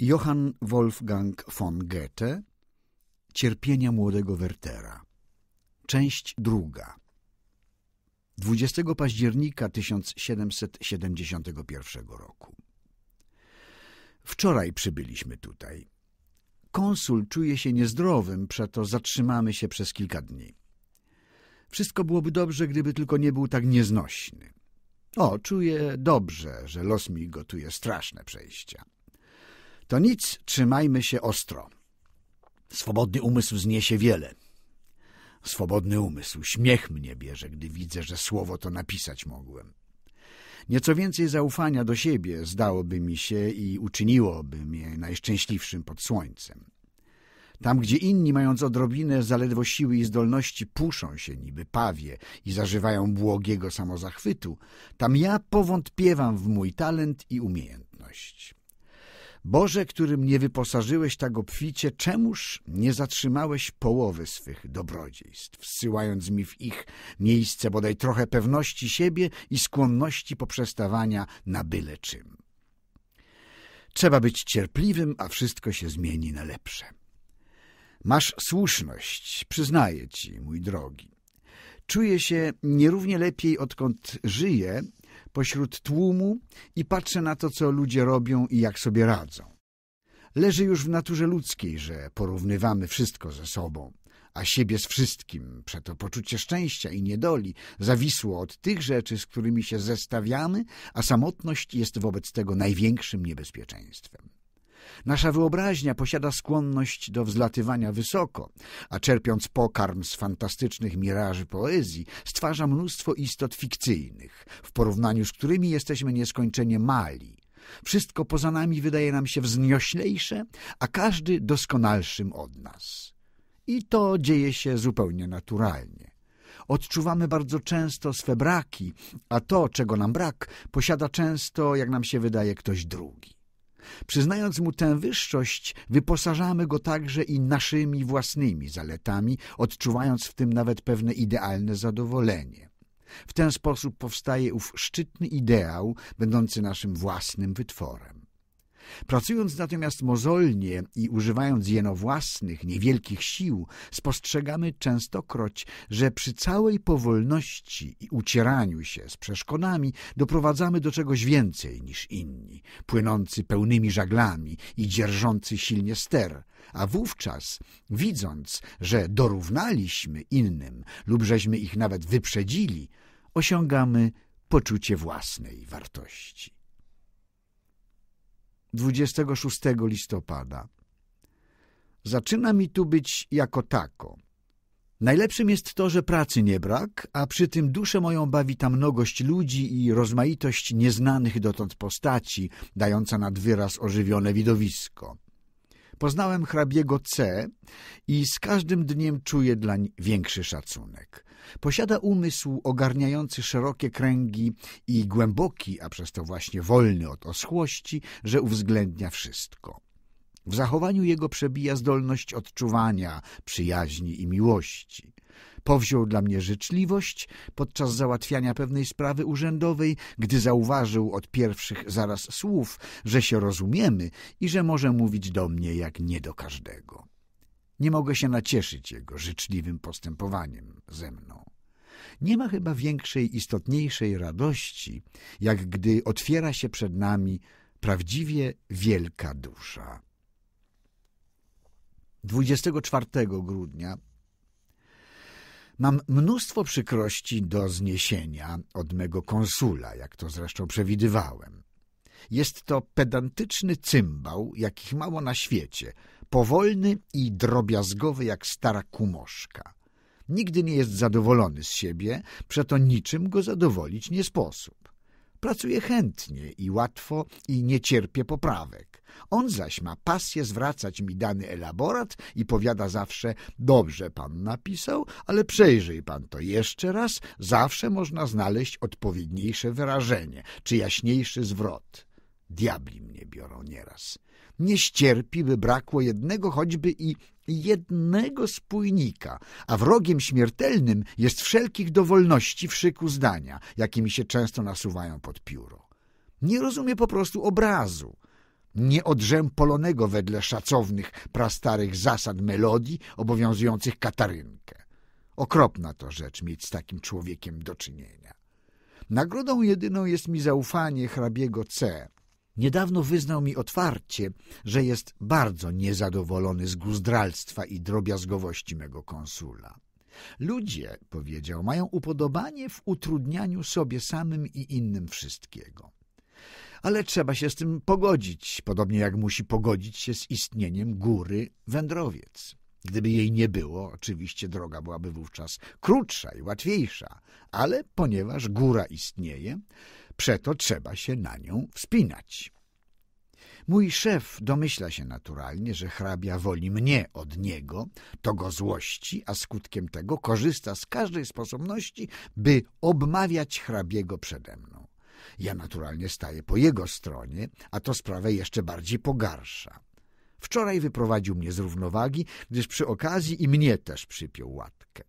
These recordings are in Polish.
Johann Wolfgang von Goethe Cierpienia młodego Wertera Część druga 20 października 1771 roku Wczoraj przybyliśmy tutaj. Konsul czuje się niezdrowym, przeto zatrzymamy się przez kilka dni. Wszystko byłoby dobrze, gdyby tylko nie był tak nieznośny. O, czuję dobrze, że los mi gotuje straszne przejścia. To nic, trzymajmy się ostro. Swobodny umysł zniesie wiele. Swobodny umysł, śmiech mnie bierze, gdy widzę, że słowo to napisać mogłem. Nieco więcej zaufania do siebie zdałoby mi się i uczyniłoby mnie najszczęśliwszym pod słońcem. Tam, gdzie inni, mając odrobinę zaledwo siły i zdolności, puszą się niby pawie i zażywają błogiego samozachwytu, tam ja powątpiewam w mój talent i umiejętność. Boże, którym nie wyposażyłeś tak obficie, czemuż nie zatrzymałeś połowy swych dobrodziejstw, wsyłając mi w ich miejsce bodaj trochę pewności siebie i skłonności poprzestawania na byle czym? Trzeba być cierpliwym, a wszystko się zmieni na lepsze. Masz słuszność, przyznaję ci, mój drogi. Czuję się nierównie lepiej, odkąd żyję, pośród tłumu i patrzę na to, co ludzie robią i jak sobie radzą. Leży już w naturze ludzkiej, że porównywamy wszystko ze sobą, a siebie z wszystkim. Przeto poczucie szczęścia i niedoli zawisło od tych rzeczy, z którymi się zestawiamy, a samotność jest wobec tego największym niebezpieczeństwem. Nasza wyobraźnia posiada skłonność do wzlatywania wysoko, a czerpiąc pokarm z fantastycznych miraży poezji, stwarza mnóstwo istot fikcyjnych, w porównaniu z którymi jesteśmy nieskończenie mali. Wszystko poza nami wydaje nam się wznioślejsze, a każdy doskonalszym od nas. I to dzieje się zupełnie naturalnie. Odczuwamy bardzo często swe braki, a to, czego nam brak, posiada często, jak nam się wydaje, ktoś drugi. Przyznając mu tę wyższość, wyposażamy go także i naszymi własnymi zaletami, odczuwając w tym nawet pewne idealne zadowolenie. W ten sposób powstaje ów szczytny ideał, będący naszym własnym wytworem. Pracując natomiast mozolnie i używając jeno własnych, niewielkich sił, spostrzegamy częstokroć, że przy całej powolności i ucieraniu się z przeszkodami doprowadzamy do czegoś więcej niż inni, płynący pełnymi żaglami i dzierżący silnie ster, a wówczas, widząc, że dorównaliśmy innym lub żeśmy ich nawet wyprzedzili, osiągamy poczucie własnej wartości. 26 listopada. Zaczyna mi tu być jako tako. Najlepszym jest to, że pracy nie brak, a przy tym duszę moją bawi tam mnogość ludzi i rozmaitość nieznanych dotąd postaci, dająca nad wyraz ożywione widowisko. Poznałem hrabiego C i z każdym dniem czuję dlań większy szacunek. Posiada umysł ogarniający szerokie kręgi i głęboki, a przez to właśnie wolny od oschłości, że uwzględnia wszystko. W zachowaniu jego przebija zdolność odczuwania, przyjaźni i miłości. Powziął dla mnie życzliwość podczas załatwiania pewnej sprawy urzędowej, gdy zauważył od pierwszych zaraz słów, że się rozumiemy i że może mówić do mnie jak nie do każdego. Nie mogę się nacieszyć jego życzliwym postępowaniem ze mną. Nie ma chyba większej, istotniejszej radości, jak gdy otwiera się przed nami prawdziwie wielka dusza. 24 grudnia Mam mnóstwo przykrości do zniesienia od mego konsula, jak to zresztą przewidywałem. Jest to pedantyczny cymbał, jakich mało na świecie, powolny i drobiazgowy jak stara kumoszka. Nigdy nie jest zadowolony z siebie, przeto niczym go zadowolić nie sposób. Pracuje chętnie i łatwo i nie cierpie poprawek. On zaś ma pasję zwracać mi dany elaborat i powiada zawsze, dobrze pan napisał, ale przejrzyj pan to jeszcze raz, zawsze można znaleźć odpowiedniejsze wyrażenie, czy jaśniejszy zwrot. Diabli mnie biorą nieraz. Nie ścierpi, by brakło jednego choćby i jednego spójnika, a wrogiem śmiertelnym jest wszelkich dowolności w szyku zdania, jakimi się często nasuwają pod pióro. Nie rozumie po prostu obrazu nieodrzępolonego wedle szacownych prastarych zasad melodii obowiązujących Katarynkę. Okropna to rzecz mieć z takim człowiekiem do czynienia. Nagrodą jedyną jest mi zaufanie hrabiego C. Niedawno wyznał mi otwarcie, że jest bardzo niezadowolony z guzdralstwa i drobiazgowości mego konsula. Ludzie, powiedział, mają upodobanie w utrudnianiu sobie samym i innym wszystkiego ale trzeba się z tym pogodzić, podobnie jak musi pogodzić się z istnieniem góry wędrowiec. Gdyby jej nie było, oczywiście droga byłaby wówczas krótsza i łatwiejsza, ale ponieważ góra istnieje, przeto trzeba się na nią wspinać. Mój szef domyśla się naturalnie, że hrabia woli mnie od niego, to go złości, a skutkiem tego korzysta z każdej sposobności, by obmawiać hrabiego przede mną. Ja naturalnie staję po jego stronie, a to sprawę jeszcze bardziej pogarsza. Wczoraj wyprowadził mnie z równowagi, gdyż przy okazji i mnie też przypiął łatkę.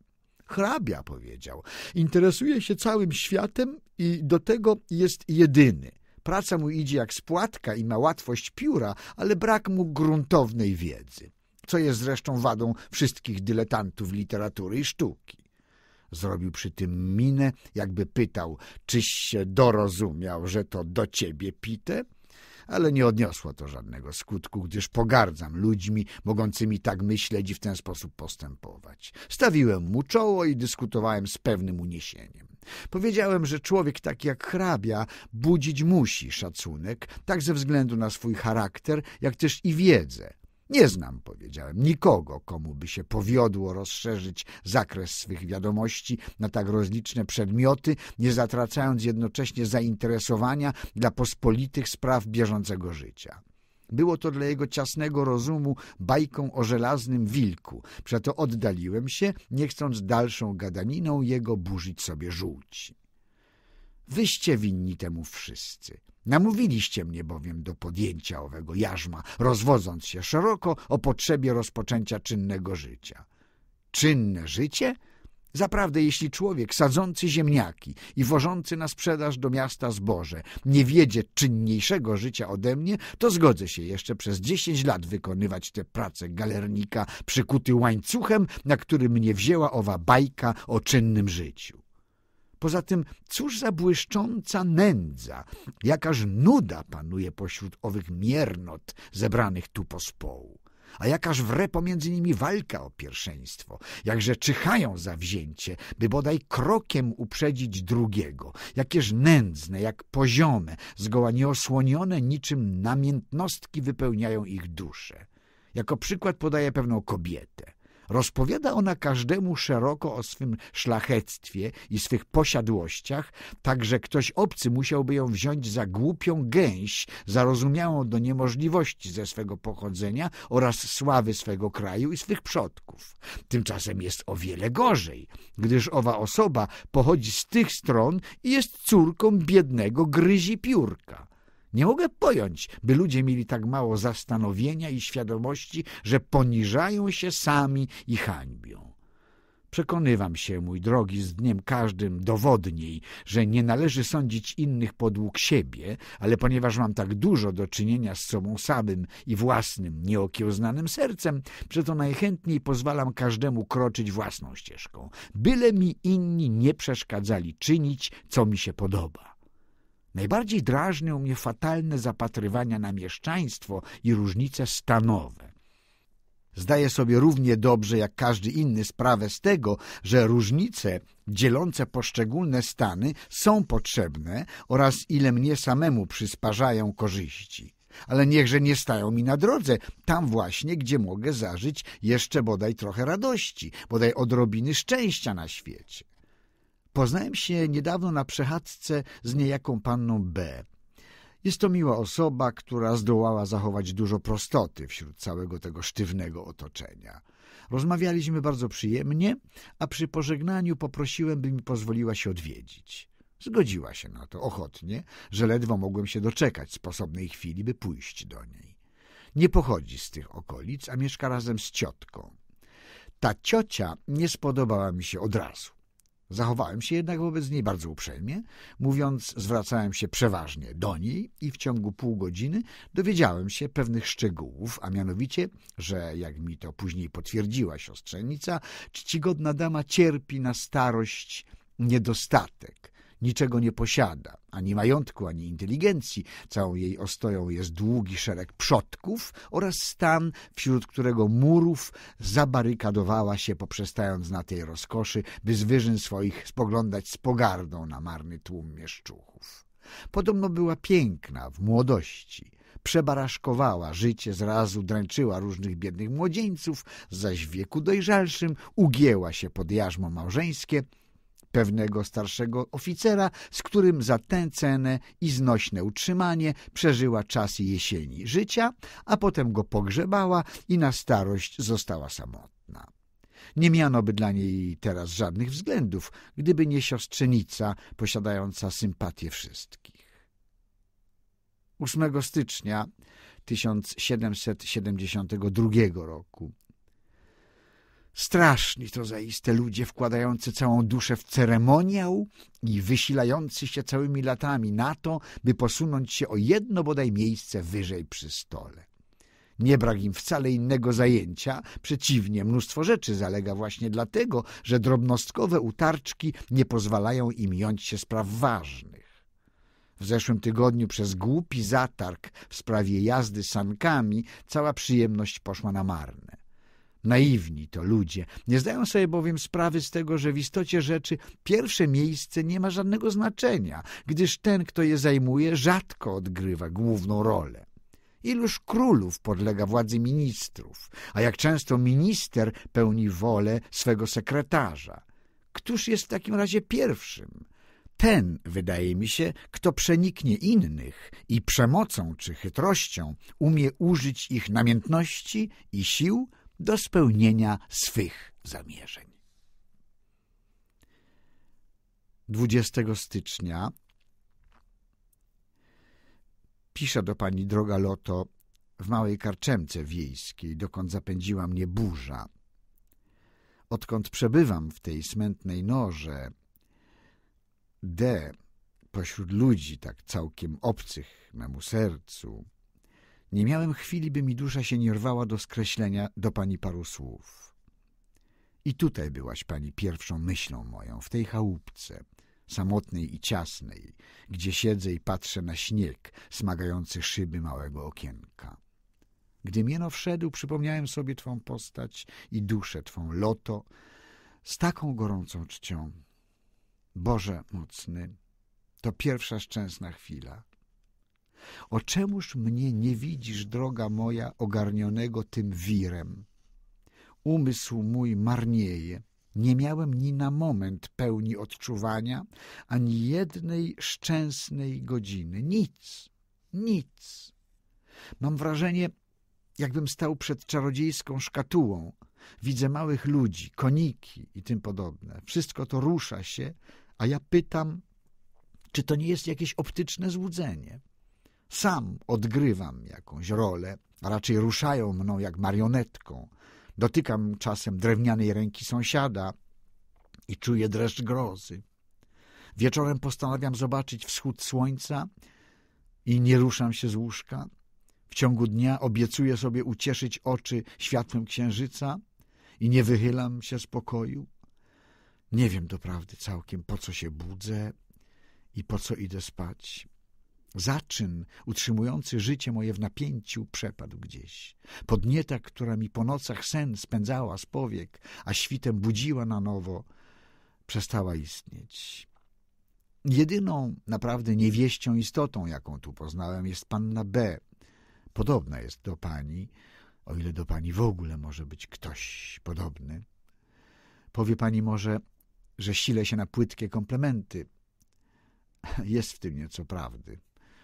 Hrabia, powiedział, interesuje się całym światem i do tego jest jedyny. Praca mu idzie jak spłatka i ma łatwość pióra, ale brak mu gruntownej wiedzy, co jest zresztą wadą wszystkich dyletantów literatury i sztuki. Zrobił przy tym minę, jakby pytał, czyś się dorozumiał, że to do ciebie pite? ale nie odniosło to żadnego skutku, gdyż pogardzam ludźmi mogącymi tak myśleć i w ten sposób postępować. Stawiłem mu czoło i dyskutowałem z pewnym uniesieniem. Powiedziałem, że człowiek taki jak hrabia budzić musi szacunek, tak ze względu na swój charakter, jak też i wiedzę. Nie znam, powiedziałem, nikogo, komu by się powiodło rozszerzyć zakres swych wiadomości na tak rozliczne przedmioty, nie zatracając jednocześnie zainteresowania dla pospolitych spraw bieżącego życia. Było to dla jego ciasnego rozumu bajką o żelaznym wilku, przeto oddaliłem się, nie chcąc dalszą gadaniną jego burzyć sobie żółci. Wyście winni temu wszyscy. Namówiliście mnie bowiem do podjęcia owego jarzma, rozwodząc się szeroko o potrzebie rozpoczęcia czynnego życia. Czynne życie? Zaprawdę, jeśli człowiek sadzący ziemniaki i wożący na sprzedaż do miasta zboże nie wiedzie czynniejszego życia ode mnie, to zgodzę się jeszcze przez dziesięć lat wykonywać tę pracę galernika przykuty łańcuchem, na który mnie wzięła owa bajka o czynnym życiu. Poza tym, cóż za błyszcząca nędza, jakaż nuda panuje pośród owych miernot zebranych tu pospołu a jakaż wre pomiędzy nimi walka o pierwszeństwo, jakże czyhają zawzięcie, by bodaj krokiem uprzedzić drugiego, jakież nędzne, jak poziome, zgoła nieosłonione niczym namiętnostki wypełniają ich dusze. Jako przykład podaję pewną kobietę. Rozpowiada ona każdemu szeroko o swym szlachectwie i swych posiadłościach, tak że ktoś obcy musiałby ją wziąć za głupią gęś, zarozumiałą do niemożliwości ze swego pochodzenia oraz sławy swego kraju i swych przodków. Tymczasem jest o wiele gorzej, gdyż owa osoba pochodzi z tych stron i jest córką biednego gryzi piórka. Nie mogę pojąć, by ludzie mieli tak mało zastanowienia i świadomości, że poniżają się sami i hańbią. Przekonywam się, mój drogi, z dniem każdym dowodniej, że nie należy sądzić innych podług siebie, ale ponieważ mam tak dużo do czynienia z sobą samym i własnym, nieokiełznanym sercem, przeto najchętniej pozwalam każdemu kroczyć własną ścieżką, byle mi inni nie przeszkadzali czynić, co mi się podoba. Najbardziej drażnią mnie fatalne zapatrywania na mieszczaństwo i różnice stanowe. Zdaję sobie równie dobrze jak każdy inny sprawę z tego, że różnice dzielące poszczególne stany są potrzebne oraz ile mnie samemu przysparzają korzyści. Ale niechże nie stają mi na drodze, tam właśnie, gdzie mogę zażyć jeszcze bodaj trochę radości, bodaj odrobiny szczęścia na świecie. Poznałem się niedawno na przechadzce z niejaką panną B. Jest to miła osoba, która zdołała zachować dużo prostoty wśród całego tego sztywnego otoczenia. Rozmawialiśmy bardzo przyjemnie, a przy pożegnaniu poprosiłem, by mi pozwoliła się odwiedzić. Zgodziła się na to ochotnie, że ledwo mogłem się doczekać sposobnej chwili, by pójść do niej. Nie pochodzi z tych okolic, a mieszka razem z ciotką. Ta ciocia nie spodobała mi się od razu. Zachowałem się jednak wobec niej bardzo uprzejmie, mówiąc, zwracałem się przeważnie do niej i w ciągu pół godziny dowiedziałem się pewnych szczegółów, a mianowicie, że jak mi to później potwierdziła siostrzenica, czcigodna dama cierpi na starość niedostatek niczego nie posiada, ani majątku, ani inteligencji. Całą jej ostoją jest długi szereg przodków oraz stan, wśród którego murów zabarykadowała się, poprzestając na tej rozkoszy, by z wyżyn swoich spoglądać z pogardą na marny tłum mieszczuchów. Podobno była piękna w młodości – przebaraszkowała życie, zrazu dręczyła różnych biednych młodzieńców, zaś w wieku dojrzalszym ugięła się pod jarzmo małżeńskie pewnego starszego oficera, z którym za tę cenę i znośne utrzymanie przeżyła czasy jesieni życia, a potem go pogrzebała i na starość została samotna. Nie mianoby dla niej teraz żadnych względów, gdyby nie siostrzenica posiadająca sympatię wszystkich. 8 stycznia 1772 roku Straszni to zaiste ludzie wkładający całą duszę w ceremoniał i wysilający się całymi latami na to, by posunąć się o jedno bodaj miejsce wyżej przy stole. Nie brak im wcale innego zajęcia, przeciwnie, mnóstwo rzeczy zalega właśnie dlatego, że drobnostkowe utarczki nie pozwalają im jąć się spraw ważnych. W zeszłym tygodniu przez głupi zatarg w sprawie jazdy sankami cała przyjemność poszła na marne. Naiwni to ludzie. Nie zdają sobie bowiem sprawy z tego, że w istocie rzeczy pierwsze miejsce nie ma żadnego znaczenia, gdyż ten, kto je zajmuje, rzadko odgrywa główną rolę. Iluż królów podlega władzy ministrów, a jak często minister pełni wolę swego sekretarza. Któż jest w takim razie pierwszym? Ten, wydaje mi się, kto przeniknie innych i przemocą czy chytrością umie użyć ich namiętności i sił – do spełnienia swych zamierzeń. 20 stycznia pisze do pani droga Loto w małej karczemce wiejskiej, dokąd zapędziła mnie burza. Odkąd przebywam w tej smętnej norze, D, pośród ludzi tak całkiem obcych memu sercu, nie miałem chwili, by mi dusza się nie rwała do skreślenia do pani paru słów. I tutaj byłaś pani pierwszą myślą moją, w tej chałupce, samotnej i ciasnej, gdzie siedzę i patrzę na śnieg smagający szyby małego okienka. Gdy mieno wszedł, przypomniałem sobie twą postać i duszę twą, loto, z taką gorącą czcią. Boże mocny, to pierwsza szczęsna chwila. O czemuż mnie nie widzisz, droga moja, ogarnionego tym wirem? Umysł mój marnieje. Nie miałem ni na moment pełni odczuwania, ani jednej szczęsnej godziny. Nic, nic. Mam wrażenie, jakbym stał przed czarodziejską szkatułą. Widzę małych ludzi, koniki i tym podobne. Wszystko to rusza się, a ja pytam, czy to nie jest jakieś optyczne złudzenie? Sam odgrywam jakąś rolę, a raczej ruszają mną jak marionetką. Dotykam czasem drewnianej ręki sąsiada i czuję dreszcz grozy. Wieczorem postanawiam zobaczyć wschód słońca i nie ruszam się z łóżka. W ciągu dnia obiecuję sobie ucieszyć oczy światłem księżyca i nie wychylam się z pokoju. Nie wiem doprawdy całkiem, po co się budzę i po co idę spać. Zaczyn utrzymujący życie moje w napięciu przepadł gdzieś. Podnieta, która mi po nocach sen spędzała z powiek, a świtem budziła na nowo, przestała istnieć. Jedyną naprawdę niewieścią istotą, jaką tu poznałem, jest panna B. Podobna jest do pani, o ile do pani w ogóle może być ktoś podobny. Powie pani może, że sile się na płytkie komplementy. Jest w tym nieco prawdy.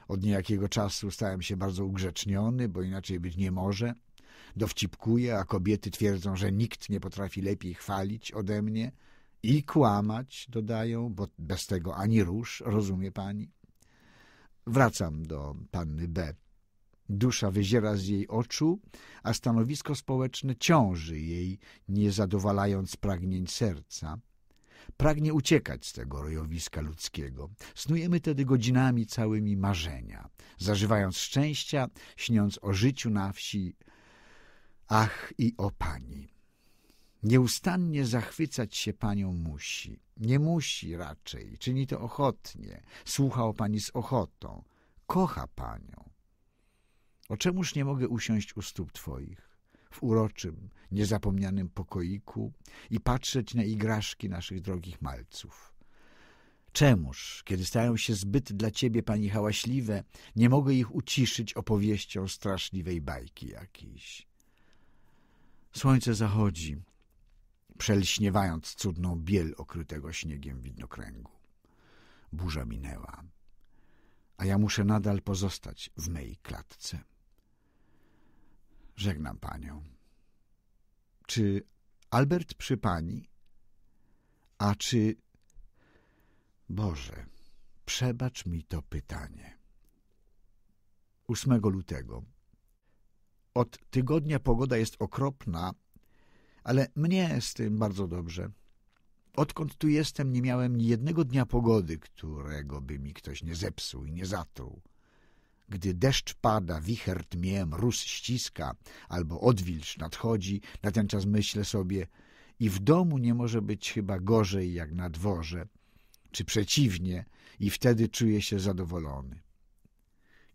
Od niejakiego czasu stałem się bardzo ugrzeczniony, bo inaczej być nie może. Dowcipkuję, a kobiety twierdzą, że nikt nie potrafi lepiej chwalić ode mnie. I kłamać, dodają, bo bez tego ani róż, rozumie pani. Wracam do panny B. Dusza wyziera z jej oczu, a stanowisko społeczne ciąży jej, nie zadowalając pragnień serca pragnie uciekać z tego rojowiska ludzkiego. Snujemy tedy godzinami całymi marzenia, zażywając szczęścia, śniąc o życiu na wsi, ach i o pani. Nieustannie zachwycać się panią musi. Nie musi raczej, czyni to ochotnie, słucha o pani z ochotą, kocha panią. O czemuż nie mogę usiąść u stóp twoich? w uroczym, niezapomnianym pokoiku i patrzeć na igraszki naszych drogich malców. Czemuż, kiedy stają się zbyt dla ciebie, pani hałaśliwe, nie mogę ich uciszyć opowieścią straszliwej bajki jakiejś. Słońce zachodzi, przelśniewając cudną biel okrytego śniegiem widnokręgu. Burza minęła, a ja muszę nadal pozostać w mej klatce. Żegnam panią. Czy Albert przy pani? A czy... Boże, przebacz mi to pytanie. 8 lutego. Od tygodnia pogoda jest okropna, ale mnie z tym bardzo dobrze. Odkąd tu jestem, nie miałem ni jednego dnia pogody, którego by mi ktoś nie zepsuł i nie zatruł. Gdy deszcz pada, wicher tmie, mróz ściska albo odwilż nadchodzi, natenczas myślę sobie i w domu nie może być chyba gorzej jak na dworze, czy przeciwnie i wtedy czuję się zadowolony.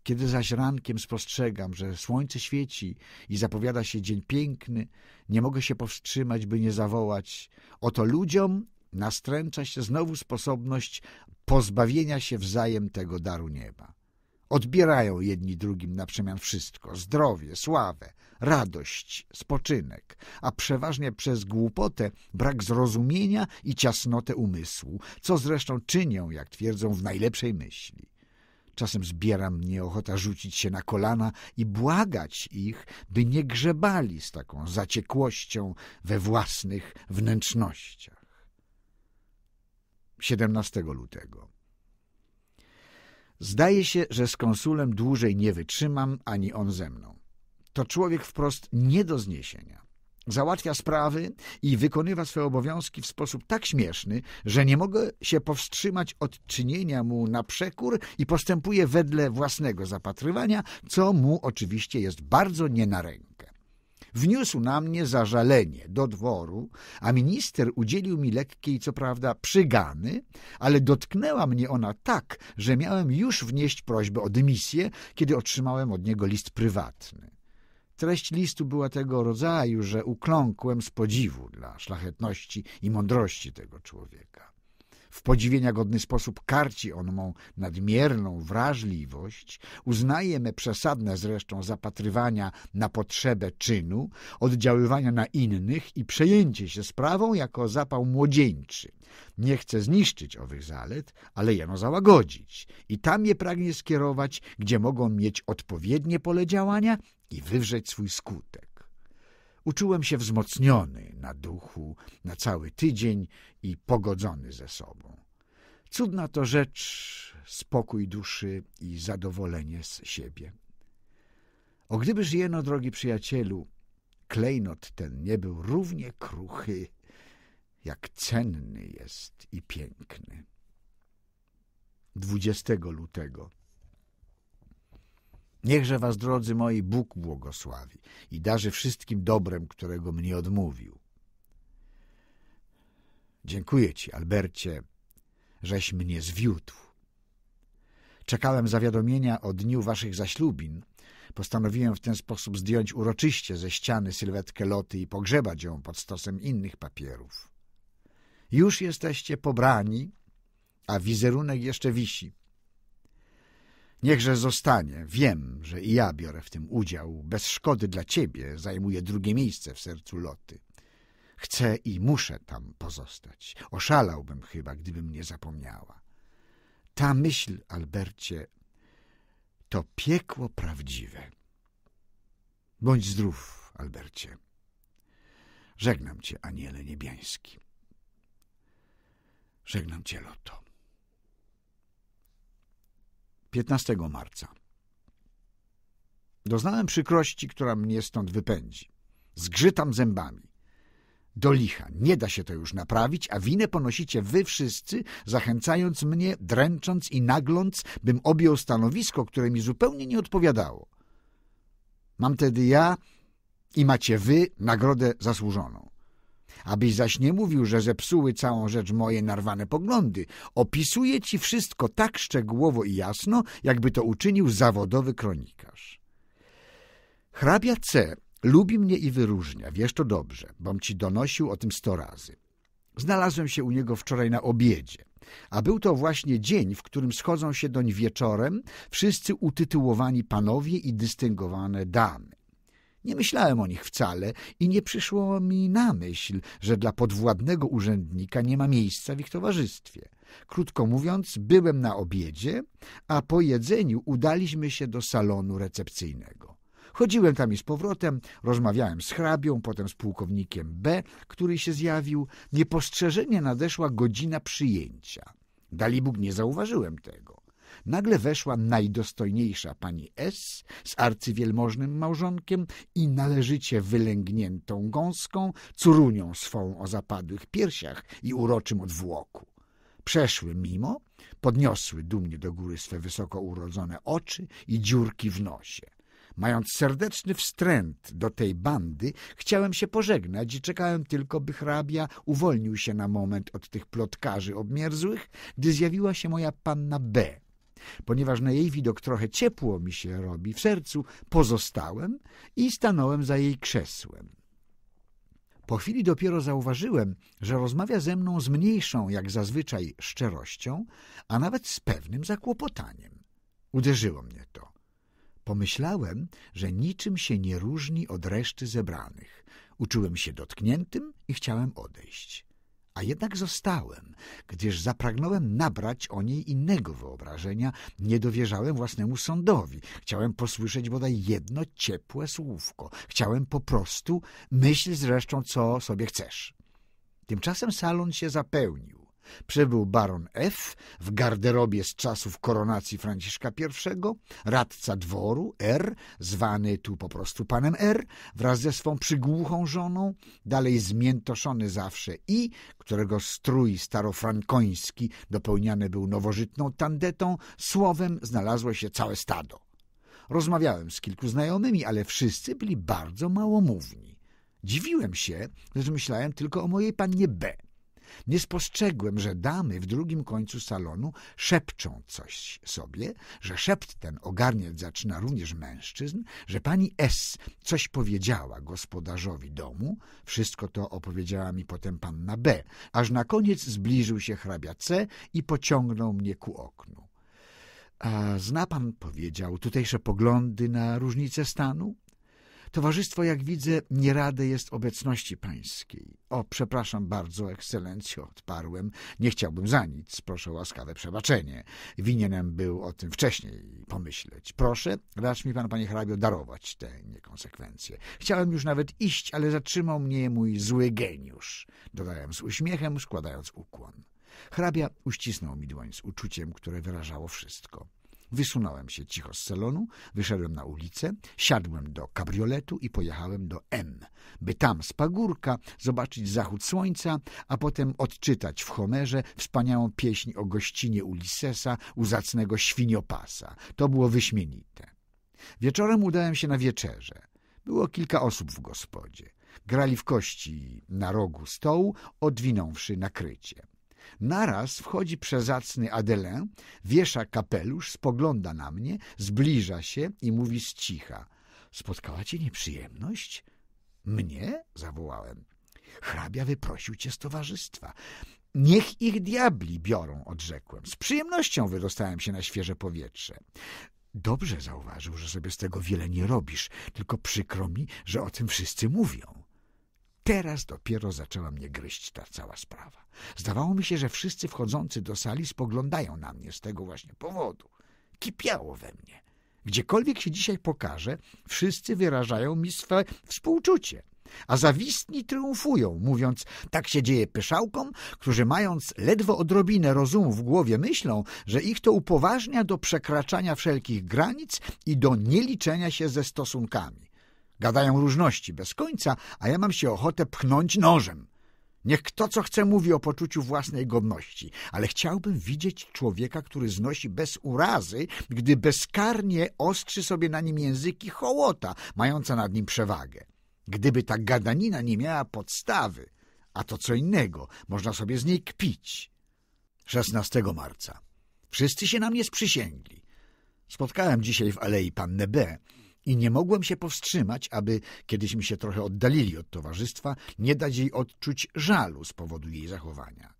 Kiedy zaś rankiem spostrzegam, że słońce świeci i zapowiada się dzień piękny, nie mogę się powstrzymać, by nie zawołać oto ludziom nastręcza się znowu sposobność pozbawienia się wzajem tego daru nieba. Odbierają jedni drugim na przemian wszystko, zdrowie, sławę, radość, spoczynek, a przeważnie przez głupotę, brak zrozumienia i ciasnotę umysłu, co zresztą czynią, jak twierdzą, w najlepszej myśli. Czasem zbiera mnie ochota rzucić się na kolana i błagać ich, by nie grzebali z taką zaciekłością we własnych wnętrznościach. 17 lutego Zdaje się, że z konsulem dłużej nie wytrzymam, ani on ze mną. To człowiek wprost nie do zniesienia. Załatwia sprawy i wykonywa swoje obowiązki w sposób tak śmieszny, że nie mogę się powstrzymać od czynienia mu na przekór i postępuje wedle własnego zapatrywania, co mu oczywiście jest bardzo nie na rękę. Wniósł na mnie zażalenie do dworu, a minister udzielił mi lekkiej, co prawda, przygany, ale dotknęła mnie ona tak, że miałem już wnieść prośbę o dymisję, kiedy otrzymałem od niego list prywatny. Treść listu była tego rodzaju, że ukląkłem z podziwu dla szlachetności i mądrości tego człowieka. W podziwienia godny sposób karci on mą nadmierną wrażliwość, uznaje me przesadne zresztą zapatrywania na potrzebę czynu, oddziaływania na innych i przejęcie się sprawą jako zapał młodzieńczy. Nie chce zniszczyć owych zalet, ale jeno załagodzić i tam je pragnie skierować, gdzie mogą mieć odpowiednie pole działania i wywrzeć swój skutek. Uczułem się wzmocniony na duchu na cały tydzień i pogodzony ze sobą. Cudna to rzecz, spokój duszy i zadowolenie z siebie. O gdybyż jeno, drogi przyjacielu, klejnot ten nie był równie kruchy, jak cenny jest i piękny. 20 lutego Niechże was, drodzy moi, Bóg błogosławi i darzy wszystkim dobrem, którego mnie odmówił. Dziękuję ci, Albercie, żeś mnie zwiódł. Czekałem zawiadomienia o dniu waszych zaślubin. Postanowiłem w ten sposób zdjąć uroczyście ze ściany sylwetkę Loty i pogrzebać ją pod stosem innych papierów. Już jesteście pobrani, a wizerunek jeszcze wisi. Niechże zostanie. Wiem, że i ja biorę w tym udział. Bez szkody dla ciebie zajmuję drugie miejsce w sercu loty. Chcę i muszę tam pozostać. Oszalałbym chyba, gdybym nie zapomniała. Ta myśl, Albercie, to piekło prawdziwe. Bądź zdrów, Albercie. Żegnam cię, aniele niebiański. Żegnam cię, Loto. 15 marca. Doznałem przykrości, która mnie stąd wypędzi. Zgrzytam zębami. Do licha, nie da się to już naprawić, a winę ponosicie wy wszyscy, zachęcając mnie, dręcząc i nagląc, bym objął stanowisko, które mi zupełnie nie odpowiadało. Mam tedy ja i macie wy nagrodę zasłużoną abyś zaś nie mówił, że zepsuły całą rzecz moje narwane poglądy. Opisuje ci wszystko tak szczegółowo i jasno, jakby to uczynił zawodowy kronikarz. Hrabia C. lubi mnie i wyróżnia, wiesz to dobrze, bom ci donosił o tym sto razy. Znalazłem się u niego wczoraj na obiedzie, a był to właśnie dzień, w którym schodzą się doń wieczorem wszyscy utytułowani panowie i dystyngowane damy. Nie myślałem o nich wcale i nie przyszło mi na myśl, że dla podwładnego urzędnika nie ma miejsca w ich towarzystwie. Krótko mówiąc, byłem na obiedzie, a po jedzeniu udaliśmy się do salonu recepcyjnego. Chodziłem tam i z powrotem, rozmawiałem z hrabią, potem z pułkownikiem B, który się zjawił. Niepostrzeżenie nadeszła godzina przyjęcia. Dalibóg nie zauważyłem tego nagle weszła najdostojniejsza pani S. z arcywielmożnym małżonkiem i należycie wylęgniętą gąską, curunią swą o zapadłych piersiach i uroczym odwłoku. Przeszły mimo, podniosły dumnie do góry swe wysoko urodzone oczy i dziurki w nosie. Mając serdeczny wstręt do tej bandy, chciałem się pożegnać i czekałem tylko, by hrabia uwolnił się na moment od tych plotkarzy obmierzłych, gdy zjawiła się moja panna B., Ponieważ na jej widok trochę ciepło mi się robi w sercu, pozostałem i stanąłem za jej krzesłem. Po chwili dopiero zauważyłem, że rozmawia ze mną z mniejszą, jak zazwyczaj, szczerością, a nawet z pewnym zakłopotaniem. Uderzyło mnie to. Pomyślałem, że niczym się nie różni od reszty zebranych. Uczułem się dotkniętym i chciałem odejść. A jednak zostałem, gdyż zapragnąłem nabrać o niej innego wyobrażenia, nie dowierzałem własnemu sądowi, chciałem posłyszeć bodaj jedno ciepłe słówko, chciałem po prostu myśl zresztą, co sobie chcesz. Tymczasem salon się zapełnił. Przybył baron F. w garderobie z czasów koronacji Franciszka I, radca dworu R., zwany tu po prostu panem R., wraz ze swą przygłuchą żoną, dalej zmiętoszony zawsze I, którego strój starofrankoński dopełniany był nowożytną tandetą, słowem znalazło się całe stado. Rozmawiałem z kilku znajomymi, ale wszyscy byli bardzo małomówni. Dziwiłem się, że myślałem tylko o mojej pannie B., nie spostrzegłem, że damy w drugim końcu salonu szepczą coś sobie, że szept ten ogarniać zaczyna również mężczyzn, że pani S. coś powiedziała gospodarzowi domu, wszystko to opowiedziała mi potem panna B., aż na koniec zbliżył się hrabia C. i pociągnął mnie ku oknu. A zna pan, powiedział, tutejsze poglądy na różnicę stanu? Towarzystwo, jak widzę, nie jest obecności pańskiej. O, przepraszam bardzo, ekscelencjo, odparłem. Nie chciałbym za nic. Proszę łaskawe przebaczenie. Winienem był o tym wcześniej pomyśleć. Proszę, racz mi pan, panie hrabio, darować te niekonsekwencje. Chciałem już nawet iść, ale zatrzymał mnie mój zły geniusz. Dodałem z uśmiechem, składając ukłon. Hrabia uścisnął mi dłoń z uczuciem, które wyrażało wszystko. Wysunąłem się cicho z salonu, wyszedłem na ulicę, siadłem do kabrioletu i pojechałem do M, by tam z pagórka zobaczyć zachód słońca, a potem odczytać w Homerze wspaniałą pieśń o gościnie Ulisesa u zacnego świniopasa. To było wyśmienite. Wieczorem udałem się na wieczerze. Było kilka osób w gospodzie. Grali w kości na rogu stołu, odwinąwszy nakrycie. Naraz wchodzi przezacny Adelin, wiesza kapelusz, spogląda na mnie, zbliża się i mówi z cicha. Spotkała cię nieprzyjemność? Mnie? zawołałem. Hrabia wyprosił cię z towarzystwa. Niech ich diabli biorą, odrzekłem. Z przyjemnością wydostałem się na świeże powietrze. Dobrze zauważył, że sobie z tego wiele nie robisz, tylko przykro mi, że o tym wszyscy mówią. Teraz dopiero zaczęła mnie gryźć ta cała sprawa. Zdawało mi się, że wszyscy wchodzący do sali spoglądają na mnie z tego właśnie powodu. Kipiało we mnie. Gdziekolwiek się dzisiaj pokażę, wszyscy wyrażają mi swe współczucie. A zawistni triumfują, mówiąc, tak się dzieje pyszałkom, którzy mając ledwo odrobinę rozumu w głowie myślą, że ich to upoważnia do przekraczania wszelkich granic i do nieliczenia się ze stosunkami. Gadają różności bez końca, a ja mam się ochotę pchnąć nożem. Niech kto co chce mówi o poczuciu własnej godności, ale chciałbym widzieć człowieka, który znosi bez urazy, gdy bezkarnie ostrzy sobie na nim języki hołota, mająca nad nim przewagę. Gdyby ta gadanina nie miała podstawy, a to co innego, można sobie z niej kpić. 16 marca. Wszyscy się na mnie sprzysięgli. Spotkałem dzisiaj w alei pannę B., i nie mogłem się powstrzymać, aby, kiedyśmy się trochę oddalili od towarzystwa, nie dać jej odczuć żalu z powodu jej zachowania.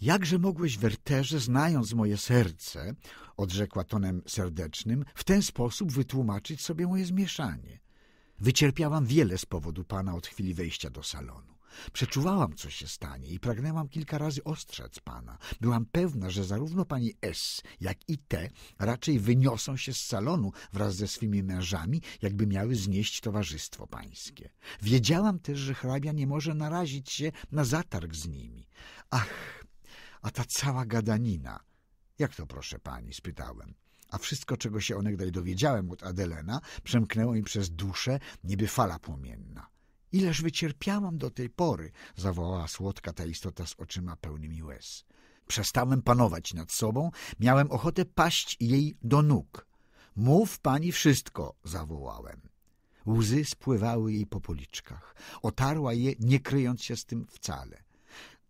Jakże mogłeś, Werterze, znając moje serce, odrzekła tonem serdecznym, w ten sposób wytłumaczyć sobie moje zmieszanie. Wycierpiałam wiele z powodu pana od chwili wejścia do salonu. Przeczuwałam, co się stanie i pragnęłam kilka razy ostrzec pana. Byłam pewna, że zarówno pani S, jak i T raczej wyniosą się z salonu wraz ze swymi mężami, jakby miały znieść towarzystwo pańskie. Wiedziałam też, że hrabia nie może narazić się na zatarg z nimi. Ach, a ta cała gadanina. Jak to, proszę pani? spytałem a wszystko, czego się onegdaj dowiedziałem od Adelena, przemknęło mi przez duszę, niby fala płomienna. Ileż wycierpiałam do tej pory, zawołała słodka ta istota z oczyma pełnymi łez. Przestałem panować nad sobą, miałem ochotę paść jej do nóg. Mów pani wszystko, zawołałem. Łzy spływały jej po policzkach. Otarła je, nie kryjąc się z tym wcale.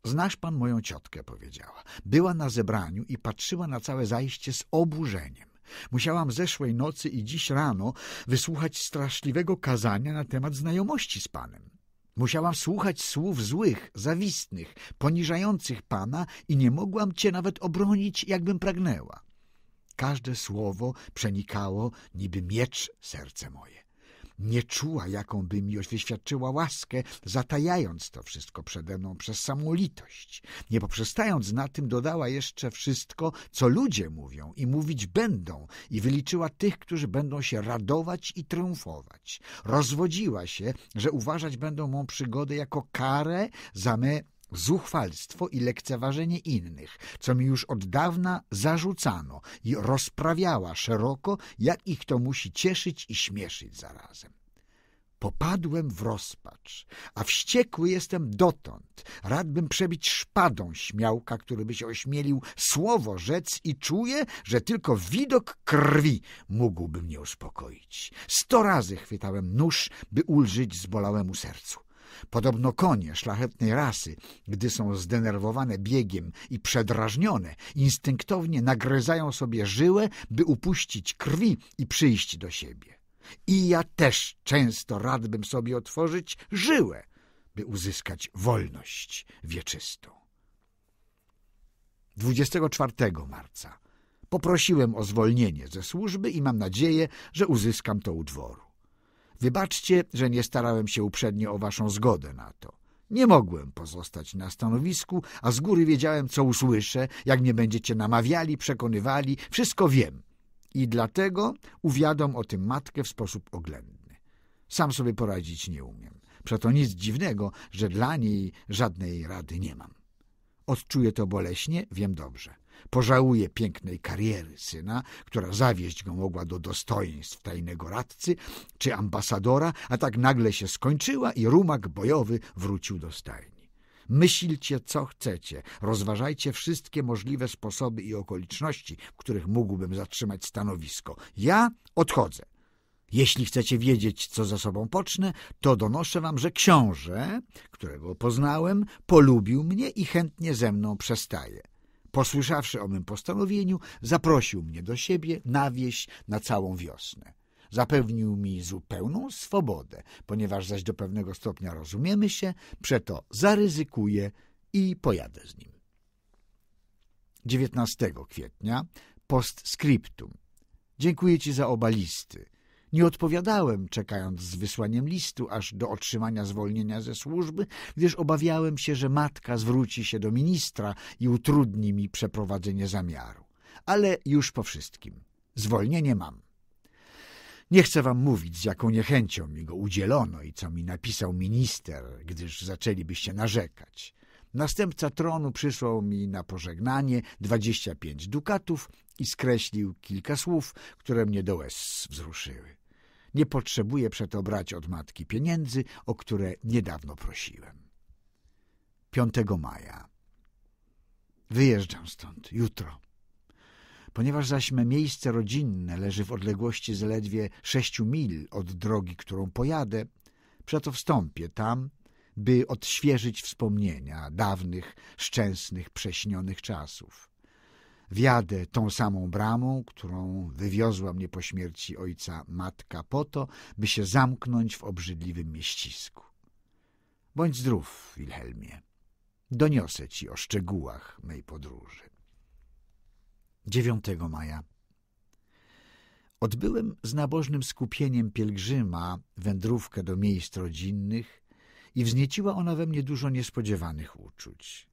Znasz pan moją ciotkę, powiedziała. Była na zebraniu i patrzyła na całe zajście z oburzeniem. Musiałam zeszłej nocy i dziś rano wysłuchać straszliwego kazania na temat znajomości z Panem. Musiałam słuchać słów złych, zawistnych, poniżających Pana i nie mogłam Cię nawet obronić, jakbym pragnęła. Każde słowo przenikało niby miecz serce moje nie czuła, jaką by mi wyświadczyła łaskę, zatajając to wszystko przede mną przez samą litość. Nie poprzestając na tym, dodała jeszcze wszystko, co ludzie mówią i mówić będą i wyliczyła tych, którzy będą się radować i triumfować. Rozwodziła się, że uważać będą mą przygodę jako karę za me zuchwalstwo i lekceważenie innych, co mi już od dawna zarzucano i rozprawiała szeroko, jak ich to musi cieszyć i śmieszyć zarazem. Popadłem w rozpacz, a wściekły jestem dotąd. Radbym przebić szpadą śmiałka, który by się ośmielił słowo rzec i czuję, że tylko widok krwi mógłby mnie uspokoić. Sto razy chwytałem nóż, by ulżyć zbolałemu sercu. Podobno konie szlachetnej rasy, gdy są zdenerwowane biegiem i przedrażnione, instynktownie nagryzają sobie żyłę, by upuścić krwi i przyjść do siebie. I ja też często radbym sobie otworzyć żyłę, by uzyskać wolność wieczystą. 24 marca poprosiłem o zwolnienie ze służby i mam nadzieję, że uzyskam to u dworu. Wybaczcie, że nie starałem się uprzednio o waszą zgodę na to. Nie mogłem pozostać na stanowisku, a z góry wiedziałem, co usłyszę, jak mnie będziecie namawiali, przekonywali, wszystko wiem. I dlatego uwiadom o tym matkę w sposób oględny. Sam sobie poradzić nie umiem. Przeto nic dziwnego, że dla niej żadnej rady nie mam. Odczuję to boleśnie, wiem dobrze. Pożałuje pięknej kariery syna, która zawieść go mogła do dostojeństw tajnego radcy czy ambasadora, a tak nagle się skończyła i rumak bojowy wrócił do stajni. Myślcie, co chcecie, rozważajcie wszystkie możliwe sposoby i okoliczności, w których mógłbym zatrzymać stanowisko. Ja odchodzę. Jeśli chcecie wiedzieć, co za sobą pocznę, to donoszę wam, że książę, którego poznałem, polubił mnie i chętnie ze mną przestaje. Posłyszawszy o mym postanowieniu, zaprosił mnie do siebie na wieś na całą wiosnę. Zapewnił mi zupełną swobodę, ponieważ zaś do pewnego stopnia rozumiemy się, przeto zaryzykuję i pojadę z nim. 19 kwietnia postscriptum. Dziękuję Ci za oba listy. Nie odpowiadałem, czekając z wysłaniem listu, aż do otrzymania zwolnienia ze służby, gdyż obawiałem się, że matka zwróci się do ministra i utrudni mi przeprowadzenie zamiaru. Ale już po wszystkim. Zwolnienie mam. Nie chcę wam mówić, z jaką niechęcią mi go udzielono i co mi napisał minister, gdyż zaczęlibyście narzekać. Następca tronu przysłał mi na pożegnanie 25 dukatów i skreślił kilka słów, które mnie do łez wzruszyły. Nie potrzebuję przeto brać od matki pieniędzy, o które niedawno prosiłem. 5 maja. Wyjeżdżam stąd jutro. Ponieważ zaś me miejsce rodzinne leży w odległości zaledwie sześciu mil od drogi, którą pojadę, przeto wstąpię tam, by odświeżyć wspomnienia dawnych, szczęsnych, prześnionych czasów. Wiadę tą samą bramą, którą wywiozła mnie po śmierci ojca matka po to, by się zamknąć w obrzydliwym mieścisku. Bądź zdrów, Wilhelmie. Doniosę ci o szczegółach mej podróży. 9 maja Odbyłem z nabożnym skupieniem pielgrzyma wędrówkę do miejsc rodzinnych i wznieciła ona we mnie dużo niespodziewanych uczuć.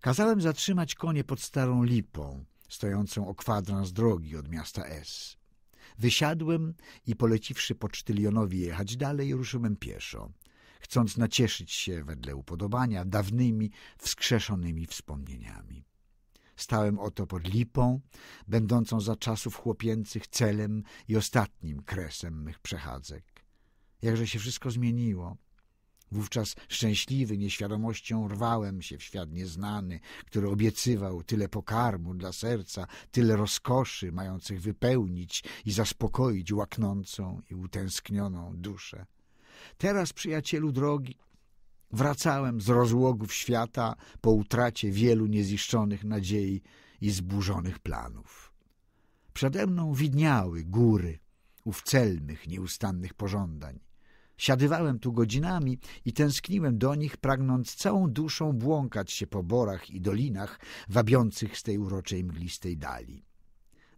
Kazałem zatrzymać konie pod starą lipą, stojącą o kwadrans drogi od miasta S. Wysiadłem i poleciwszy pocztylionowi jechać dalej, ruszyłem pieszo, chcąc nacieszyć się wedle upodobania dawnymi, wskrzeszonymi wspomnieniami. Stałem oto pod lipą, będącą za czasów chłopięcych celem i ostatnim kresem mych przechadzek. Jakże się wszystko zmieniło. Wówczas szczęśliwy nieświadomością rwałem się w świat nieznany, który obiecywał tyle pokarmu dla serca, tyle rozkoszy mających wypełnić i zaspokoić łaknącą i utęsknioną duszę. Teraz, przyjacielu drogi, wracałem z rozłogów świata po utracie wielu nieziszczonych nadziei i zburzonych planów. Przede mną widniały góry ów celnych, nieustannych pożądań. Siadywałem tu godzinami i tęskniłem do nich, pragnąc całą duszą błąkać się po borach i dolinach wabiących z tej uroczej mglistej dali.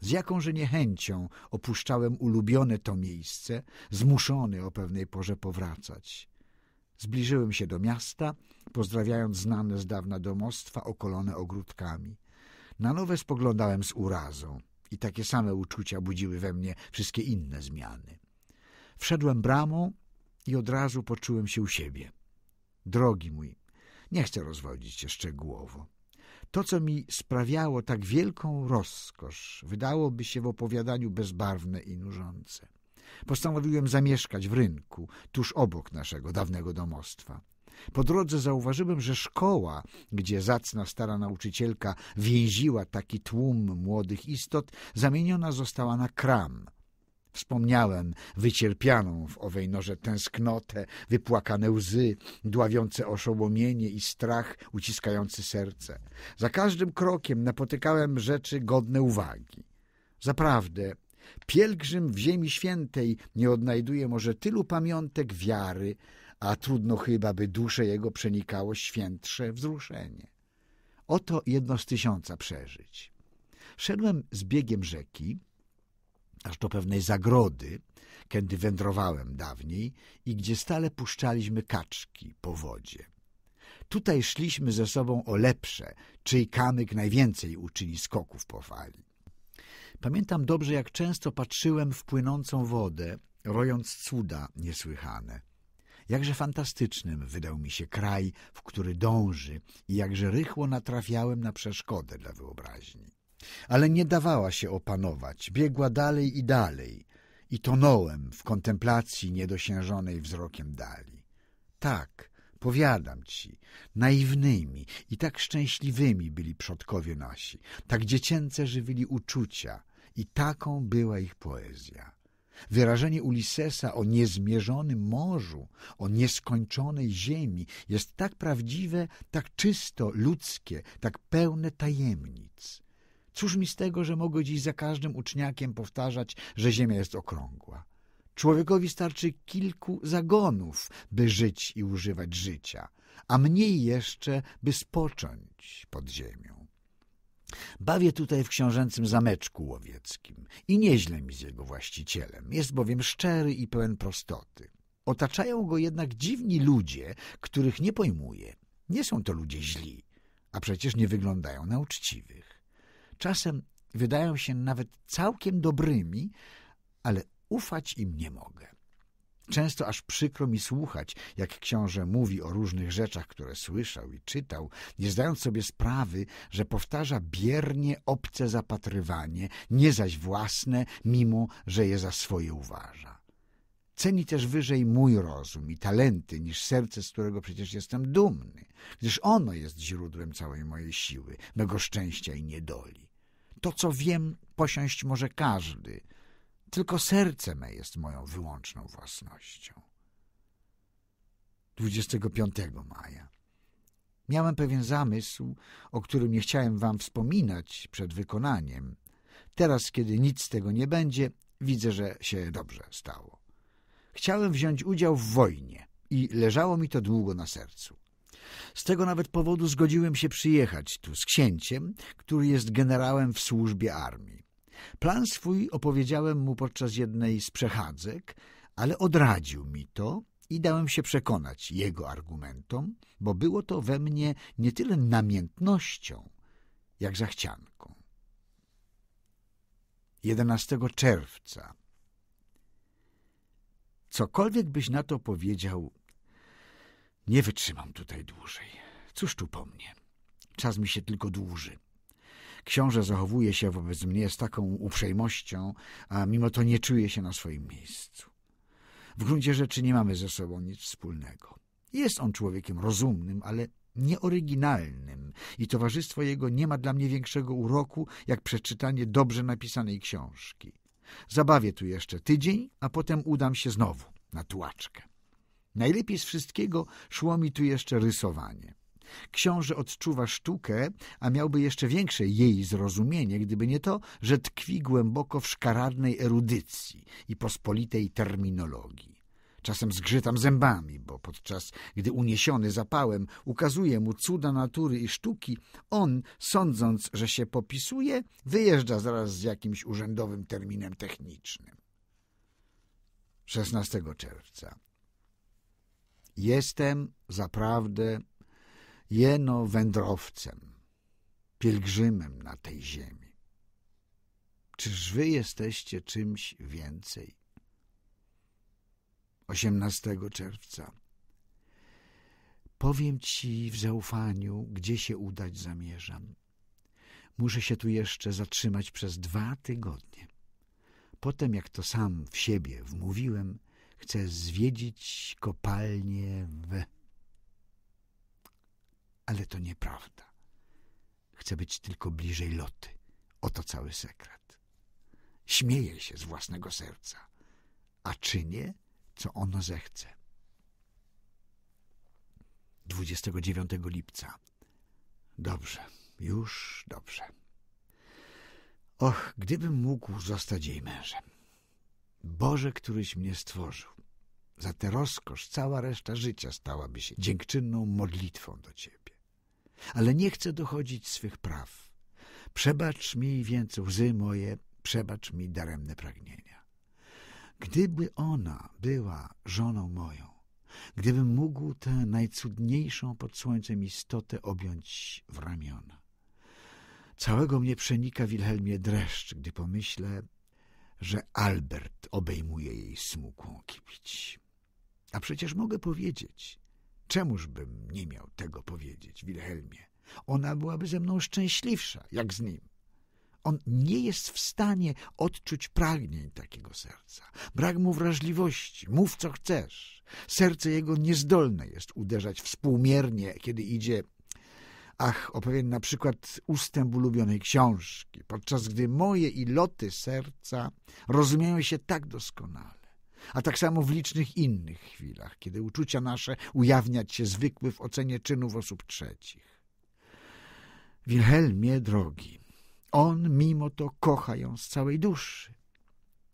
Z jakąże niechęcią opuszczałem ulubione to miejsce, zmuszony o pewnej porze powracać. Zbliżyłem się do miasta, pozdrawiając znane z dawna domostwa okolone ogródkami. Na nowe spoglądałem z urazą i takie same uczucia budziły we mnie wszystkie inne zmiany. Wszedłem bramą i od razu poczułem się u siebie. Drogi mój, nie chcę rozwodzić się szczegółowo. To, co mi sprawiało tak wielką rozkosz, wydałoby się w opowiadaniu bezbarwne i nużące. Postanowiłem zamieszkać w rynku, tuż obok naszego dawnego domostwa. Po drodze zauważyłem, że szkoła, gdzie zacna stara nauczycielka więziła taki tłum młodych istot, zamieniona została na kram – Wspomniałem wycierpianą w owej norze tęsknotę, wypłakane łzy, dławiące oszołomienie i strach uciskający serce. Za każdym krokiem napotykałem rzeczy godne uwagi. Zaprawdę, pielgrzym w ziemi świętej nie odnajduje może tylu pamiątek wiary, a trudno chyba, by duszę jego przenikało świętsze wzruszenie. Oto jedno z tysiąca przeżyć. Szedłem z biegiem rzeki, aż do pewnej zagrody, kiedy wędrowałem dawniej i gdzie stale puszczaliśmy kaczki po wodzie. Tutaj szliśmy ze sobą o lepsze, czyj kamyk najwięcej uczyni skoków po fali. Pamiętam dobrze, jak często patrzyłem w płynącą wodę, rojąc cuda niesłychane. Jakże fantastycznym wydał mi się kraj, w który dąży i jakże rychło natrafiałem na przeszkodę dla wyobraźni. Ale nie dawała się opanować, biegła dalej i dalej i tonąłem w kontemplacji niedosiężonej wzrokiem dali. Tak, powiadam ci, naiwnymi i tak szczęśliwymi byli przodkowie nasi, tak dziecięce żywili uczucia i taką była ich poezja. Wyrażenie Ulisesa o niezmierzonym morzu, o nieskończonej ziemi jest tak prawdziwe, tak czysto ludzkie, tak pełne tajemnic. Cóż mi z tego, że mogę dziś za każdym uczniakiem powtarzać, że ziemia jest okrągła? Człowiekowi starczy kilku zagonów, by żyć i używać życia, a mniej jeszcze, by spocząć pod ziemią. Bawię tutaj w książęcym zameczku łowieckim i nieźle mi z jego właścicielem, jest bowiem szczery i pełen prostoty. Otaczają go jednak dziwni ludzie, których nie pojmuje. Nie są to ludzie źli, a przecież nie wyglądają na uczciwych czasem wydają się nawet całkiem dobrymi, ale ufać im nie mogę. Często aż przykro mi słuchać, jak książę mówi o różnych rzeczach, które słyszał i czytał, nie zdając sobie sprawy, że powtarza biernie obce zapatrywanie, nie zaś własne, mimo że je za swoje uważa. Ceni też wyżej mój rozum i talenty niż serce, z którego przecież jestem dumny, gdyż ono jest źródłem całej mojej siły, mego szczęścia i niedoli. To, co wiem, posiąść może każdy. Tylko serce me jest moją wyłączną własnością. 25 maja. Miałem pewien zamysł, o którym nie chciałem wam wspominać przed wykonaniem. Teraz, kiedy nic z tego nie będzie, widzę, że się dobrze stało. Chciałem wziąć udział w wojnie i leżało mi to długo na sercu. Z tego nawet powodu zgodziłem się przyjechać tu z księciem, który jest generałem w służbie armii. Plan swój opowiedziałem mu podczas jednej z przechadzek, ale odradził mi to i dałem się przekonać jego argumentom, bo było to we mnie nie tyle namiętnością, jak zachcianką. 11 czerwca Cokolwiek byś na to powiedział, nie wytrzymam tutaj dłużej. Cóż tu po mnie? Czas mi się tylko dłuży. Książę zachowuje się wobec mnie z taką uprzejmością, a mimo to nie czuje się na swoim miejscu. W gruncie rzeczy nie mamy ze sobą nic wspólnego. Jest on człowiekiem rozumnym, ale nieoryginalnym i towarzystwo jego nie ma dla mnie większego uroku, jak przeczytanie dobrze napisanej książki. Zabawię tu jeszcze tydzień, a potem udam się znowu na tułaczkę. Najlepiej z wszystkiego szło mi tu jeszcze rysowanie. Książę odczuwa sztukę, a miałby jeszcze większe jej zrozumienie, gdyby nie to, że tkwi głęboko w szkaradnej erudycji i pospolitej terminologii. Czasem zgrzytam zębami, bo podczas gdy uniesiony zapałem ukazuje mu cuda natury i sztuki, on, sądząc, że się popisuje, wyjeżdża zaraz z jakimś urzędowym terminem technicznym. 16 czerwca Jestem zaprawdę jeno wędrowcem, pielgrzymem na tej ziemi. Czyż wy jesteście czymś więcej? 18 czerwca. Powiem ci w zaufaniu, gdzie się udać zamierzam. Muszę się tu jeszcze zatrzymać przez dwa tygodnie. Potem, jak to sam w siebie wmówiłem, Chcę zwiedzić kopalnię w... Ale to nieprawda. Chcę być tylko bliżej loty. Oto cały sekret. Śmieje się z własnego serca, a czynię, co ono zechce. 29 lipca. Dobrze, już dobrze. Och, gdybym mógł zostać jej mężem. Boże, któryś mnie stworzył. Za tę rozkosz cała reszta życia stałaby się dziękczynną modlitwą do Ciebie. Ale nie chcę dochodzić swych praw. Przebacz mi więc łzy moje, przebacz mi daremne pragnienia. Gdyby ona była żoną moją, gdybym mógł tę najcudniejszą pod słońcem istotę objąć w ramiona. Całego mnie przenika Wilhelmie dreszcz, gdy pomyślę, że Albert obejmuje jej smukłą kipić. A przecież mogę powiedzieć. Czemużbym nie miał tego powiedzieć, Wilhelmie? Ona byłaby ze mną szczęśliwsza, jak z nim. On nie jest w stanie odczuć pragnień takiego serca. Brak mu wrażliwości, mów co chcesz. Serce jego niezdolne jest uderzać współmiernie, kiedy idzie Ach, o pewien na przykład ustęp ulubionej książki, podczas gdy moje i loty serca rozumieją się tak doskonale, a tak samo w licznych innych chwilach, kiedy uczucia nasze ujawniać się zwykły w ocenie czynów osób trzecich. Wilhelmie drogi, on mimo to kocha ją z całej duszy,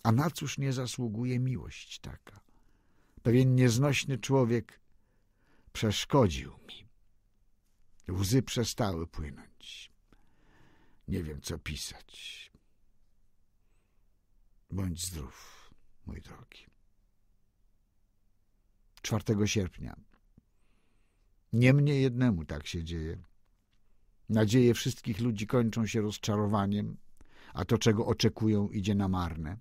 a na cóż nie zasługuje miłość taka? Pewien nieznośny człowiek przeszkodził mi. Łzy przestały płynąć. Nie wiem, co pisać. Bądź zdrów, mój drogi. 4 sierpnia. Nie mnie jednemu tak się dzieje. Nadzieje wszystkich ludzi kończą się rozczarowaniem, a to, czego oczekują, idzie na marne.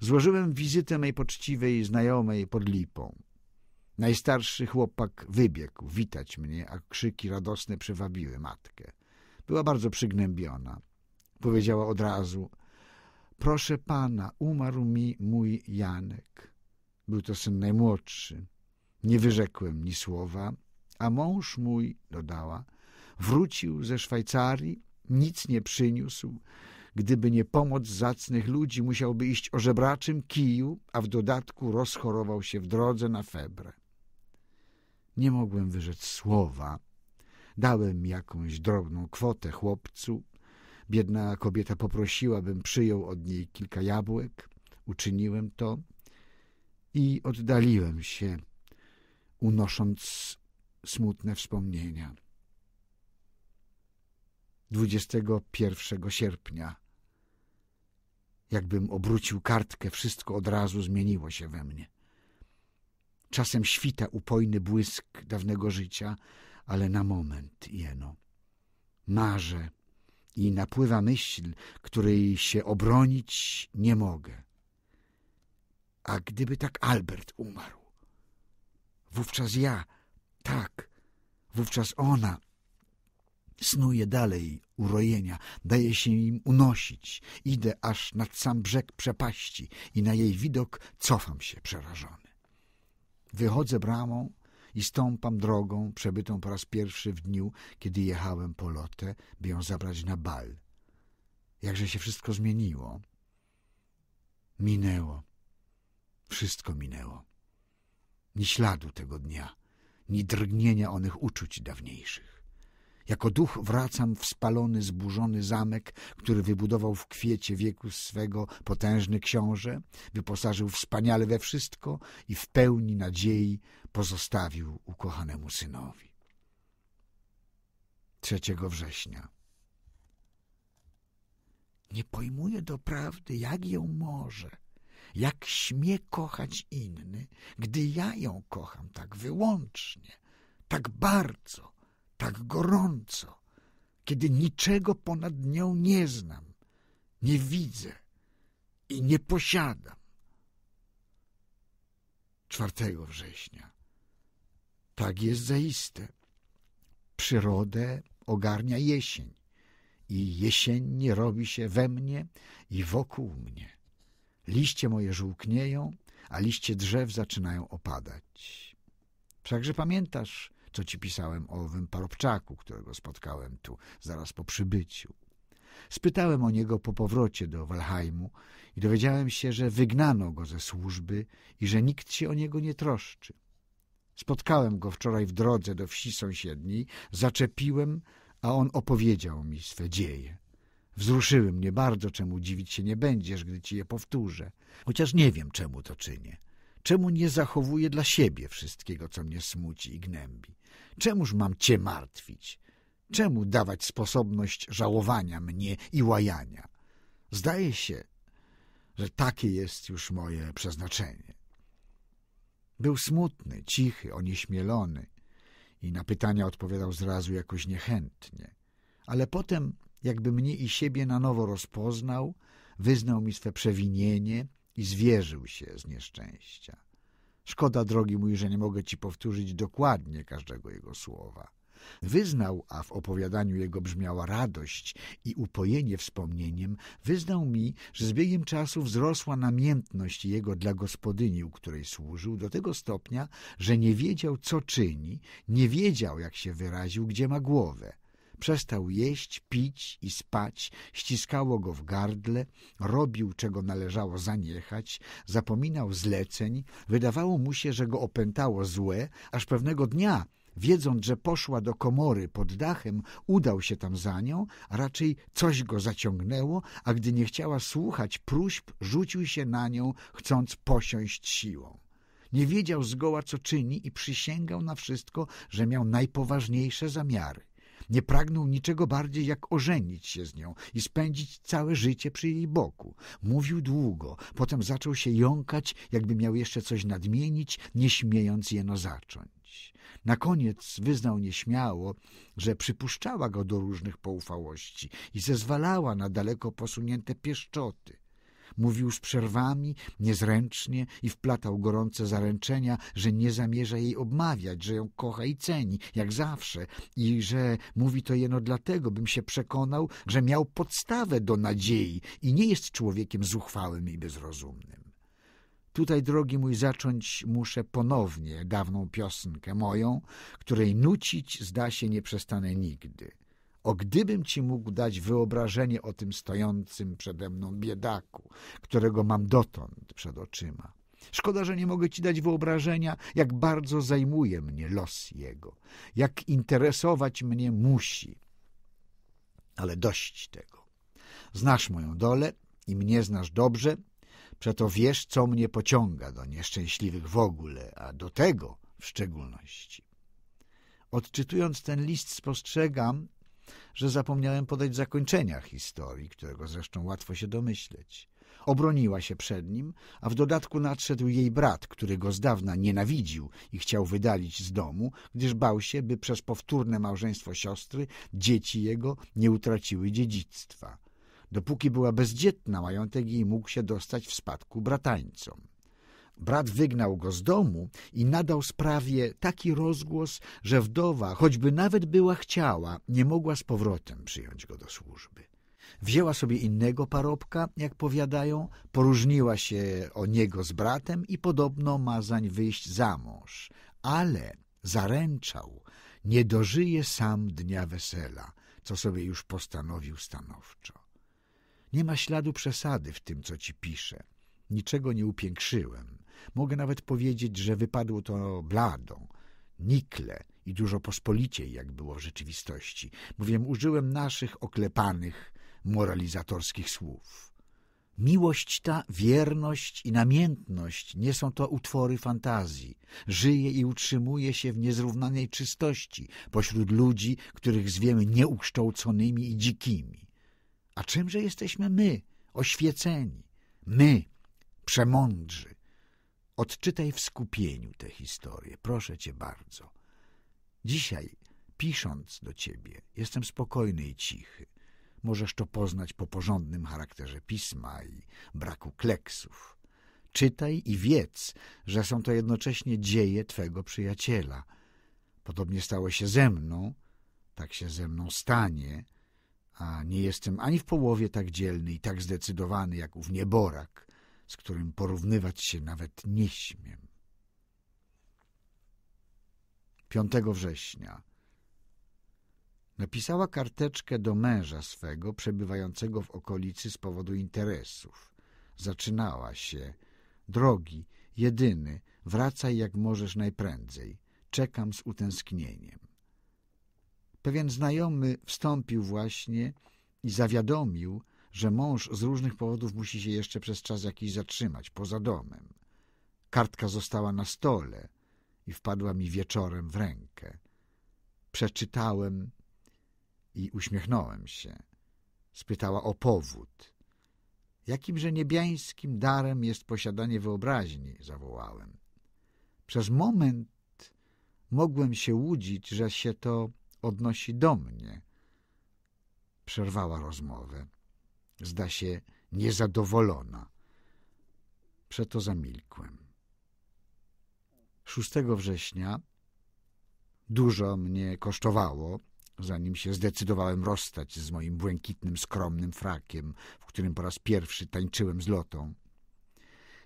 Złożyłem wizytę mej poczciwej znajomej pod Lipą. Najstarszy chłopak wybiegł witać mnie, a krzyki radosne przewabiły matkę. Była bardzo przygnębiona. Powiedziała od razu – Proszę pana, umarł mi mój Janek. Był to syn najmłodszy. Nie wyrzekłem ni słowa, a mąż mój, dodała, wrócił ze Szwajcarii, nic nie przyniósł. Gdyby nie pomoc zacnych ludzi, musiałby iść o żebraczym kiju, a w dodatku rozchorował się w drodze na febrę. Nie mogłem wyrzec słowa. Dałem jakąś drobną kwotę chłopcu. Biedna kobieta poprosiła, bym przyjął od niej kilka jabłek. Uczyniłem to i oddaliłem się, unosząc smutne wspomnienia. 21 sierpnia. Jakbym obrócił kartkę, wszystko od razu zmieniło się we mnie. Czasem świta upojny błysk dawnego życia, ale na moment jeno. Marzę i napływa myśl, której się obronić nie mogę. A gdyby tak Albert umarł? Wówczas ja, tak, wówczas ona snuje dalej urojenia, daje się im unosić. Idę aż nad sam brzeg przepaści i na jej widok cofam się przerażony. Wychodzę bramą i stąpam drogą przebytą po raz pierwszy w dniu, kiedy jechałem po lotę, by ją zabrać na bal. Jakże się wszystko zmieniło. Minęło. Wszystko minęło. Ni śladu tego dnia, ni drgnienia onych uczuć dawniejszych. Jako duch wracam w spalony, zburzony zamek, który wybudował w kwiecie wieku swego potężny książę, wyposażył wspaniale we wszystko i w pełni nadziei pozostawił ukochanemu synowi. 3 września Nie pojmuję doprawdy, jak ją może, jak śmie kochać inny, gdy ja ją kocham tak wyłącznie, tak bardzo – tak gorąco, kiedy niczego ponad nią nie znam, nie widzę i nie posiadam. 4 września. Tak jest zaiste. Przyrodę ogarnia jesień i jesiennie robi się we mnie i wokół mnie. Liście moje żółknieją, a liście drzew zaczynają opadać. Wszakże pamiętasz, co ci pisałem o owym parobczaku, którego spotkałem tu zaraz po przybyciu. Spytałem o niego po powrocie do Walheimu i dowiedziałem się, że wygnano go ze służby i że nikt się o niego nie troszczy. Spotkałem go wczoraj w drodze do wsi sąsiedniej, zaczepiłem, a on opowiedział mi swe dzieje. Wzruszyły mnie bardzo, czemu dziwić się nie będziesz, gdy ci je powtórzę, chociaż nie wiem, czemu to czynię. Czemu nie zachowuję dla siebie wszystkiego, co mnie smuci i gnębi? Czemuż mam cię martwić? Czemu dawać sposobność żałowania mnie i łajania? Zdaje się, że takie jest już moje przeznaczenie. Był smutny, cichy, onieśmielony i na pytania odpowiadał zrazu jakoś niechętnie. Ale potem, jakby mnie i siebie na nowo rozpoznał, wyznał mi swe przewinienie – i zwierzył się z nieszczęścia. Szkoda, drogi mój, że nie mogę ci powtórzyć dokładnie każdego jego słowa. Wyznał, a w opowiadaniu jego brzmiała radość i upojenie wspomnieniem, wyznał mi, że z biegiem czasu wzrosła namiętność jego dla gospodyni, u której służył, do tego stopnia, że nie wiedział, co czyni, nie wiedział, jak się wyraził, gdzie ma głowę. Przestał jeść, pić i spać, ściskało go w gardle, robił, czego należało zaniechać, zapominał zleceń, wydawało mu się, że go opętało złe, aż pewnego dnia wiedząc, że poszła do komory pod dachem, udał się tam za nią, a raczej coś go zaciągnęło, a gdy nie chciała słuchać próśb, rzucił się na nią, chcąc posiąść siłą. Nie wiedział zgoła, co czyni i przysięgał na wszystko, że miał najpoważniejsze zamiary. Nie pragnął niczego bardziej jak ożenić się z nią i spędzić całe życie przy jej boku. Mówił długo, potem zaczął się jąkać, jakby miał jeszcze coś nadmienić, nie śmiejąc jeno zacząć. Na koniec wyznał nieśmiało, że przypuszczała go do różnych poufałości i zezwalała na daleko posunięte pieszczoty. Mówił z przerwami, niezręcznie i wplatał gorące zaręczenia, że nie zamierza jej obmawiać, że ją kocha i ceni, jak zawsze, i że mówi to jeno dlatego, bym się przekonał, że miał podstawę do nadziei i nie jest człowiekiem zuchwałym i bezrozumnym. Tutaj, drogi mój, zacząć muszę ponownie dawną piosenkę moją, której nucić zda się nie przestanę nigdy. O gdybym ci mógł dać wyobrażenie o tym stojącym przede mną biedaku, którego mam dotąd przed oczyma. Szkoda, że nie mogę ci dać wyobrażenia, jak bardzo zajmuje mnie los jego, jak interesować mnie musi. Ale dość tego. Znasz moją dolę i mnie znasz dobrze, przeto wiesz, co mnie pociąga do nieszczęśliwych w ogóle, a do tego w szczególności. Odczytując ten list spostrzegam, że zapomniałem podać zakończenia historii, którego zresztą łatwo się domyśleć. Obroniła się przed nim, a w dodatku nadszedł jej brat, który go z dawna nienawidził i chciał wydalić z domu, gdyż bał się, by przez powtórne małżeństwo siostry dzieci jego nie utraciły dziedzictwa. Dopóki była bezdzietna, majątek jej mógł się dostać w spadku bratańcom. Brat wygnał go z domu i nadał sprawie taki rozgłos, że wdowa, choćby nawet była chciała, nie mogła z powrotem przyjąć go do służby. Wzięła sobie innego parobka, jak powiadają, poróżniła się o niego z bratem i podobno ma zań wyjść za mąż. Ale zaręczał, nie dożyje sam dnia wesela, co sobie już postanowił stanowczo. Nie ma śladu przesady w tym, co ci piszę. Niczego nie upiększyłem. Mogę nawet powiedzieć, że wypadło to blado, nikle i dużo pospoliciej, jak było w rzeczywistości, bowiem użyłem naszych oklepanych, moralizatorskich słów. Miłość ta, wierność i namiętność nie są to utwory fantazji. Żyje i utrzymuje się w niezrównanej czystości pośród ludzi, których zwiemy nieukształconymi i dzikimi. A czymże jesteśmy my, oświeceni, my, przemądrzy, Odczytaj w skupieniu tę historię, proszę cię bardzo. Dzisiaj, pisząc do ciebie, jestem spokojny i cichy. Możesz to poznać po porządnym charakterze pisma i braku kleksów. Czytaj i wiedz, że są to jednocześnie dzieje twego przyjaciela. Podobnie stało się ze mną, tak się ze mną stanie, a nie jestem ani w połowie tak dzielny i tak zdecydowany jak ów nieborak, z którym porównywać się nawet nie śmiem. 5 września napisała karteczkę do męża swego, przebywającego w okolicy z powodu interesów. Zaczynała się. Drogi, jedyny, wracaj jak możesz najprędzej. Czekam z utęsknieniem. Pewien znajomy wstąpił właśnie i zawiadomił, że mąż z różnych powodów musi się jeszcze przez czas jakiś zatrzymać, poza domem. Kartka została na stole i wpadła mi wieczorem w rękę. Przeczytałem i uśmiechnąłem się. Spytała o powód. Jakimże niebiańskim darem jest posiadanie wyobraźni, zawołałem. Przez moment mogłem się łudzić, że się to odnosi do mnie. Przerwała rozmowę zda się niezadowolona. Przeto zamilkłem. 6 września dużo mnie kosztowało, zanim się zdecydowałem rozstać z moim błękitnym, skromnym frakiem, w którym po raz pierwszy tańczyłem z lotą.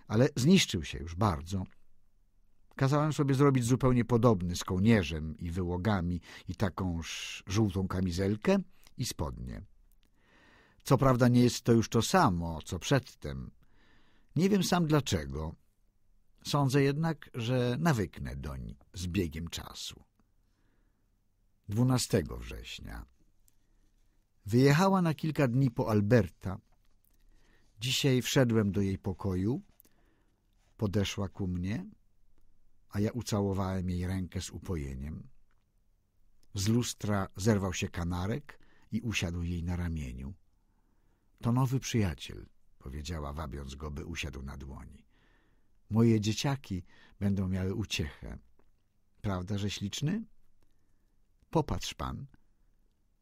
Ale zniszczył się już bardzo. Kazałem sobie zrobić zupełnie podobny z kołnierzem i wyłogami i takąż żółtą kamizelkę i spodnie. Co prawda nie jest to już to samo, co przedtem. Nie wiem sam dlaczego. Sądzę jednak, że nawyknę doń z biegiem czasu. 12 września. Wyjechała na kilka dni po Alberta. Dzisiaj wszedłem do jej pokoju. Podeszła ku mnie, a ja ucałowałem jej rękę z upojeniem. Z lustra zerwał się kanarek i usiadł jej na ramieniu. To nowy przyjaciel, powiedziała, wabiąc go, by usiadł na dłoni. Moje dzieciaki będą miały uciechę. Prawda, że śliczny? Popatrz pan.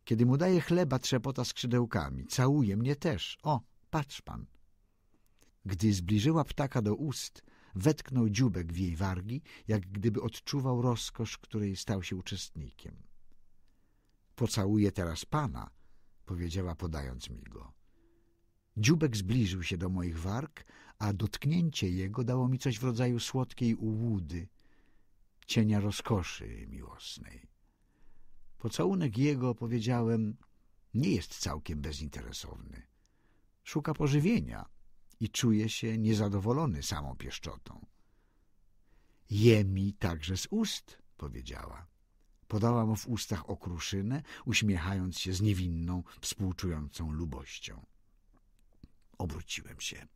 Kiedy mu daje chleba, trzepota skrzydełkami. Całuje mnie też. O, patrz pan. Gdy zbliżyła ptaka do ust, wetknął dziubek w jej wargi, jak gdyby odczuwał rozkosz, której stał się uczestnikiem. Pocałuję teraz pana, powiedziała podając mi go. Dziubek zbliżył się do moich warg, a dotknięcie jego dało mi coś w rodzaju słodkiej ułudy, cienia rozkoszy miłosnej. Pocałunek jego, powiedziałem, nie jest całkiem bezinteresowny. Szuka pożywienia i czuje się niezadowolony samą pieszczotą. Je mi także z ust, powiedziała. Podała mu w ustach okruszynę, uśmiechając się z niewinną, współczującą lubością. Obróciłem się.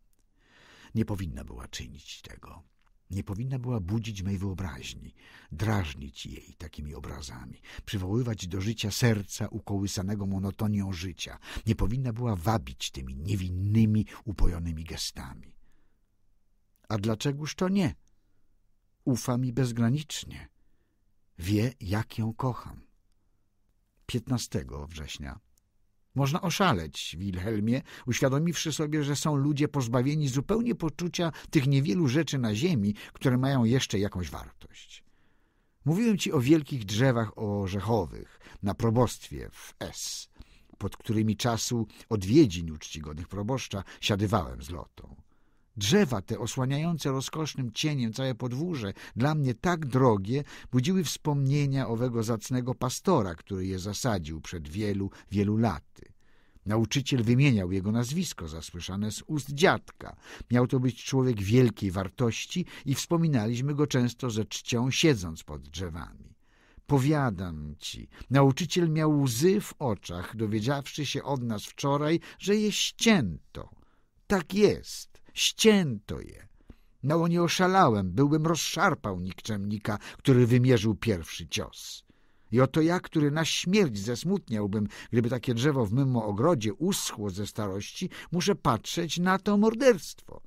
Nie powinna była czynić tego. Nie powinna była budzić mej wyobraźni, drażnić jej takimi obrazami, przywoływać do życia serca ukołysanego monotonią życia. Nie powinna była wabić tymi niewinnymi, upojonymi gestami. A dlaczegoż to nie? Ufa mi bezgranicznie. Wie, jak ją kocham. 15 września można oszaleć, Wilhelmie, uświadomiwszy sobie, że są ludzie pozbawieni zupełnie poczucia tych niewielu rzeczy na ziemi, które mają jeszcze jakąś wartość. Mówiłem ci o wielkich drzewach orzechowych na probostwie w S, pod którymi czasu odwiedzin uczcigodnych proboszcza siadywałem z lotą. Drzewa te, osłaniające rozkosznym cieniem całe podwórze, dla mnie tak drogie, budziły wspomnienia owego zacnego pastora, który je zasadził przed wielu, wielu laty. Nauczyciel wymieniał jego nazwisko, zasłyszane z ust dziadka. Miał to być człowiek wielkiej wartości i wspominaliśmy go często ze czcią, siedząc pod drzewami. Powiadam ci, nauczyciel miał łzy w oczach, dowiedziawszy się od nas wczoraj, że je ścięto. Tak jest ścięto je. No, nie oszalałem, byłbym rozszarpał nikczemnika, który wymierzył pierwszy cios. I oto ja, który na śmierć zesmutniałbym, gdyby takie drzewo w mym ogrodzie uschło ze starości, muszę patrzeć na to morderstwo.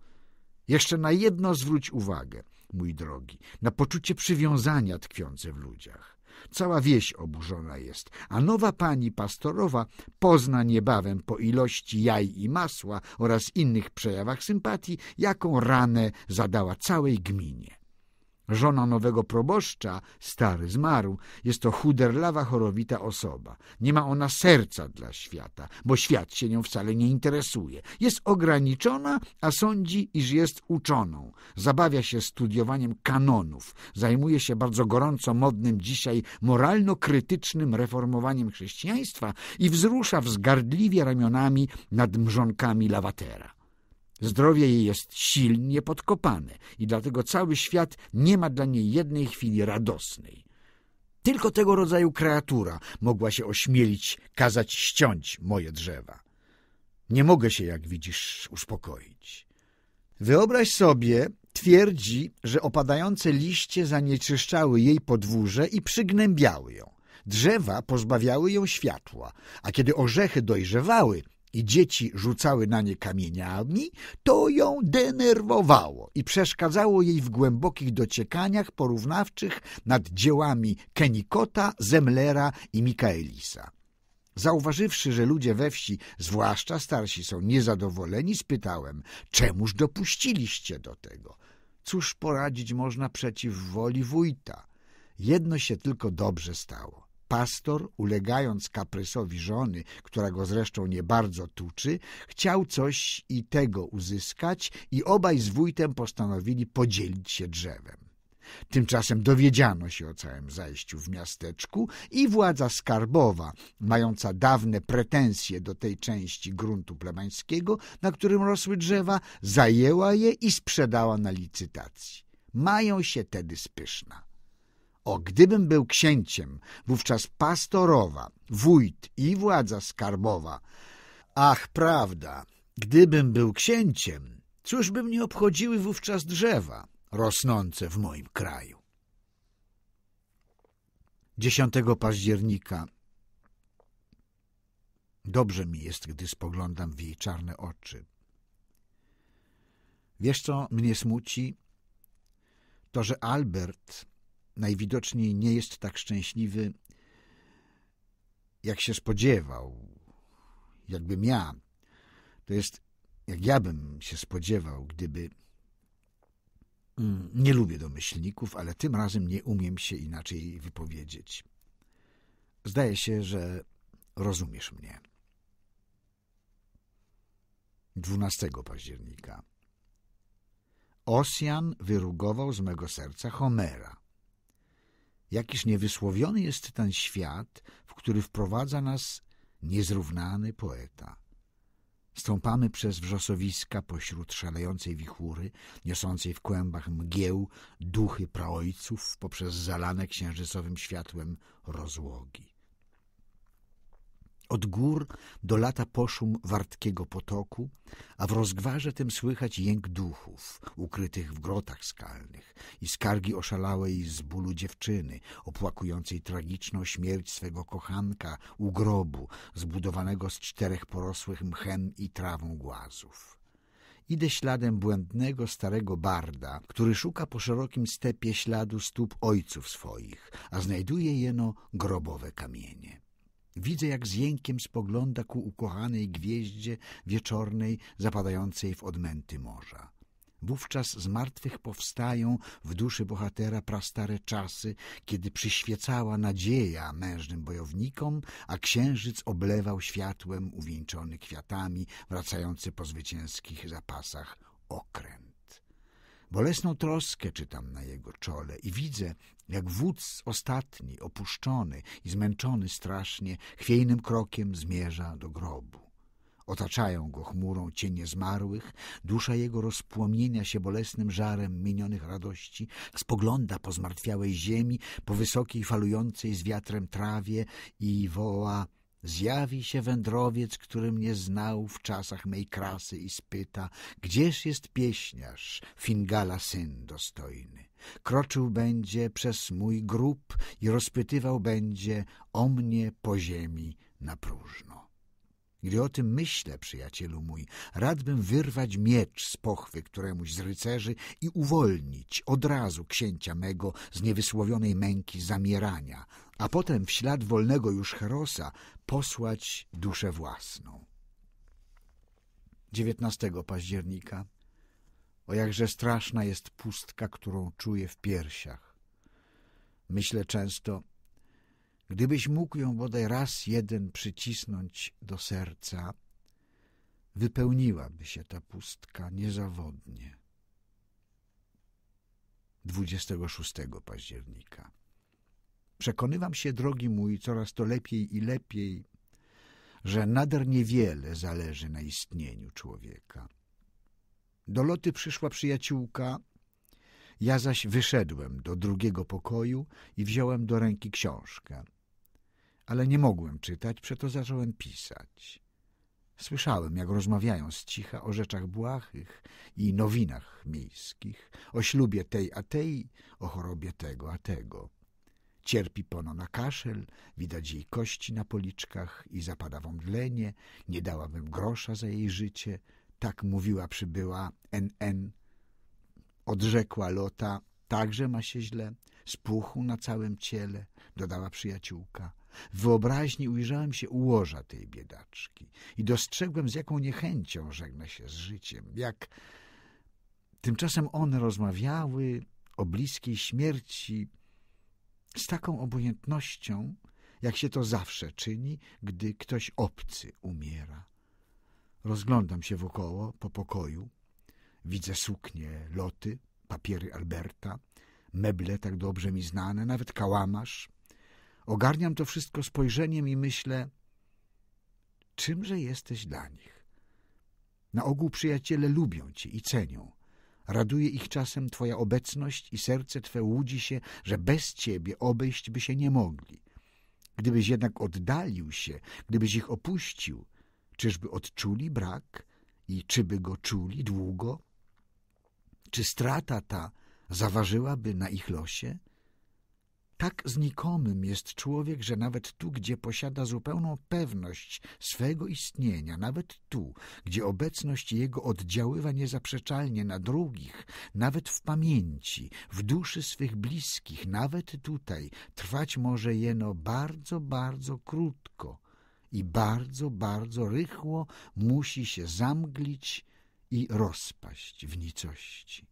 Jeszcze na jedno zwróć uwagę, mój drogi, na poczucie przywiązania tkwiące w ludziach. Cała wieś oburzona jest, a nowa pani pastorowa pozna niebawem po ilości jaj i masła oraz innych przejawach sympatii, jaką ranę zadała całej gminie. Żona nowego proboszcza, stary, zmarł. Jest to chuderlawa, chorowita osoba. Nie ma ona serca dla świata, bo świat się nią wcale nie interesuje. Jest ograniczona, a sądzi, iż jest uczoną. Zabawia się studiowaniem kanonów. Zajmuje się bardzo gorąco modnym dzisiaj moralno-krytycznym reformowaniem chrześcijaństwa i wzrusza wzgardliwie ramionami nad mrzonkami lawatera. Zdrowie jej jest silnie podkopane i dlatego cały świat nie ma dla niej jednej chwili radosnej. Tylko tego rodzaju kreatura mogła się ośmielić kazać ściąć moje drzewa. Nie mogę się, jak widzisz, uspokoić. Wyobraź sobie, twierdzi, że opadające liście zanieczyszczały jej podwórze i przygnębiały ją. Drzewa pozbawiały ją światła, a kiedy orzechy dojrzewały, i dzieci rzucały na nie kamieniami, to ją denerwowało i przeszkadzało jej w głębokich dociekaniach porównawczych nad dziełami Kenikota, Zemlera i Mikaelisa. Zauważywszy, że ludzie we wsi, zwłaszcza starsi, są niezadowoleni, spytałem, czemuż dopuściliście do tego? Cóż poradzić można przeciw woli wójta? Jedno się tylko dobrze stało pastor, ulegając kaprysowi żony, która go zresztą nie bardzo tuczy, chciał coś i tego uzyskać i obaj z wójtem postanowili podzielić się drzewem. Tymczasem dowiedziano się o całym zajściu w miasteczku i władza skarbowa, mająca dawne pretensje do tej części gruntu plebańskiego, na którym rosły drzewa, zajęła je i sprzedała na licytacji. Mają się tedy spyszna. O, gdybym był księciem, wówczas pastorowa, wójt i władza skarbowa. Ach, prawda, gdybym był księciem, cóż by mnie obchodziły wówczas drzewa rosnące w moim kraju? 10 października Dobrze mi jest, gdy spoglądam w jej czarne oczy. Wiesz, co mnie smuci? To, że Albert najwidoczniej nie jest tak szczęśliwy, jak się spodziewał, jakbym ja. To jest, jak ja bym się spodziewał, gdyby. Mm, nie lubię domyślników, ale tym razem nie umiem się inaczej wypowiedzieć. Zdaje się, że rozumiesz mnie. 12 października. Osjan wyrugował z mego serca Homera jakiż niewysłowiony jest ten świat, w który wprowadza nas niezrównany poeta. Stąpamy przez wrzosowiska pośród szalejącej wichury, niosącej w kłębach mgieł duchy praojców poprzez zalane księżycowym światłem rozłogi. Od gór do lata poszum wartkiego potoku, a w rozgwarze tym słychać jęk duchów ukrytych w grotach skalnych i skargi oszalałej z bólu dziewczyny, opłakującej tragiczną śmierć swego kochanka u grobu zbudowanego z czterech porosłych mchem i trawą głazów idę śladem błędnego starego barda, który szuka po szerokim stepie śladu stóp ojców swoich, a znajduje jeno grobowe kamienie. Widzę, jak z jękiem spogląda ku ukochanej gwieździe wieczornej zapadającej w odmęty morza. Wówczas z martwych powstają w duszy bohatera prastare czasy, kiedy przyświecała nadzieja mężnym bojownikom, a księżyc oblewał światłem uwieńczony kwiatami wracający po zwycięskich zapasach okręt. Bolesną troskę czytam na jego czole i widzę, jak wódz ostatni, opuszczony i zmęczony strasznie, chwiejnym krokiem zmierza do grobu. Otaczają go chmurą cienie zmarłych, dusza jego rozpłomienia się bolesnym żarem minionych radości, spogląda po zmartwiałej ziemi, po wysokiej falującej z wiatrem trawie i woła Zjawi się wędrowiec, który mnie znał w czasach mej krasy i spyta, gdzież jest pieśniarz, Fingala syn dostojny. Kroczył będzie przez mój grób i rozpytywał będzie o mnie po ziemi na próżno. Gdy o tym myślę, przyjacielu mój, radbym wyrwać miecz z pochwy któremuś z rycerzy i uwolnić od razu księcia mego z niewysłowionej męki zamierania, a potem w ślad wolnego już Herosa posłać duszę własną. 19 października O jakże straszna jest pustka, którą czuję w piersiach. Myślę często, Gdybyś mógł ją bodaj raz jeden przycisnąć do serca, wypełniłaby się ta pustka niezawodnie. 26 października. Przekonywam się, drogi mój, coraz to lepiej i lepiej, że nader niewiele zależy na istnieniu człowieka. Do loty przyszła przyjaciółka, ja zaś wyszedłem do drugiego pokoju i wziąłem do ręki książkę ale nie mogłem czytać, przeto zacząłem pisać. Słyszałem, jak rozmawiają z cicha o rzeczach błahych i nowinach miejskich, o ślubie tej a tej, o chorobie tego a tego. Cierpi pono na kaszel, widać jej kości na policzkach i zapada wądlenie, nie dałabym grosza za jej życie. Tak mówiła przybyła NN. Odrzekła Lota, także ma się źle, spuchu na całym ciele, dodała przyjaciółka. W wyobraźni ujrzałem się u łoża tej biedaczki i dostrzegłem, z jaką niechęcią żegna się z życiem, jak tymczasem one rozmawiały o bliskiej śmierci z taką obojętnością, jak się to zawsze czyni, gdy ktoś obcy umiera. Rozglądam się wokoło, po pokoju. Widzę suknie, loty, papiery Alberta, meble tak dobrze mi znane, nawet kałamarz – Ogarniam to wszystko spojrzeniem i myślę, czymże jesteś dla nich. Na ogół przyjaciele lubią cię i cenią. Raduje ich czasem twoja obecność i serce twe łudzi się, że bez ciebie obejść by się nie mogli. Gdybyś jednak oddalił się, gdybyś ich opuścił, czyżby odczuli brak i czyby go czuli długo? Czy strata ta zaważyłaby na ich losie? Tak znikomym jest człowiek, że nawet tu, gdzie posiada zupełną pewność swego istnienia, nawet tu, gdzie obecność jego oddziaływa niezaprzeczalnie na drugich, nawet w pamięci, w duszy swych bliskich, nawet tutaj, trwać może jeno bardzo, bardzo krótko i bardzo, bardzo rychło musi się zamglić i rozpaść w nicości.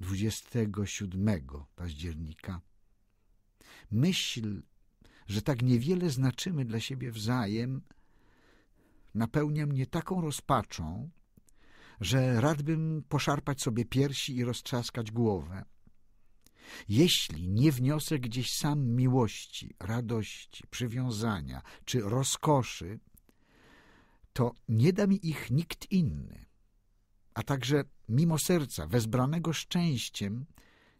27 października. Myśl, że tak niewiele znaczymy dla siebie wzajem, napełnia mnie taką rozpaczą, że radbym poszarpać sobie piersi i roztrzaskać głowę. Jeśli nie wniosę gdzieś sam miłości, radości, przywiązania czy rozkoszy, to nie da mi ich nikt inny a także mimo serca wezbranego szczęściem,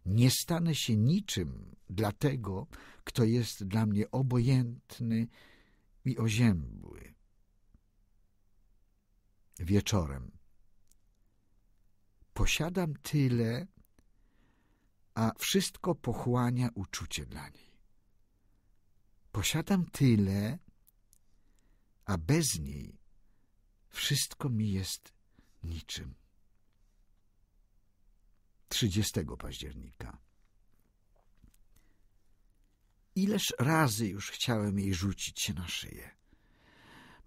nie stanę się niczym dla tego, kto jest dla mnie obojętny i oziębły. Wieczorem. Posiadam tyle, a wszystko pochłania uczucie dla niej. Posiadam tyle, a bez niej wszystko mi jest niczym. 30 października. Ileż razy już chciałem jej rzucić się na szyję.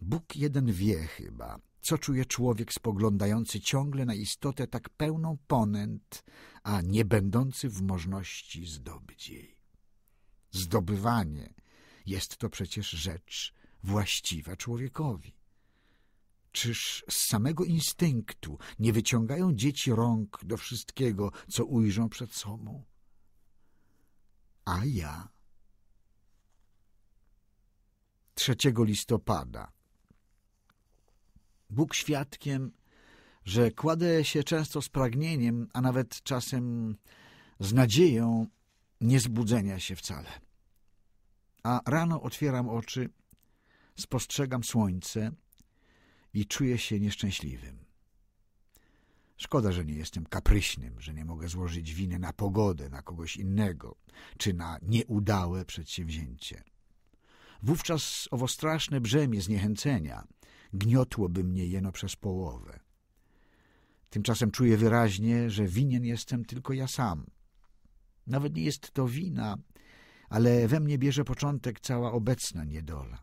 Bóg jeden wie chyba, co czuje człowiek spoglądający ciągle na istotę tak pełną ponęt, a nie będący w możności zdobyć jej. Zdobywanie jest to przecież rzecz właściwa człowiekowi. Czyż z samego instynktu nie wyciągają dzieci rąk do wszystkiego, co ujrzą przed sobą? A ja... 3 listopada Bóg świadkiem, że kładę się często z pragnieniem, a nawet czasem z nadzieją niezbudzenia się wcale. A rano otwieram oczy, spostrzegam słońce, i czuję się nieszczęśliwym. Szkoda, że nie jestem kapryśnym, że nie mogę złożyć winy na pogodę, na kogoś innego, czy na nieudałe przedsięwzięcie. Wówczas owo straszne brzemię zniechęcenia gniotłoby mnie jeno przez połowę. Tymczasem czuję wyraźnie, że winien jestem tylko ja sam. Nawet nie jest to wina, ale we mnie bierze początek cała obecna niedola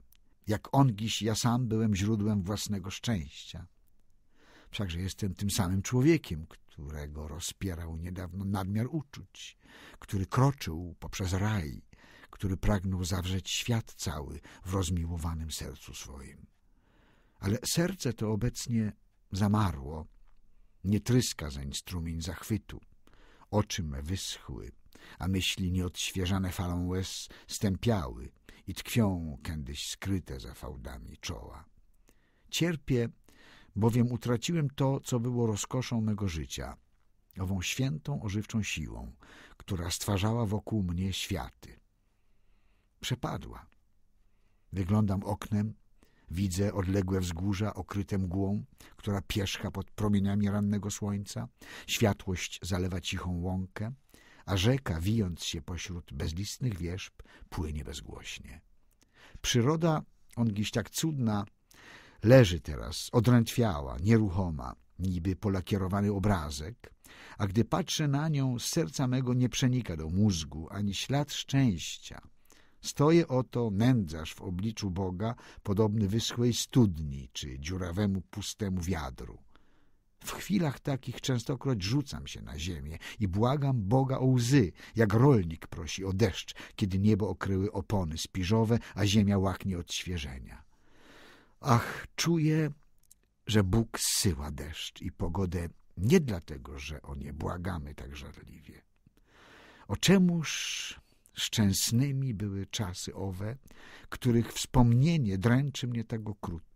jak ongiś ja sam byłem źródłem własnego szczęścia. Wszakże jestem tym samym człowiekiem, którego rozpierał niedawno nadmiar uczuć, który kroczył poprzez raj, który pragnął zawrzeć świat cały w rozmiłowanym sercu swoim. Ale serce to obecnie zamarło, nie tryska zeń strumień zachwytu, oczy me wyschły, a myśli nieodświeżane falą łez stępiały, i tkwią kiedyś skryte za fałdami czoła. Cierpię, bowiem utraciłem to, co było rozkoszą mego życia, ową świętą ożywczą siłą, która stwarzała wokół mnie światy. Przepadła. Wyglądam oknem, widzę odległe wzgórza okryte mgłą, która pierzcha pod promieniami rannego słońca, światłość zalewa cichą łąkę, a rzeka, wijąc się pośród bezlistnych wierzb, płynie bezgłośnie. Przyroda, on gdzieś tak cudna, leży teraz, odrętwiała, nieruchoma, niby polakierowany obrazek, a gdy patrzę na nią, z serca mego nie przenika do mózgu ani ślad szczęścia. Stoję oto, nędzarz w obliczu Boga, podobny wyschłej studni czy dziurawemu pustemu wiadru. W chwilach takich częstokroć rzucam się na ziemię i błagam Boga o łzy, jak rolnik prosi o deszcz, kiedy niebo okryły opony spiżowe, a ziemia łaknie od świeżenia. Ach, czuję, że Bóg syła deszcz i pogodę nie dlatego, że o nie błagamy tak żarliwie. O czemuż szczęsnymi były czasy owe, których wspomnienie dręczy mnie tak okrutnie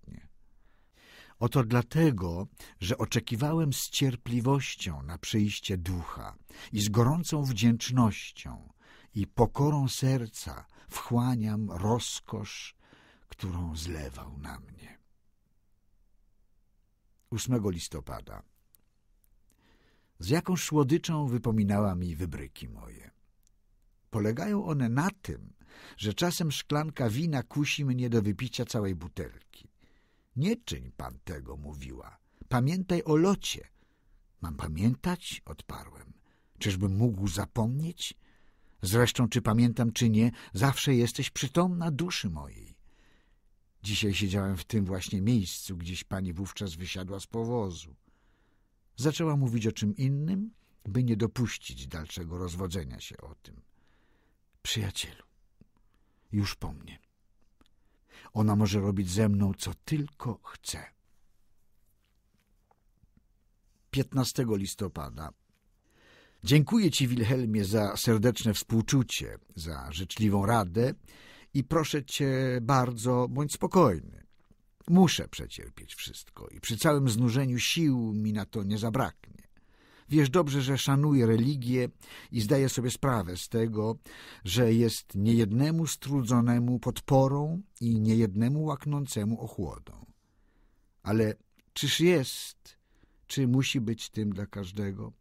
Oto dlatego, że oczekiwałem z cierpliwością na przyjście ducha i z gorącą wdzięcznością i pokorą serca wchłaniam rozkosz, którą zlewał na mnie. 8 listopada Z jaką słodyczą wypominała mi wybryki moje. Polegają one na tym, że czasem szklanka wina kusi mnie do wypicia całej butelki. Nie czyń pan tego, mówiła. Pamiętaj o locie. Mam pamiętać? Odparłem. Czyżbym mógł zapomnieć? Zresztą, czy pamiętam, czy nie, zawsze jesteś przytomna duszy mojej. Dzisiaj siedziałem w tym właśnie miejscu, gdzieś pani wówczas wysiadła z powozu. Zaczęła mówić o czym innym, by nie dopuścić dalszego rozwodzenia się o tym. Przyjacielu, już po mnie. Ona może robić ze mną, co tylko chce. 15 listopada. Dziękuję Ci, Wilhelmie, za serdeczne współczucie, za życzliwą radę i proszę Cię bardzo, bądź spokojny. Muszę przecierpieć wszystko i przy całym znużeniu sił mi na to nie zabraknie. Wiesz dobrze, że szanuję religię i zdaję sobie sprawę z tego, że jest niejednemu strudzonemu podporą i niejednemu łaknącemu ochłodą. Ale czyż jest, czy musi być tym dla każdego?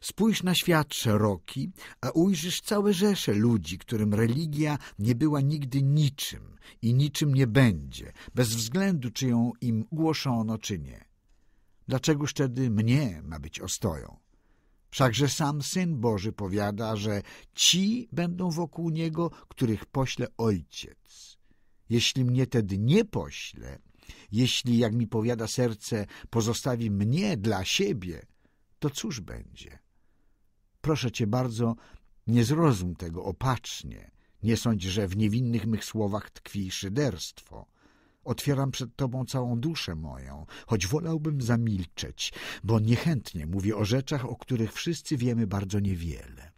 Spójrz na świat szeroki, a ujrzysz całe rzesze ludzi, którym religia nie była nigdy niczym i niczym nie będzie, bez względu czy ją im głoszono, czy nie. Dlaczegoż tedy mnie ma być ostoją? Wszakże sam Syn Boży powiada, że ci będą wokół Niego, których pośle Ojciec. Jeśli mnie tedy nie pośle, jeśli, jak mi powiada serce, pozostawi mnie dla siebie, to cóż będzie? Proszę Cię bardzo, nie zrozum tego opacznie. Nie sądź, że w niewinnych mych słowach tkwi szyderstwo. Otwieram przed Tobą całą duszę moją, choć wolałbym zamilczeć, bo niechętnie mówię o rzeczach, o których wszyscy wiemy bardzo niewiele.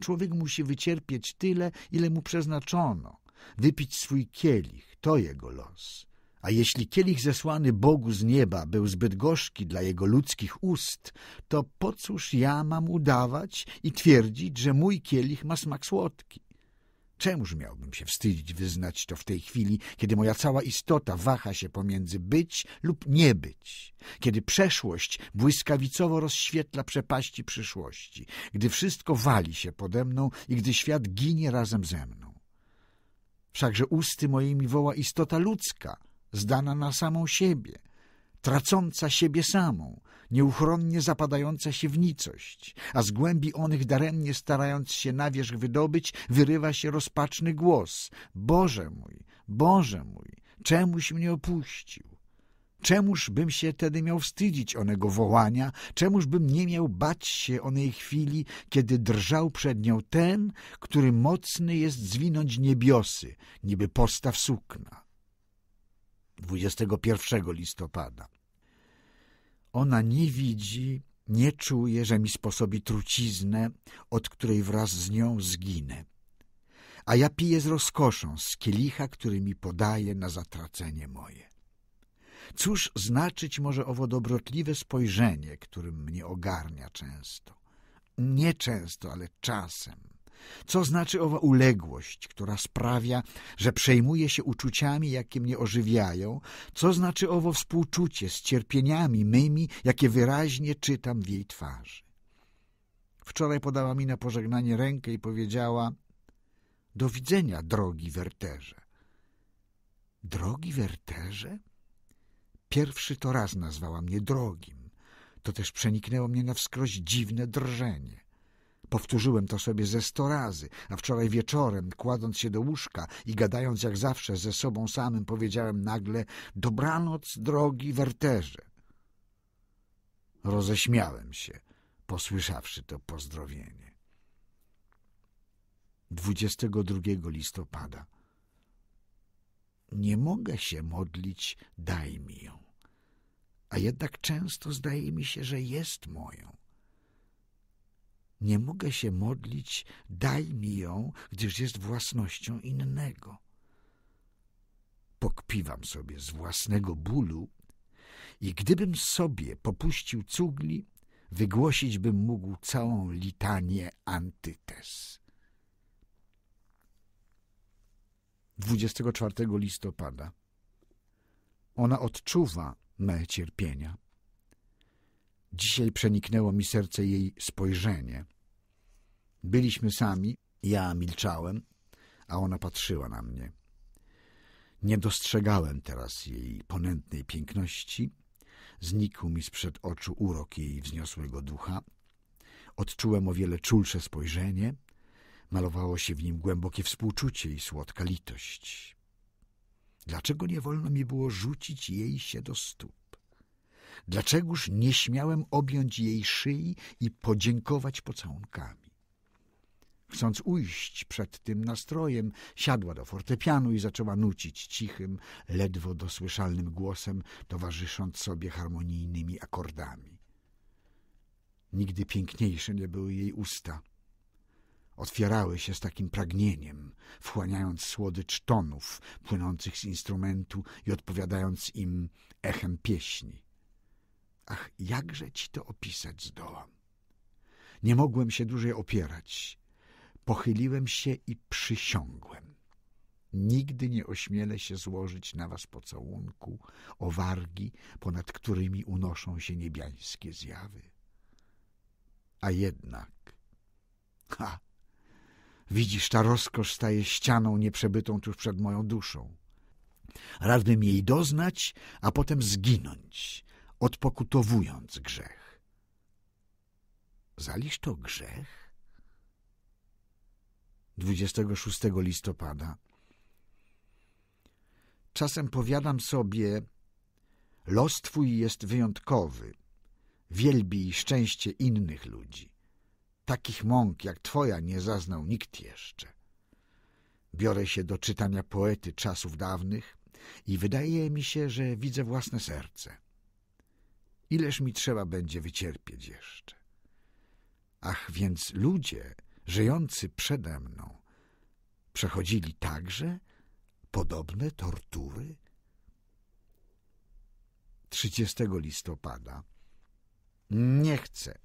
Człowiek musi wycierpieć tyle, ile mu przeznaczono, wypić swój kielich, to jego los. A jeśli kielich zesłany Bogu z nieba był zbyt gorzki dla jego ludzkich ust, to po cóż ja mam udawać i twierdzić, że mój kielich ma smak słodki? Czemuż miałbym się wstydzić wyznać to w tej chwili, kiedy moja cała istota waha się pomiędzy być lub nie być, kiedy przeszłość błyskawicowo rozświetla przepaści przyszłości, gdy wszystko wali się pode mną i gdy świat ginie razem ze mną? Wszakże usty mi woła istota ludzka, zdana na samą siebie – tracąca siebie samą, nieuchronnie zapadająca się w nicość, a z głębi onych daremnie starając się na wierzch wydobyć, wyrywa się rozpaczny głos. Boże mój, Boże mój, czemuś mnie opuścił. Czemuż bym się tedy miał wstydzić onego wołania, czemuż bym nie miał bać się onej chwili, kiedy drżał przed nią ten, który mocny jest zwinąć niebiosy, niby postaw sukna. 21 listopada. Ona nie widzi, nie czuje, że mi sposobi truciznę, od której wraz z nią zginę. A ja piję z rozkoszą z kielicha, który mi podaje na zatracenie moje. Cóż znaczyć może owo dobrotliwe spojrzenie, którym mnie ogarnia często? Nie często, ale czasem co znaczy owa uległość, która sprawia, że przejmuje się uczuciami, jakie mnie ożywiają? Co znaczy owo współczucie z cierpieniami mymi, jakie wyraźnie czytam w jej twarzy? Wczoraj podała mi na pożegnanie rękę i powiedziała — Do widzenia, drogi Werterze. — Drogi Werterze? Pierwszy to raz nazwała mnie drogim. To też przeniknęło mnie na wskroś dziwne drżenie. Powtórzyłem to sobie ze sto razy, a wczoraj wieczorem, kładąc się do łóżka i gadając jak zawsze ze sobą samym, powiedziałem nagle — dobranoc, drogi Werterze. Roześmiałem się, posłyszawszy to pozdrowienie. 22 listopada Nie mogę się modlić, daj mi ją. A jednak często zdaje mi się, że jest moją. Nie mogę się modlić, daj mi ją, gdyż jest własnością innego. Pokpiwam sobie z własnego bólu i gdybym sobie popuścił cugli, wygłosić bym mógł całą litanię antytes. 24 listopada ona odczuwa me cierpienia. Dzisiaj przeniknęło mi serce jej spojrzenie. Byliśmy sami, ja milczałem, a ona patrzyła na mnie. Nie dostrzegałem teraz jej ponętnej piękności, znikł mi sprzed oczu urok jej wzniosłego ducha, odczułem o wiele czulsze spojrzenie, malowało się w nim głębokie współczucie i słodka litość. Dlaczego nie wolno mi było rzucić jej się do stóp? Dlaczegoż nie śmiałem objąć jej szyi i podziękować pocałunkami? Chcąc ujść przed tym nastrojem, siadła do fortepianu i zaczęła nucić cichym, ledwo dosłyszalnym głosem, towarzysząc sobie harmonijnymi akordami. Nigdy piękniejsze nie były jej usta. Otwierały się z takim pragnieniem, wchłaniając słodycz tonów płynących z instrumentu i odpowiadając im echem pieśni. Ach, jakże ci to opisać zdołam! Nie mogłem się dłużej opierać Pochyliłem się i przysiągłem. Nigdy nie ośmielę się złożyć na was pocałunku o wargi, ponad którymi unoszą się niebiańskie zjawy. A jednak... Ha! Widzisz, ta rozkosz staje ścianą nieprzebytą tuż przed moją duszą. Radbym jej doznać, a potem zginąć, odpokutowując grzech. Zaliż to grzech? 26 listopada. Czasem powiadam sobie, los twój jest wyjątkowy, wielbi szczęście innych ludzi. Takich mąk jak twoja nie zaznał nikt jeszcze. Biorę się do czytania poety czasów dawnych i wydaje mi się, że widzę własne serce. Ileż mi trzeba będzie wycierpieć jeszcze? Ach, więc ludzie żyjący przede mną, przechodzili także podobne tortury? 30 listopada. Nie chcę,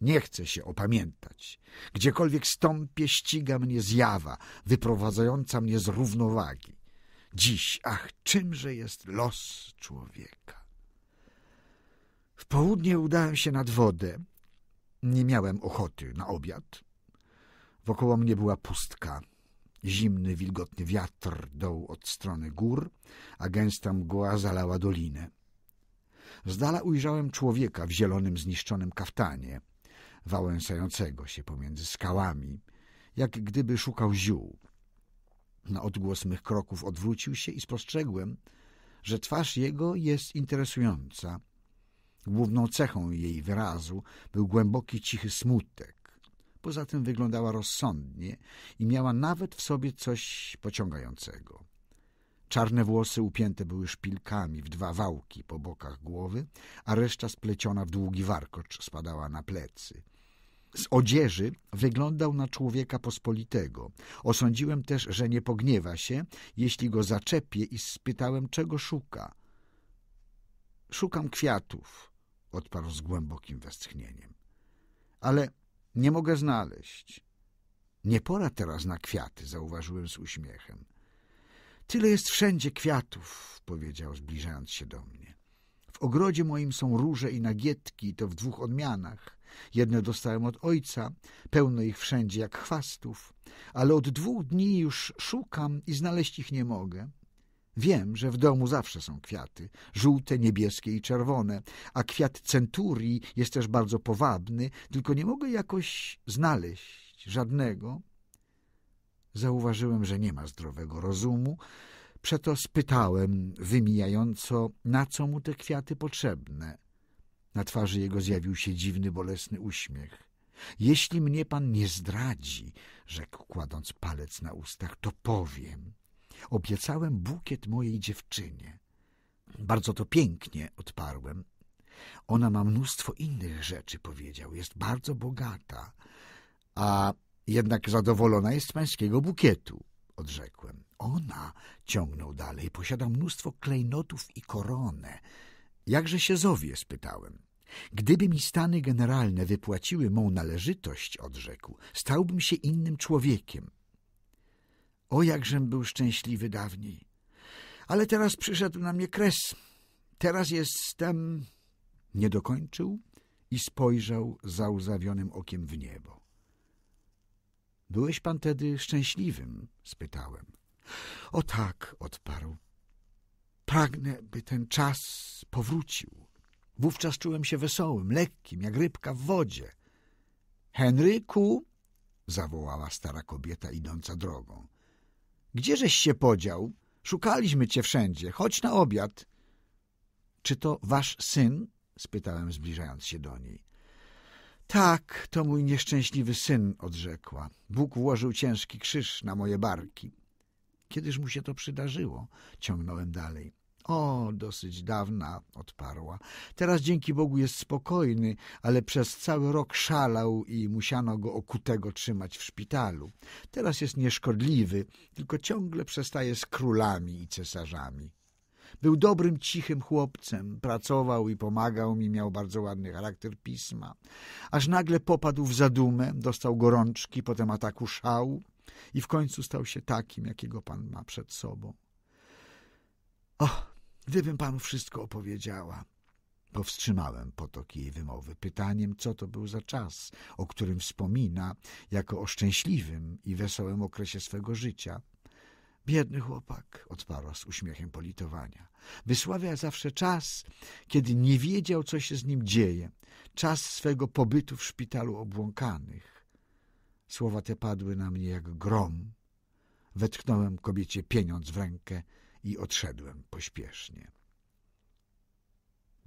nie chcę się opamiętać. Gdziekolwiek stąpię, ściga mnie zjawa, wyprowadzająca mnie z równowagi. Dziś, ach, czymże jest los człowieka. W południe udałem się nad wodę. Nie miałem ochoty na obiad. Wokoło mnie była pustka. Zimny, wilgotny wiatr dął od strony gór, a gęsta mgła zalała dolinę. Z dala ujrzałem człowieka w zielonym, zniszczonym kaftanie, wałęsającego się pomiędzy skałami, jak gdyby szukał ziół. Na odgłos mych kroków odwrócił się i spostrzegłem, że twarz jego jest interesująca. Główną cechą jej wyrazu był głęboki, cichy smutek, Poza tym wyglądała rozsądnie i miała nawet w sobie coś pociągającego. Czarne włosy upięte były szpilkami w dwa wałki po bokach głowy, a reszta spleciona w długi warkocz spadała na plecy. Z odzieży wyglądał na człowieka pospolitego. Osądziłem też, że nie pogniewa się, jeśli go zaczepię i spytałem, czego szuka. Szukam kwiatów, odparł z głębokim westchnieniem. Ale nie mogę znaleźć. Nie pora teraz na kwiaty, zauważyłem z uśmiechem. Tyle jest wszędzie kwiatów, powiedział, zbliżając się do mnie. W ogrodzie moim są róże i nagietki, to w dwóch odmianach. Jedne dostałem od ojca, pełno ich wszędzie jak chwastów, ale od dwóch dni już szukam i znaleźć ich nie mogę. Wiem, że w domu zawsze są kwiaty, żółte, niebieskie i czerwone, a kwiat centurii jest też bardzo powabny, tylko nie mogę jakoś znaleźć żadnego. Zauważyłem, że nie ma zdrowego rozumu, przeto spytałem wymijająco, na co mu te kwiaty potrzebne. Na twarzy jego zjawił się dziwny, bolesny uśmiech. Jeśli mnie pan nie zdradzi, rzekł, kładąc palec na ustach, to powiem. Obiecałem bukiet mojej dziewczynie. Bardzo to pięknie, odparłem. Ona ma mnóstwo innych rzeczy, powiedział. Jest bardzo bogata, a jednak zadowolona jest z pańskiego bukietu, odrzekłem. Ona, ciągnął dalej, posiada mnóstwo klejnotów i koronę. Jakże się zowie? spytałem. Gdyby mi stany generalne wypłaciły mą należytość, odrzekł, stałbym się innym człowiekiem. O, jakżem był szczęśliwy dawniej. Ale teraz przyszedł na mnie kres. Teraz jestem... Nie dokończył i spojrzał zauzawionym okiem w niebo. Byłeś pan tedy szczęśliwym? spytałem. O tak, odparł. Pragnę, by ten czas powrócił. Wówczas czułem się wesołym, lekkim, jak rybka w wodzie. Henryku! zawołała stara kobieta idąca drogą. Gdzieżeś się podział? Szukaliśmy cię wszędzie. Chodź na obiad. Czy to wasz syn? spytałem, zbliżając się do niej. Tak, to mój nieszczęśliwy syn, odrzekła. Bóg włożył ciężki krzyż na moje barki. Kiedyż mu się to przydarzyło? Ciągnąłem dalej. O, dosyć dawna, odparła. Teraz dzięki Bogu jest spokojny, ale przez cały rok szalał i musiano go okutego trzymać w szpitalu. Teraz jest nieszkodliwy, tylko ciągle przestaje z królami i cesarzami. Był dobrym, cichym chłopcem, pracował i pomagał mi, miał bardzo ładny charakter pisma. Aż nagle popadł w zadumę, dostał gorączki, potem ataku szału i w końcu stał się takim, jakiego pan ma przed sobą. Och, Gdybym panu wszystko opowiedziała. Powstrzymałem potok jej wymowy pytaniem, co to był za czas, o którym wspomina jako o szczęśliwym i wesołym okresie swego życia. Biedny chłopak, odparła z uśmiechem politowania. Wysławia zawsze czas, kiedy nie wiedział, co się z nim dzieje, czas swego pobytu w szpitalu obłąkanych. Słowa te padły na mnie jak grom. Wetknąłem kobiecie pieniądz w rękę i odszedłem pośpiesznie.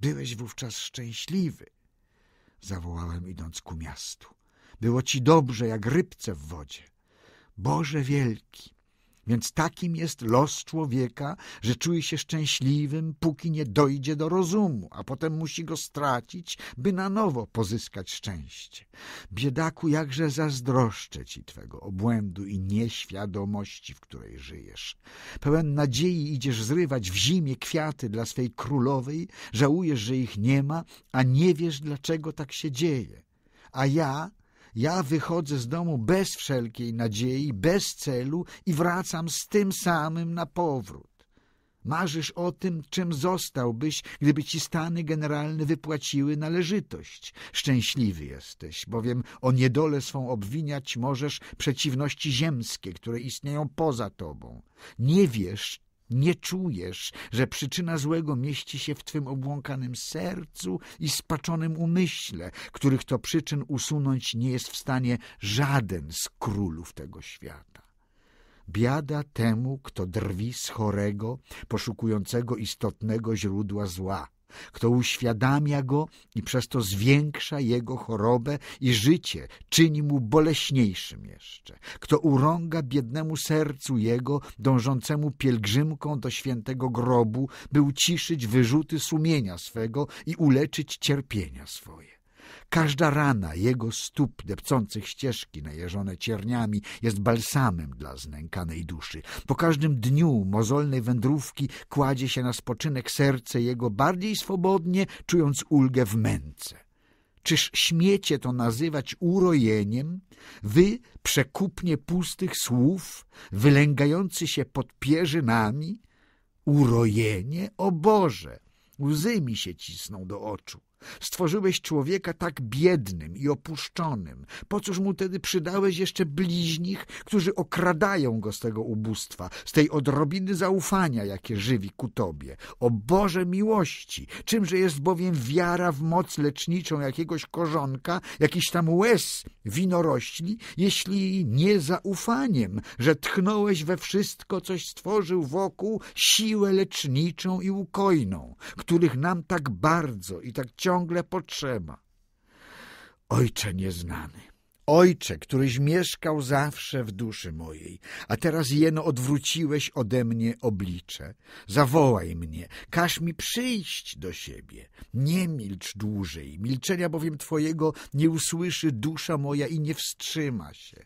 Byłeś wówczas szczęśliwy, zawołałem idąc ku miastu. Było ci dobrze, jak rybce w wodzie. Boże wielki, więc takim jest los człowieka, że czuje się szczęśliwym, póki nie dojdzie do rozumu, a potem musi go stracić, by na nowo pozyskać szczęście. Biedaku, jakże zazdroszczę ci twego obłędu i nieświadomości, w której żyjesz. Pełen nadziei idziesz zrywać w zimie kwiaty dla swej królowej, żałujesz, że ich nie ma, a nie wiesz, dlaczego tak się dzieje. A ja ja wychodzę z domu bez wszelkiej nadziei, bez celu i wracam z tym samym na powrót. Marzysz o tym, czym zostałbyś, gdyby ci Stany Generalne wypłaciły należytość. Szczęśliwy jesteś, bowiem o niedolę swą obwiniać możesz przeciwności ziemskie, które istnieją poza tobą. Nie wiesz, nie czujesz, że przyczyna złego mieści się w twym obłąkanym sercu i spaczonym umyśle, których to przyczyn usunąć nie jest w stanie żaden z królów tego świata. Biada temu, kto drwi z chorego, poszukującego istotnego źródła zła, kto uświadamia go i przez to zwiększa jego chorobę i życie, czyni mu boleśniejszym jeszcze, kto urąga biednemu sercu jego, dążącemu pielgrzymką do świętego grobu, by uciszyć wyrzuty sumienia swego i uleczyć cierpienia swoje. Każda rana jego stóp depcących ścieżki najeżone cierniami jest balsamem dla znękanej duszy. Po każdym dniu mozolnej wędrówki kładzie się na spoczynek serce jego bardziej swobodnie, czując ulgę w męce. Czyż śmiecie to nazywać urojeniem? Wy, przekupnie pustych słów, wylęgający się pod pierzynami? Urojenie? O Boże! Łzy mi się cisną do oczu. Stworzyłeś człowieka tak biednym i opuszczonym. Po cóż mu tedy przydałeś jeszcze bliźnich, którzy okradają go z tego ubóstwa, z tej odrobiny zaufania, jakie żywi ku Tobie? O Boże miłości! Czymże jest bowiem wiara w moc leczniczą jakiegoś korzonka, jakiś tam łez winorośli, jeśli nie zaufaniem, że tchnąłeś we wszystko, coś stworzył wokół, siłę leczniczą i ukojną, których nam tak bardzo i tak ciągle ciągle potrzeba. Ojcze nieznany, Ojcze, któryś mieszkał zawsze w duszy mojej, a teraz jeno odwróciłeś ode mnie oblicze. Zawołaj mnie, każ mi przyjść do siebie. Nie milcz dłużej, milczenia bowiem Twojego nie usłyszy dusza moja i nie wstrzyma się.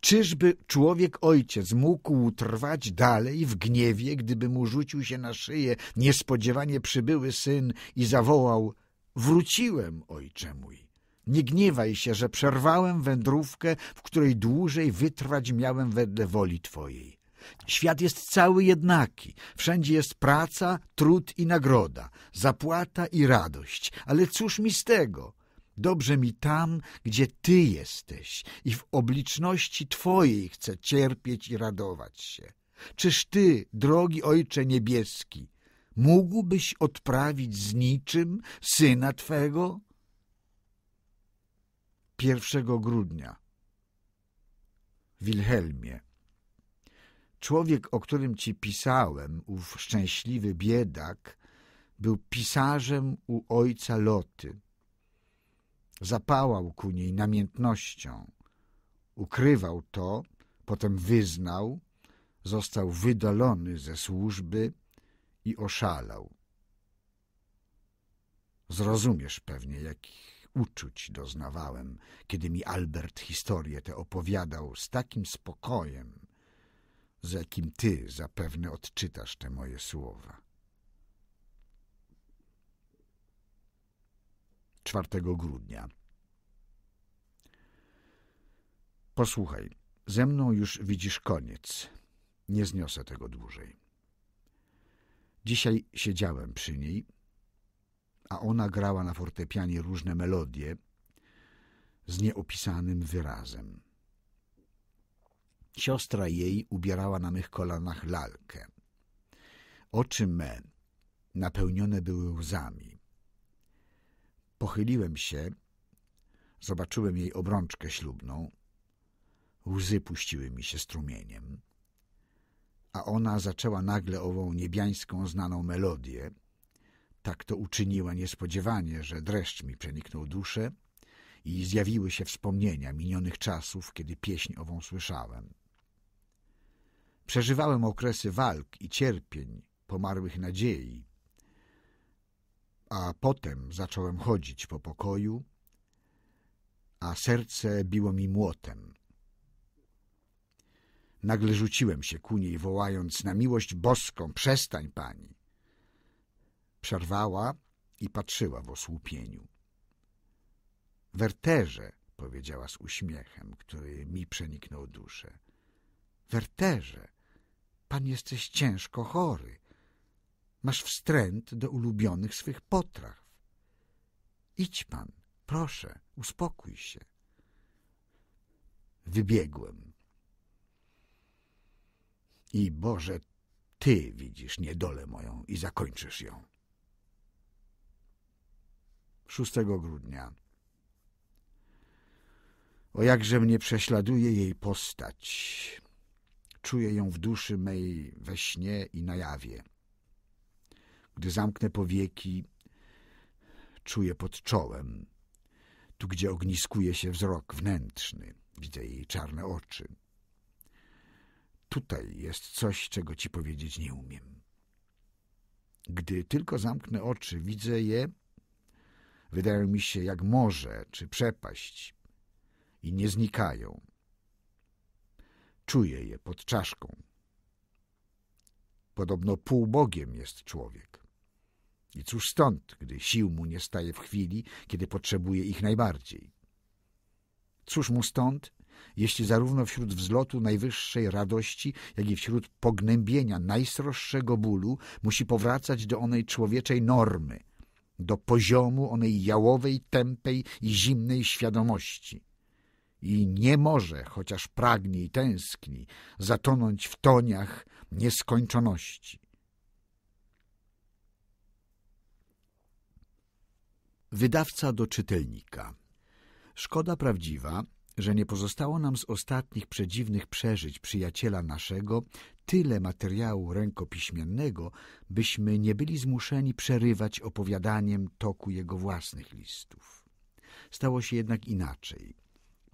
Czyżby człowiek ojciec mógł trwać dalej w gniewie, gdyby mu rzucił się na szyję niespodziewanie przybyły syn i zawołał Wróciłem, ojcze mój. Nie gniewaj się, że przerwałem wędrówkę, w której dłużej wytrwać miałem wedle woli Twojej. Świat jest cały jednaki, wszędzie jest praca, trud i nagroda, zapłata i radość, ale cóż mi z tego? Dobrze mi tam, gdzie Ty jesteś i w obliczności Twojej chcę cierpieć i radować się. Czyż Ty, drogi Ojcze Niebieski, mógłbyś odprawić z niczym syna Twego? 1 grudnia Wilhelmie Człowiek, o którym ci pisałem, ów szczęśliwy biedak, był pisarzem u ojca Loty. Zapałał ku niej namiętnością. Ukrywał to, potem wyznał, został wydalony ze służby i oszalał. Zrozumiesz pewnie, jakich uczuć doznawałem, kiedy mi Albert historię tę opowiadał z takim spokojem, z jakim ty zapewne odczytasz te moje słowa. 4 grudnia. Posłuchaj, ze mną już widzisz koniec. Nie zniosę tego dłużej. Dzisiaj siedziałem przy niej, a ona grała na fortepianie różne melodie z nieopisanym wyrazem. Siostra jej ubierała na mych kolanach lalkę. Oczy me napełnione były łzami. Pochyliłem się, zobaczyłem jej obrączkę ślubną. Łzy puściły mi się strumieniem a ona zaczęła nagle ową niebiańską znaną melodię. Tak to uczyniła niespodziewanie, że dreszcz mi przeniknął duszę i zjawiły się wspomnienia minionych czasów, kiedy pieśń ową słyszałem. Przeżywałem okresy walk i cierpień, pomarłych nadziei, a potem zacząłem chodzić po pokoju, a serce biło mi młotem. Nagle rzuciłem się ku niej, wołając na miłość boską, przestań pani. Przerwała i patrzyła w osłupieniu. Werterze, powiedziała z uśmiechem, który mi przeniknął duszę. Werterze, pan jesteś ciężko chory. Masz wstręt do ulubionych swych potraw. Idź pan, proszę, uspokój się. Wybiegłem i Boże, Ty widzisz niedolę moją i zakończysz ją. 6 grudnia. O jakże mnie prześladuje jej postać. Czuję ją w duszy mej we śnie i na jawie. Gdy zamknę powieki, czuję pod czołem, tu gdzie ogniskuje się wzrok wnętrzny. Widzę jej czarne oczy tutaj jest coś, czego ci powiedzieć nie umiem. Gdy tylko zamknę oczy, widzę je, wydają mi się jak morze czy przepaść i nie znikają. Czuję je pod czaszką. Podobno półbogiem jest człowiek. I cóż stąd, gdy sił mu nie staje w chwili, kiedy potrzebuje ich najbardziej? Cóż mu stąd, jeśli zarówno wśród wzlotu najwyższej radości, jak i wśród pognębienia najsroższego bólu musi powracać do onej człowieczej normy, do poziomu onej jałowej, tępej i zimnej świadomości. I nie może, chociaż pragnie i tęskni, zatonąć w toniach nieskończoności. Wydawca do czytelnika. Szkoda prawdziwa że nie pozostało nam z ostatnich przedziwnych przeżyć przyjaciela naszego tyle materiału rękopiśmiennego, byśmy nie byli zmuszeni przerywać opowiadaniem toku jego własnych listów. Stało się jednak inaczej.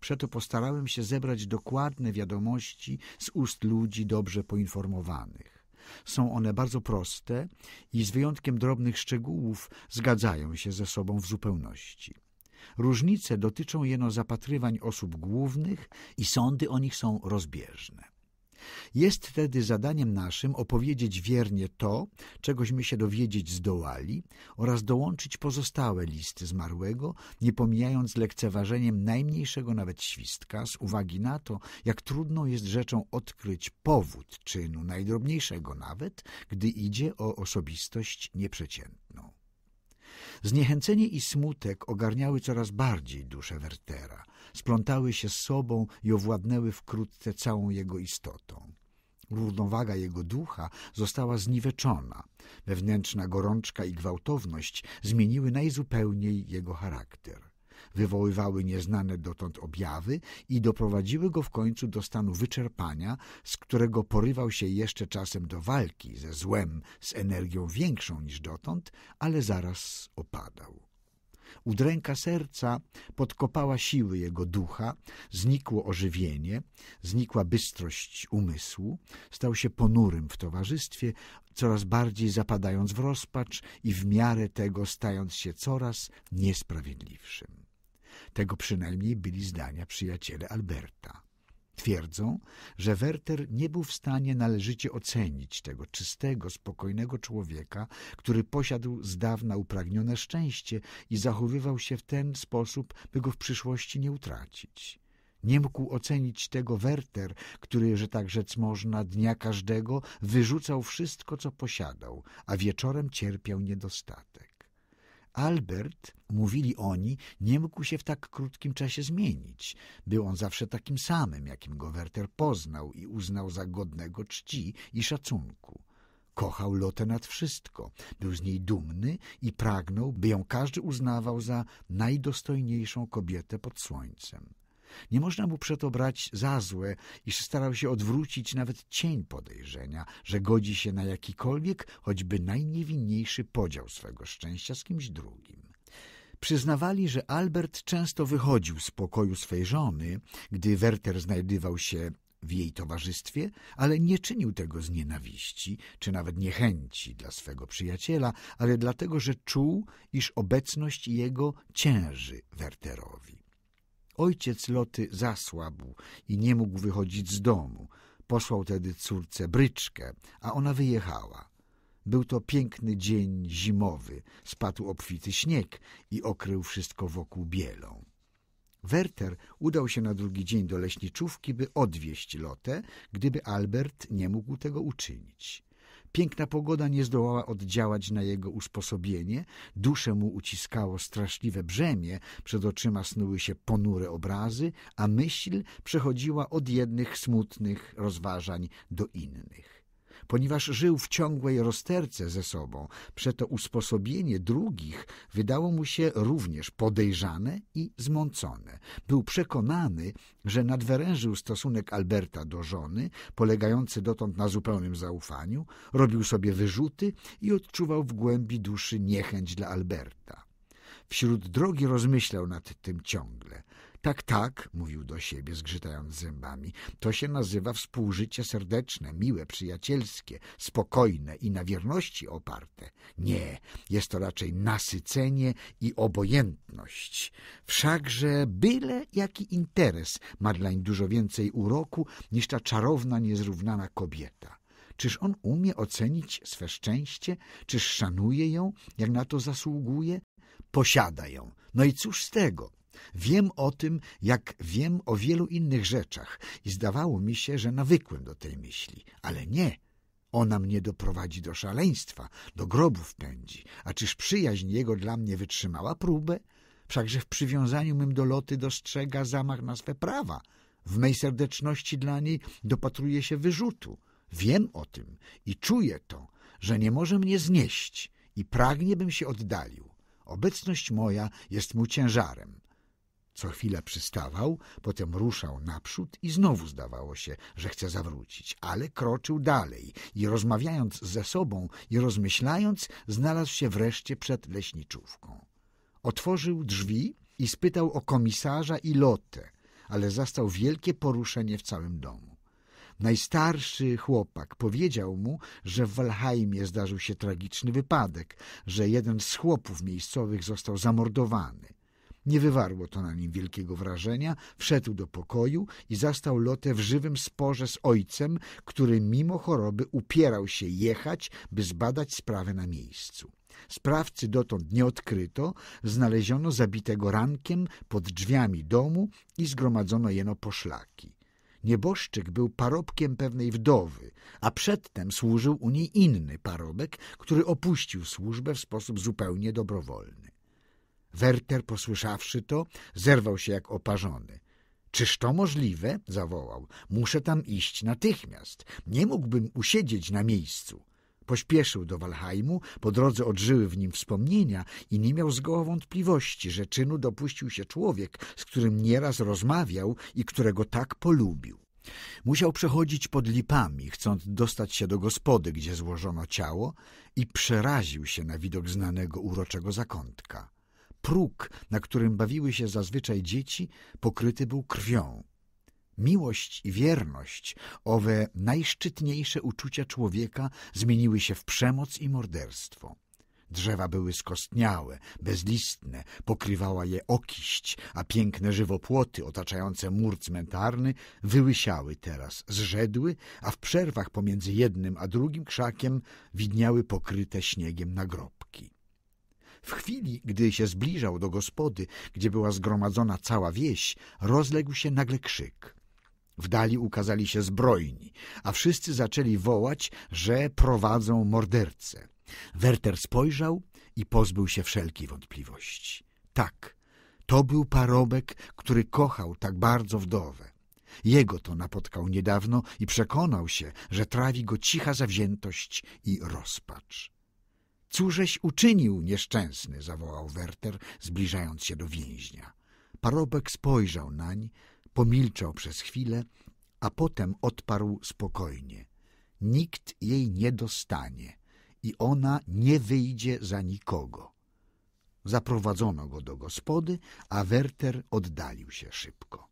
Przeto postarałem się zebrać dokładne wiadomości z ust ludzi dobrze poinformowanych. Są one bardzo proste i z wyjątkiem drobnych szczegółów zgadzają się ze sobą w zupełności. Różnice dotyczą jeno zapatrywań osób głównych i sądy o nich są rozbieżne. Jest tedy zadaniem naszym opowiedzieć wiernie to, czegośmy się dowiedzieć zdołali oraz dołączyć pozostałe listy zmarłego, nie pomijając lekceważeniem najmniejszego nawet świstka z uwagi na to, jak trudną jest rzeczą odkryć powód czynu, najdrobniejszego nawet, gdy idzie o osobistość nieprzeciętną. Zniechęcenie i smutek ogarniały coraz bardziej duszę Wertera, splątały się z sobą i owładnęły wkrótce całą jego istotą. Równowaga jego ducha została zniweczona, wewnętrzna gorączka i gwałtowność zmieniły najzupełniej jego charakter wywoływały nieznane dotąd objawy i doprowadziły go w końcu do stanu wyczerpania, z którego porywał się jeszcze czasem do walki ze złem z energią większą niż dotąd, ale zaraz opadał. Udręka serca podkopała siły jego ducha, znikło ożywienie, znikła bystrość umysłu, stał się ponurym w towarzystwie, coraz bardziej zapadając w rozpacz i w miarę tego stając się coraz niesprawiedliwszym. Tego przynajmniej byli zdania przyjaciele Alberta. Twierdzą, że Werter nie był w stanie należycie ocenić tego czystego, spokojnego człowieka, który posiadł z dawna upragnione szczęście i zachowywał się w ten sposób, by go w przyszłości nie utracić. Nie mógł ocenić tego Werter, który, że tak rzec można, dnia każdego wyrzucał wszystko, co posiadał, a wieczorem cierpiał niedostatek. Albert, mówili oni, nie mógł się w tak krótkim czasie zmienić. Był on zawsze takim samym, jakim go Werter poznał i uznał za godnego czci i szacunku. Kochał Lotę nad wszystko, był z niej dumny i pragnął, by ją każdy uznawał za najdostojniejszą kobietę pod słońcem. Nie można mu przeto brać za złe, iż starał się odwrócić nawet cień podejrzenia, że godzi się na jakikolwiek, choćby najniewinniejszy podział swego szczęścia z kimś drugim. Przyznawali, że Albert często wychodził z pokoju swej żony, gdy Werter znajdywał się w jej towarzystwie, ale nie czynił tego z nienawiści czy nawet niechęci dla swego przyjaciela, ale dlatego, że czuł, iż obecność jego cięży Werterowi. Ojciec Loty zasłabł i nie mógł wychodzić z domu. Posłał tedy córce bryczkę, a ona wyjechała. Był to piękny dzień zimowy, spadł obfity śnieg i okrył wszystko wokół bielą. Werter udał się na drugi dzień do leśniczówki, by odwieźć Lotę, gdyby Albert nie mógł tego uczynić. Piękna pogoda nie zdołała oddziałać na jego usposobienie, duszę mu uciskało straszliwe brzemię, przed oczyma snuły się ponure obrazy, a myśl przechodziła od jednych smutnych rozważań do innych. Ponieważ żył w ciągłej rozterce ze sobą, przeto usposobienie drugich wydało mu się również podejrzane i zmącone. Był przekonany, że nadwerężył stosunek Alberta do żony, polegający dotąd na zupełnym zaufaniu, robił sobie wyrzuty i odczuwał w głębi duszy niechęć dla Alberta. Wśród drogi rozmyślał nad tym ciągle – tak, tak, mówił do siebie, zgrzytając zębami. To się nazywa współżycie serdeczne, miłe, przyjacielskie, spokojne i na wierności oparte. Nie, jest to raczej nasycenie i obojętność. Wszakże byle jaki interes ma dlań dużo więcej uroku niż ta czarowna, niezrównana kobieta. Czyż on umie ocenić swe szczęście? Czyż szanuje ją, jak na to zasługuje? Posiada ją. No i cóż z tego? Wiem o tym, jak wiem o wielu innych rzeczach i zdawało mi się, że nawykłem do tej myśli, ale nie. Ona mnie doprowadzi do szaleństwa, do grobów pędzi. A czyż przyjaźń jego dla mnie wytrzymała próbę? Wszakże w przywiązaniu mym do loty dostrzega zamach na swe prawa. W mej serdeczności dla niej dopatruje się wyrzutu. Wiem o tym i czuję to, że nie może mnie znieść i pragnie, bym się oddalił. Obecność moja jest mu ciężarem. Co chwila przystawał, potem ruszał naprzód i znowu zdawało się, że chce zawrócić, ale kroczył dalej i rozmawiając ze sobą i rozmyślając, znalazł się wreszcie przed leśniczówką. Otworzył drzwi i spytał o komisarza i lotę, ale zastał wielkie poruszenie w całym domu. Najstarszy chłopak powiedział mu, że w Walheimie zdarzył się tragiczny wypadek, że jeden z chłopów miejscowych został zamordowany nie wywarło to na nim wielkiego wrażenia. Wszedł do pokoju i zastał Lotę w żywym sporze z ojcem, który mimo choroby upierał się jechać, by zbadać sprawę na miejscu. Sprawcy dotąd nie odkryto, znaleziono zabitego rankiem pod drzwiami domu i zgromadzono jeno poszlaki. Nieboszczyk był parobkiem pewnej wdowy, a przedtem służył u niej inny parobek, który opuścił służbę w sposób zupełnie dobrowolny. Werter, posłyszawszy to, zerwał się jak oparzony. Czyż to możliwe? zawołał. Muszę tam iść natychmiast. Nie mógłbym usiedzieć na miejscu. Pośpieszył do Walheimu, po drodze odżyły w nim wspomnienia i nie miał zgoła wątpliwości, że czynu dopuścił się człowiek, z którym nieraz rozmawiał i którego tak polubił. Musiał przechodzić pod lipami, chcąc dostać się do gospody, gdzie złożono ciało i przeraził się na widok znanego uroczego zakątka próg, na którym bawiły się zazwyczaj dzieci, pokryty był krwią. Miłość i wierność, owe najszczytniejsze uczucia człowieka, zmieniły się w przemoc i morderstwo. Drzewa były skostniałe, bezlistne, pokrywała je okiść, a piękne żywopłoty otaczające mur cmentarny wyłysiały teraz, zrzedły, a w przerwach pomiędzy jednym a drugim krzakiem widniały pokryte śniegiem nagrobki. W chwili, gdy się zbliżał do gospody, gdzie była zgromadzona cała wieś, rozległ się nagle krzyk. W dali ukazali się zbrojni, a wszyscy zaczęli wołać, że prowadzą mordercę. Werter spojrzał i pozbył się wszelkich wątpliwości. Tak, to był parobek, który kochał tak bardzo wdowę. Jego to napotkał niedawno i przekonał się, że trawi go cicha zawziętość i rozpacz. Cóżeś uczynił, nieszczęsny? zawołał Werter, zbliżając się do więźnia. Parobek spojrzał nań, pomilczał przez chwilę, a potem odparł spokojnie. Nikt jej nie dostanie i ona nie wyjdzie za nikogo. Zaprowadzono go do gospody, a Werter oddalił się szybko.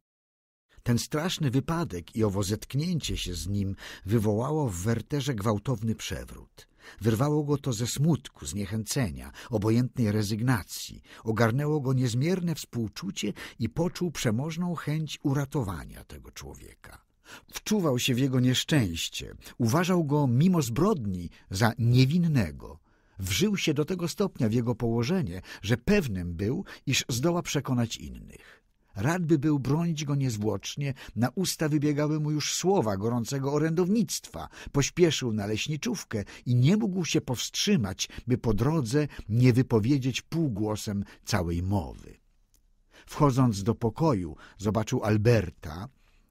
Ten straszny wypadek i owo zetknięcie się z nim wywołało w Werterze gwałtowny przewrót. Wyrwało go to ze smutku, zniechęcenia, obojętnej rezygnacji. Ogarnęło go niezmierne współczucie i poczuł przemożną chęć uratowania tego człowieka. Wczuwał się w jego nieszczęście, uważał go mimo zbrodni za niewinnego. Wżył się do tego stopnia w jego położenie, że pewnym był, iż zdoła przekonać innych. Radby był bronić go niezwłocznie, na usta wybiegały mu już słowa gorącego orędownictwa. Pośpieszył na leśniczówkę i nie mógł się powstrzymać, by po drodze nie wypowiedzieć półgłosem całej mowy. Wchodząc do pokoju, zobaczył Alberta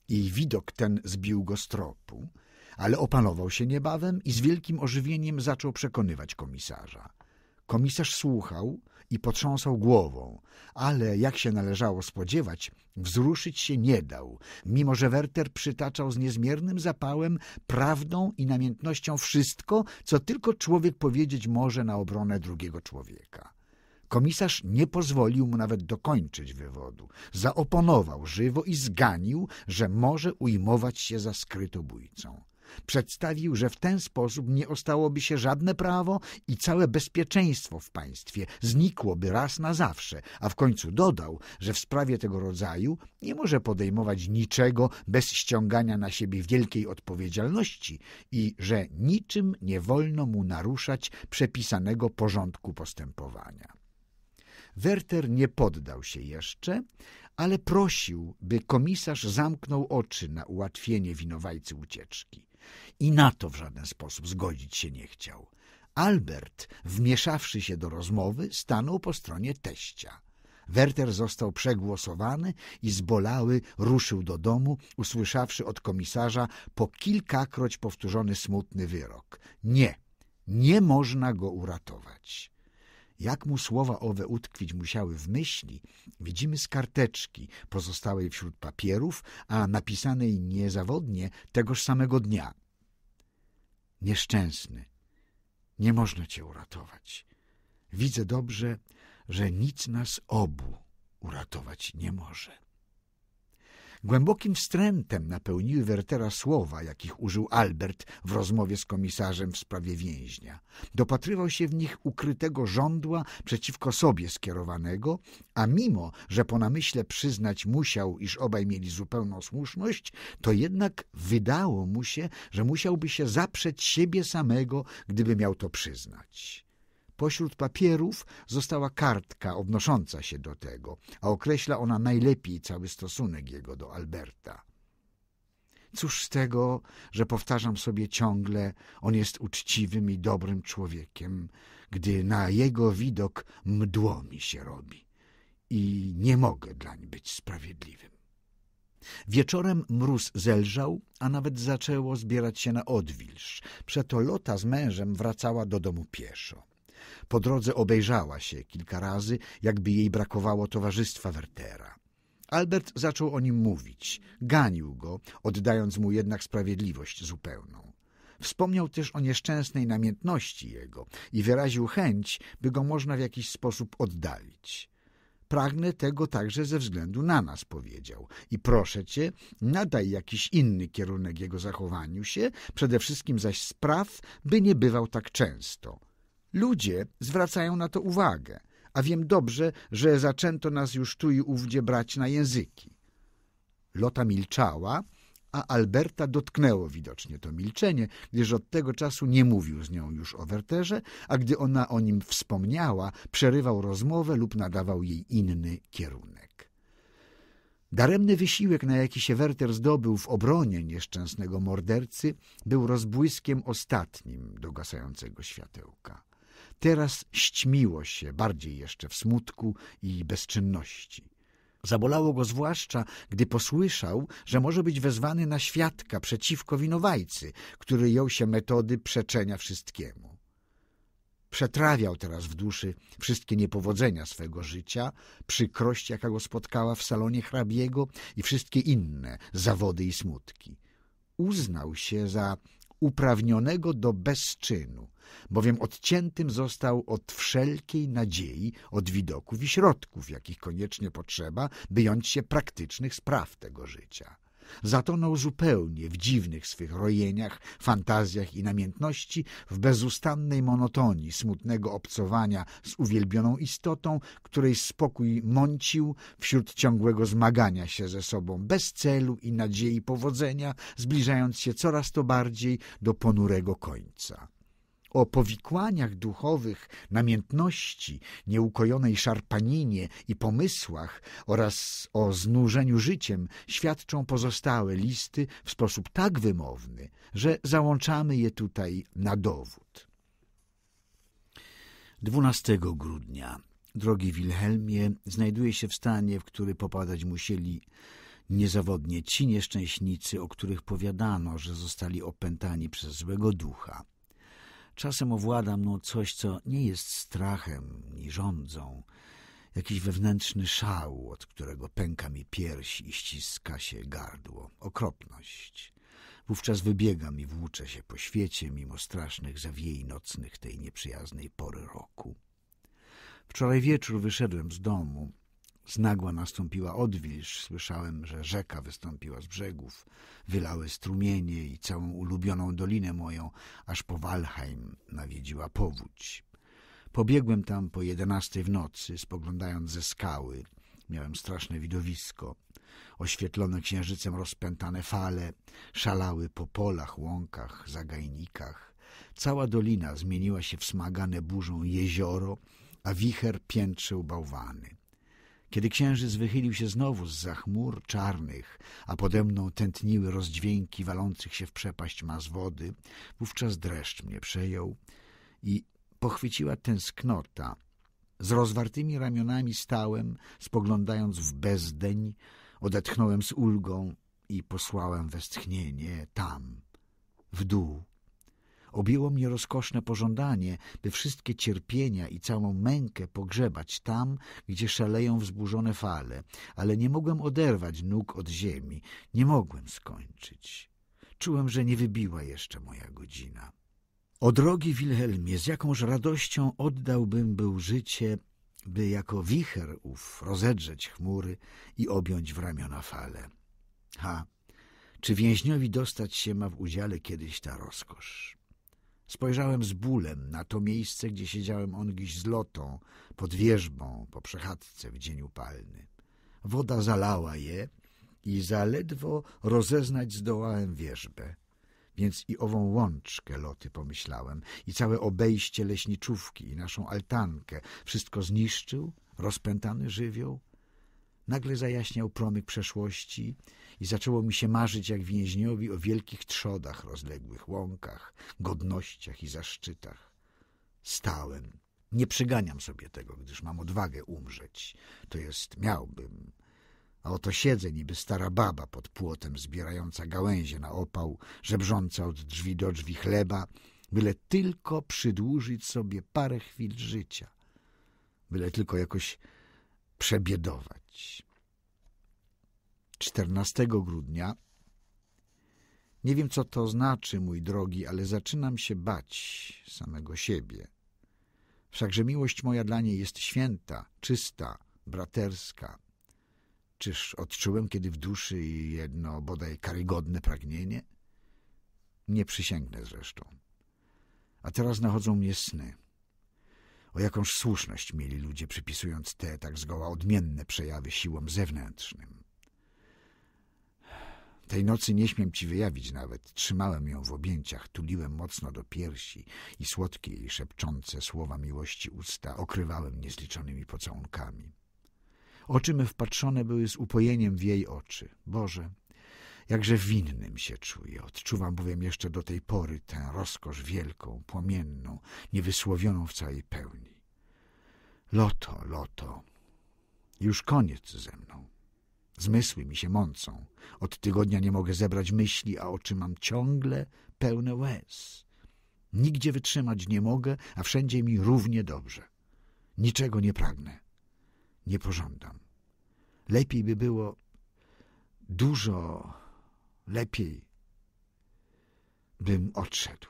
i widok ten zbił go z tropu, ale opanował się niebawem i z wielkim ożywieniem zaczął przekonywać komisarza. Komisarz słuchał, i potrząsał głową, ale jak się należało spodziewać, wzruszyć się nie dał, mimo że Werter przytaczał z niezmiernym zapałem, prawdą i namiętnością wszystko, co tylko człowiek powiedzieć może na obronę drugiego człowieka. Komisarz nie pozwolił mu nawet dokończyć wywodu. Zaoponował żywo i zganił, że może ujmować się za skrytobójcą. Przedstawił, że w ten sposób nie ostałoby się żadne prawo i całe bezpieczeństwo w państwie znikłoby raz na zawsze, a w końcu dodał, że w sprawie tego rodzaju nie może podejmować niczego bez ściągania na siebie wielkiej odpowiedzialności i że niczym nie wolno mu naruszać przepisanego porządku postępowania. Werter nie poddał się jeszcze, ale prosił, by komisarz zamknął oczy na ułatwienie winowajcy ucieczki i na to w żaden sposób zgodzić się nie chciał. Albert, wmieszawszy się do rozmowy, stanął po stronie teścia. Werter został przegłosowany i zbolały ruszył do domu, usłyszawszy od komisarza po kilkakroć powtórzony smutny wyrok. Nie, nie można go uratować. Jak mu słowa owe utkwić musiały w myśli, widzimy z karteczki pozostałej wśród papierów, a napisanej niezawodnie tegoż samego dnia – nieszczęsny. Nie można cię uratować. Widzę dobrze, że nic nas obu uratować nie może. Głębokim wstrętem napełniły Wertera słowa, jakich użył Albert w rozmowie z komisarzem w sprawie więźnia. Dopatrywał się w nich ukrytego żądła przeciwko sobie skierowanego, a mimo, że po namyśle przyznać musiał, iż obaj mieli zupełną słuszność, to jednak wydało mu się, że musiałby się zaprzeć siebie samego, gdyby miał to przyznać. Pośród papierów została kartka odnosząca się do tego, a określa ona najlepiej cały stosunek jego do Alberta. Cóż z tego, że powtarzam sobie ciągle, on jest uczciwym i dobrym człowiekiem, gdy na jego widok mdło mi się robi i nie mogę dlań być sprawiedliwym. Wieczorem mróz zelżał, a nawet zaczęło zbierać się na odwilż. Przeto Lota z mężem wracała do domu pieszo. Po drodze obejrzała się kilka razy, jakby jej brakowało towarzystwa Wertera. Albert zaczął o nim mówić, ganił go, oddając mu jednak sprawiedliwość zupełną. Wspomniał też o nieszczęsnej namiętności jego i wyraził chęć, by go można w jakiś sposób oddalić. Pragnę tego także ze względu na nas, powiedział. I proszę cię, nadaj jakiś inny kierunek jego zachowaniu się, przede wszystkim zaś spraw, by nie bywał tak często. Ludzie zwracają na to uwagę, a wiem dobrze, że zaczęto nas już tu i ówdzie brać na języki. Lota milczała, a Alberta dotknęło widocznie to milczenie, gdyż od tego czasu nie mówił z nią już o Werterze, a gdy ona o nim wspomniała, przerywał rozmowę lub nadawał jej inny kierunek. Daremny wysiłek, na jaki się Werter zdobył w obronie nieszczęsnego mordercy, był rozbłyskiem ostatnim dogasającego światełka. Teraz ścimiło się, bardziej jeszcze w smutku i bezczynności. Zabolało go zwłaszcza, gdy posłyszał, że może być wezwany na świadka przeciwko winowajcy, który jął się metody przeczenia wszystkiemu. Przetrawiał teraz w duszy wszystkie niepowodzenia swego życia, przykrość, jaka go spotkała w salonie hrabiego i wszystkie inne zawody i smutki. Uznał się za uprawnionego do bezczynu, bowiem odciętym został od wszelkiej nadziei, od widoków i środków, jakich koniecznie potrzeba, by jąć się praktycznych spraw tego życia. Zatonął zupełnie w dziwnych swych rojeniach, fantazjach i namiętności, w bezustannej monotonii smutnego obcowania z uwielbioną istotą, której spokój mącił wśród ciągłego zmagania się ze sobą, bez celu i nadziei powodzenia, zbliżając się coraz to bardziej do ponurego końca o powikłaniach duchowych, namiętności, nieukojonej szarpaninie i pomysłach oraz o znużeniu życiem świadczą pozostałe listy w sposób tak wymowny, że załączamy je tutaj na dowód. 12 grudnia drogi Wilhelmie, znajduje się w stanie, w który popadać musieli niezawodnie ci nieszczęśnicy, o których powiadano, że zostali opętani przez złego ducha. Czasem owłada mną no, coś, co nie jest strachem ni rządzą, jakiś wewnętrzny szał, od którego pęka mi pierś i ściska się gardło, okropność. Wówczas wybiegam i włóczę się po świecie, mimo strasznych zawiej nocnych tej nieprzyjaznej pory roku. Wczoraj wieczór wyszedłem z domu, Znagła nastąpiła odwilż, słyszałem, że rzeka wystąpiła z brzegów, wylały strumienie i całą ulubioną dolinę moją, aż po Walheim nawiedziła powódź. Pobiegłem tam po jedenastej w nocy, spoglądając ze skały. Miałem straszne widowisko. Oświetlone księżycem rozpętane fale szalały po polach, łąkach, zagajnikach. Cała dolina zmieniła się w smagane burzą jezioro, a wicher piętrzył bałwany. Kiedy księżyc wychylił się znowu z zachmur czarnych, a pode mną tętniły rozdźwięki walących się w przepaść mas wody, wówczas dreszcz mnie przejął i pochwyciła tęsknota. Z rozwartymi ramionami stałem, spoglądając w bezdeń, odetchnąłem z ulgą i posłałem westchnienie tam, w dół, Objęło mnie rozkoszne pożądanie, by wszystkie cierpienia i całą mękę pogrzebać tam, gdzie szaleją wzburzone fale, ale nie mogłem oderwać nóg od ziemi, nie mogłem skończyć. Czułem, że nie wybiła jeszcze moja godzina. O drogi Wilhelmie, z jakąż radością oddałbym był życie, by jako wicher ów rozedrzeć chmury i objąć w ramiona fale. Ha! Czy więźniowi dostać się ma w udziale kiedyś ta rozkosz? Spojrzałem z bólem na to miejsce, gdzie siedziałem ongiś z lotą, pod wierzbą, po przechadzce w dzień upalny. Woda zalała je i zaledwo rozeznać zdołałem wierzbę. Więc i ową łączkę loty pomyślałem, i całe obejście leśniczówki, i naszą altankę. Wszystko zniszczył rozpętany żywioł, Nagle zajaśniał promyk przeszłości i zaczęło mi się marzyć jak więźniowi o wielkich trzodach, rozległych łąkach, godnościach i zaszczytach. Stałem. Nie przyganiam sobie tego, gdyż mam odwagę umrzeć. To jest, miałbym. A oto siedzę niby stara baba pod płotem, zbierająca gałęzie na opał, żebrząca od drzwi do drzwi chleba, byle tylko przydłużyć sobie parę chwil życia. Byle tylko jakoś przebiedować. 14 grudnia nie wiem, co to znaczy, mój drogi, ale zaczynam się bać samego siebie. Wszakże miłość moja dla niej jest święta, czysta, braterska. Czyż odczułem kiedy w duszy jedno bodaj karygodne pragnienie? Nie przysięgnę zresztą. A teraz nachodzą mnie sny. O jakąż słuszność mieli ludzie, przypisując te tak zgoła odmienne przejawy siłom zewnętrznym. Tej nocy nie śmiem ci wyjawić nawet. Trzymałem ją w objęciach, tuliłem mocno do piersi i słodkie jej szepczące słowa miłości usta okrywałem niezliczonymi pocałunkami. Oczy me wpatrzone były z upojeniem w jej oczy. Boże, Jakże winnym się czuję. Odczuwam bowiem jeszcze do tej pory tę rozkosz wielką, płomienną, niewysłowioną w całej pełni. Loto, loto, już koniec ze mną. Zmysły mi się mącą. Od tygodnia nie mogę zebrać myśli, a oczy mam ciągle pełne łez. Nigdzie wytrzymać nie mogę, a wszędzie mi równie dobrze. Niczego nie pragnę. Nie pożądam. Lepiej by było dużo lepiej bym odszedł.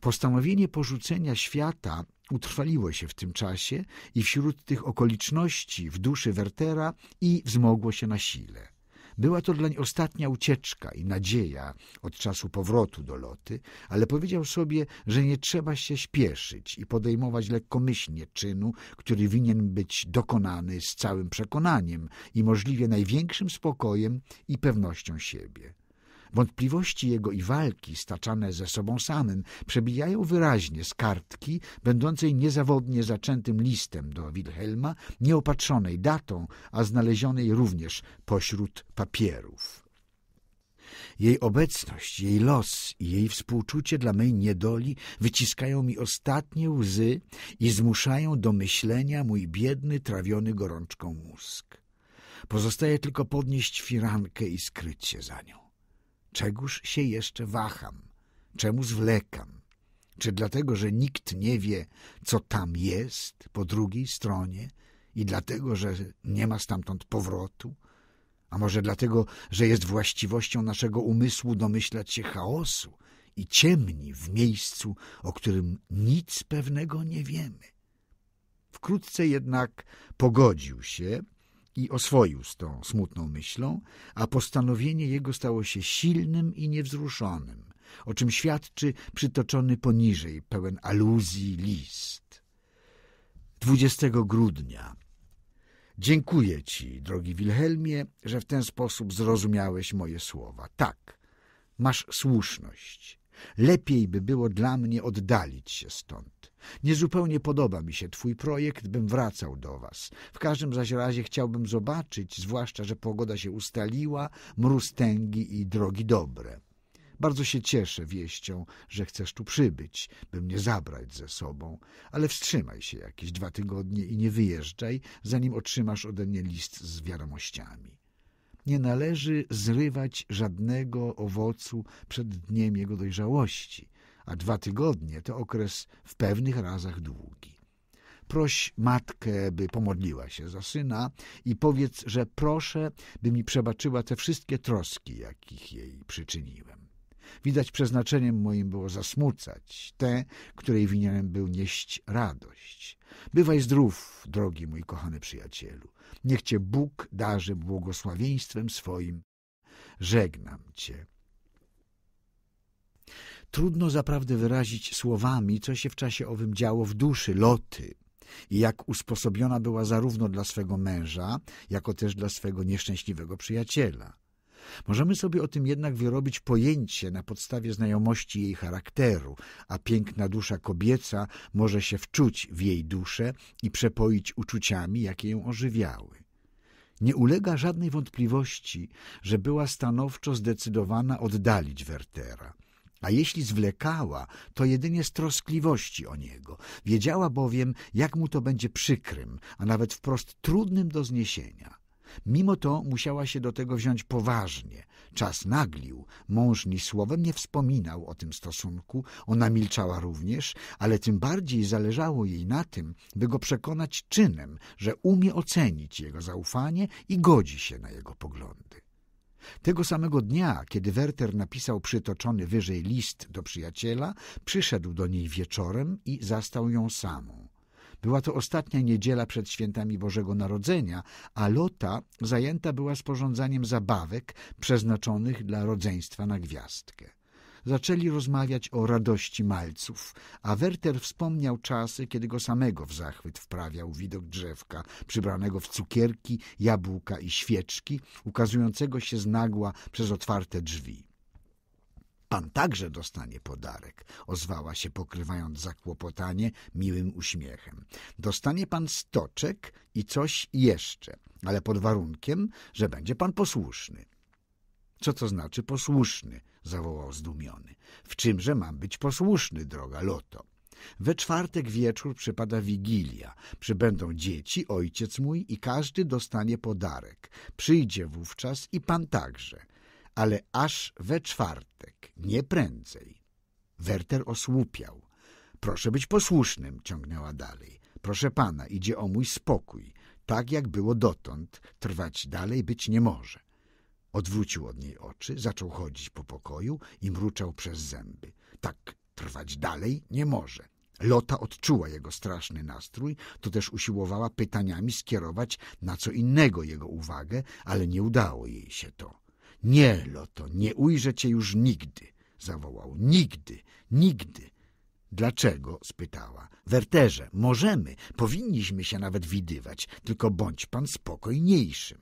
Postanowienie porzucenia świata utrwaliło się w tym czasie i wśród tych okoliczności w duszy Wertera i wzmogło się na sile. Była to dlań ostatnia ucieczka i nadzieja od czasu powrotu do loty, ale powiedział sobie, że nie trzeba się śpieszyć i podejmować lekkomyślnie czynu, który winien być dokonany z całym przekonaniem i możliwie największym spokojem i pewnością siebie. Wątpliwości jego i walki staczane ze sobą samym przebijają wyraźnie z kartki będącej niezawodnie zaczętym listem do Wilhelma, nieopatrzonej datą, a znalezionej również pośród papierów. Jej obecność, jej los i jej współczucie dla mej niedoli wyciskają mi ostatnie łzy i zmuszają do myślenia mój biedny, trawiony gorączką mózg. Pozostaje tylko podnieść firankę i skryć się za nią. Czegóż się jeszcze waham? Czemu zwlekam? Czy dlatego, że nikt nie wie, co tam jest po drugiej stronie i dlatego, że nie ma stamtąd powrotu? A może dlatego, że jest właściwością naszego umysłu domyślać się chaosu i ciemni w miejscu, o którym nic pewnego nie wiemy? Wkrótce jednak pogodził się i oswoił z tą smutną myślą, a postanowienie jego stało się silnym i niewzruszonym, o czym świadczy przytoczony poniżej pełen aluzji list. 20 grudnia Dziękuję ci, drogi Wilhelmie, że w ten sposób zrozumiałeś moje słowa. Tak, masz słuszność. Lepiej by było dla mnie oddalić się stąd. Niezupełnie podoba mi się twój projekt, bym wracał do was. W każdym zaś razie chciałbym zobaczyć, zwłaszcza, że pogoda się ustaliła, mróz tęgi i drogi dobre. Bardzo się cieszę wieścią, że chcesz tu przybyć, by mnie zabrać ze sobą, ale wstrzymaj się jakieś dwa tygodnie i nie wyjeżdżaj, zanim otrzymasz ode mnie list z wiadomościami nie należy zrywać żadnego owocu przed dniem jego dojrzałości, a dwa tygodnie to okres w pewnych razach długi. Proś matkę, by pomodliła się za syna i powiedz, że proszę, by mi przebaczyła te wszystkie troski, jakich jej przyczyniłem. Widać przeznaczeniem moim było zasmucać te, której winienem był nieść radość. Bywaj zdrów, drogi mój kochany przyjacielu. Niech cię Bóg darzy błogosławieństwem swoim. Żegnam cię. Trudno zaprawdę wyrazić słowami, co się w czasie owym działo w duszy Loty i jak usposobiona była zarówno dla swego męża, jako też dla swego nieszczęśliwego przyjaciela. Możemy sobie o tym jednak wyrobić pojęcie na podstawie znajomości jej charakteru, a piękna dusza kobieca może się wczuć w jej duszę i przepoić uczuciami, jakie ją ożywiały. Nie ulega żadnej wątpliwości, że była stanowczo zdecydowana oddalić Wertera. A jeśli zwlekała, to jedynie z troskliwości o niego. Wiedziała bowiem, jak mu to będzie przykrym, a nawet wprost trudnym do zniesienia. Mimo to musiała się do tego wziąć poważnie. Czas naglił, mąż ni słowem nie wspominał o tym stosunku, ona milczała również, ale tym bardziej zależało jej na tym, by go przekonać czynem, że umie ocenić jego zaufanie i godzi się na jego poglądy. Tego samego dnia, kiedy Werter napisał przytoczony wyżej list do przyjaciela, przyszedł do niej wieczorem i zastał ją samą. Była to ostatnia niedziela przed świętami Bożego Narodzenia, a Lota zajęta była sporządzaniem zabawek przeznaczonych dla rodzeństwa na gwiazdkę zaczęli rozmawiać o radości malców, a Werter wspomniał czasy, kiedy go samego w zachwyt wprawiał widok drzewka, przybranego w cukierki, jabłka i świeczki, ukazującego się z nagła przez otwarte drzwi. Pan także dostanie podarek, ozwała się pokrywając zakłopotanie miłym uśmiechem. Dostanie pan stoczek i coś jeszcze, ale pod warunkiem, że będzie pan posłuszny. Co to znaczy posłuszny? zawołał zdumiony. W czymże mam być posłuszny, droga Loto? We czwartek wieczór przypada wigilia. Przybędą dzieci, ojciec mój i każdy dostanie podarek. Przyjdzie wówczas i pan także ale aż we czwartek, nie prędzej. Werter osłupiał. Proszę być posłusznym, ciągnęła dalej. Proszę pana, idzie o mój spokój. Tak jak było dotąd, trwać dalej być nie może. Odwrócił od niej oczy, zaczął chodzić po pokoju i mruczał przez zęby. Tak trwać dalej nie może. Lota odczuła jego straszny nastrój, to też usiłowała pytaniami skierować na co innego jego uwagę, ale nie udało jej się to. Nie, Loto, nie ujrzę cię już nigdy, zawołał. Nigdy, nigdy. Dlaczego? spytała. Werterze, możemy, powinniśmy się nawet widywać, tylko bądź pan spokojniejszym.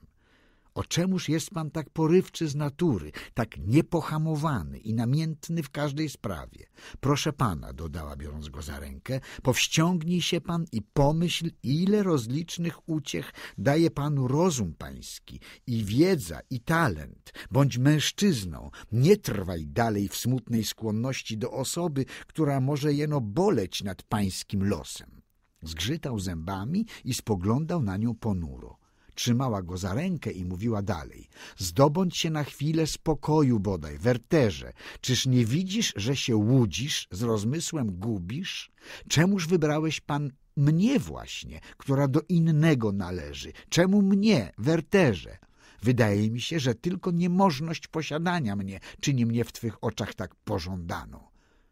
O czemuż jest pan tak porywczy z natury, tak niepohamowany i namiętny w każdej sprawie? Proszę pana, dodała, biorąc go za rękę, powściągnij się pan i pomyśl, ile rozlicznych uciech daje panu rozum pański i wiedza i talent. Bądź mężczyzną, nie trwaj dalej w smutnej skłonności do osoby, która może jeno boleć nad pańskim losem. Zgrzytał zębami i spoglądał na nią ponuro trzymała go za rękę i mówiła dalej. Zdobądź się na chwilę spokoju bodaj, werterze. Czyż nie widzisz, że się łudzisz, z rozmysłem gubisz? Czemuż wybrałeś pan mnie właśnie, która do innego należy? Czemu mnie, werterze? Wydaje mi się, że tylko niemożność posiadania mnie czyni mnie w twych oczach tak pożądaną.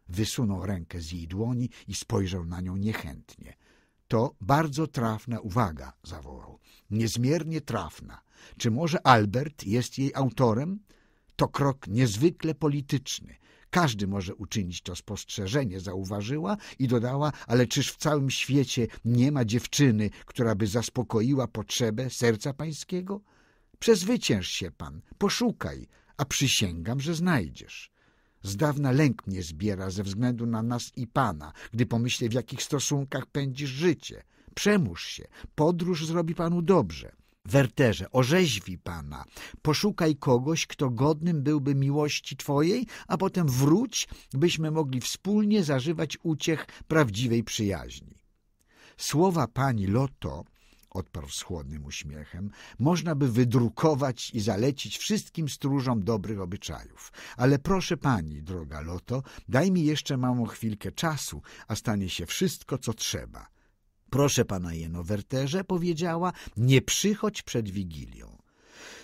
Wysunął rękę z jej dłoni i spojrzał na nią niechętnie. To bardzo trafna uwaga, zawołał. Niezmiernie trafna. Czy może Albert jest jej autorem? To krok niezwykle polityczny. Każdy może uczynić to spostrzeżenie, zauważyła i dodała, ale czyż w całym świecie nie ma dziewczyny, która by zaspokoiła potrzebę serca pańskiego? Przezwycięż się pan, poszukaj, a przysięgam, że znajdziesz. Z dawna lęk mnie zbiera ze względu na nas i Pana, gdy pomyślę, w jakich stosunkach pędzisz życie. Przemóż się, podróż zrobi Panu dobrze. Werterze, orzeźwi Pana, poszukaj kogoś, kto godnym byłby miłości Twojej, a potem wróć, byśmy mogli wspólnie zażywać uciech prawdziwej przyjaźni. Słowa Pani Loto odparł z chłodnym uśmiechem, można by wydrukować i zalecić wszystkim stróżom dobrych obyczajów. Ale proszę pani, droga Loto, daj mi jeszcze małą chwilkę czasu, a stanie się wszystko, co trzeba. Proszę pana werterze, powiedziała, nie przychodź przed Wigilią.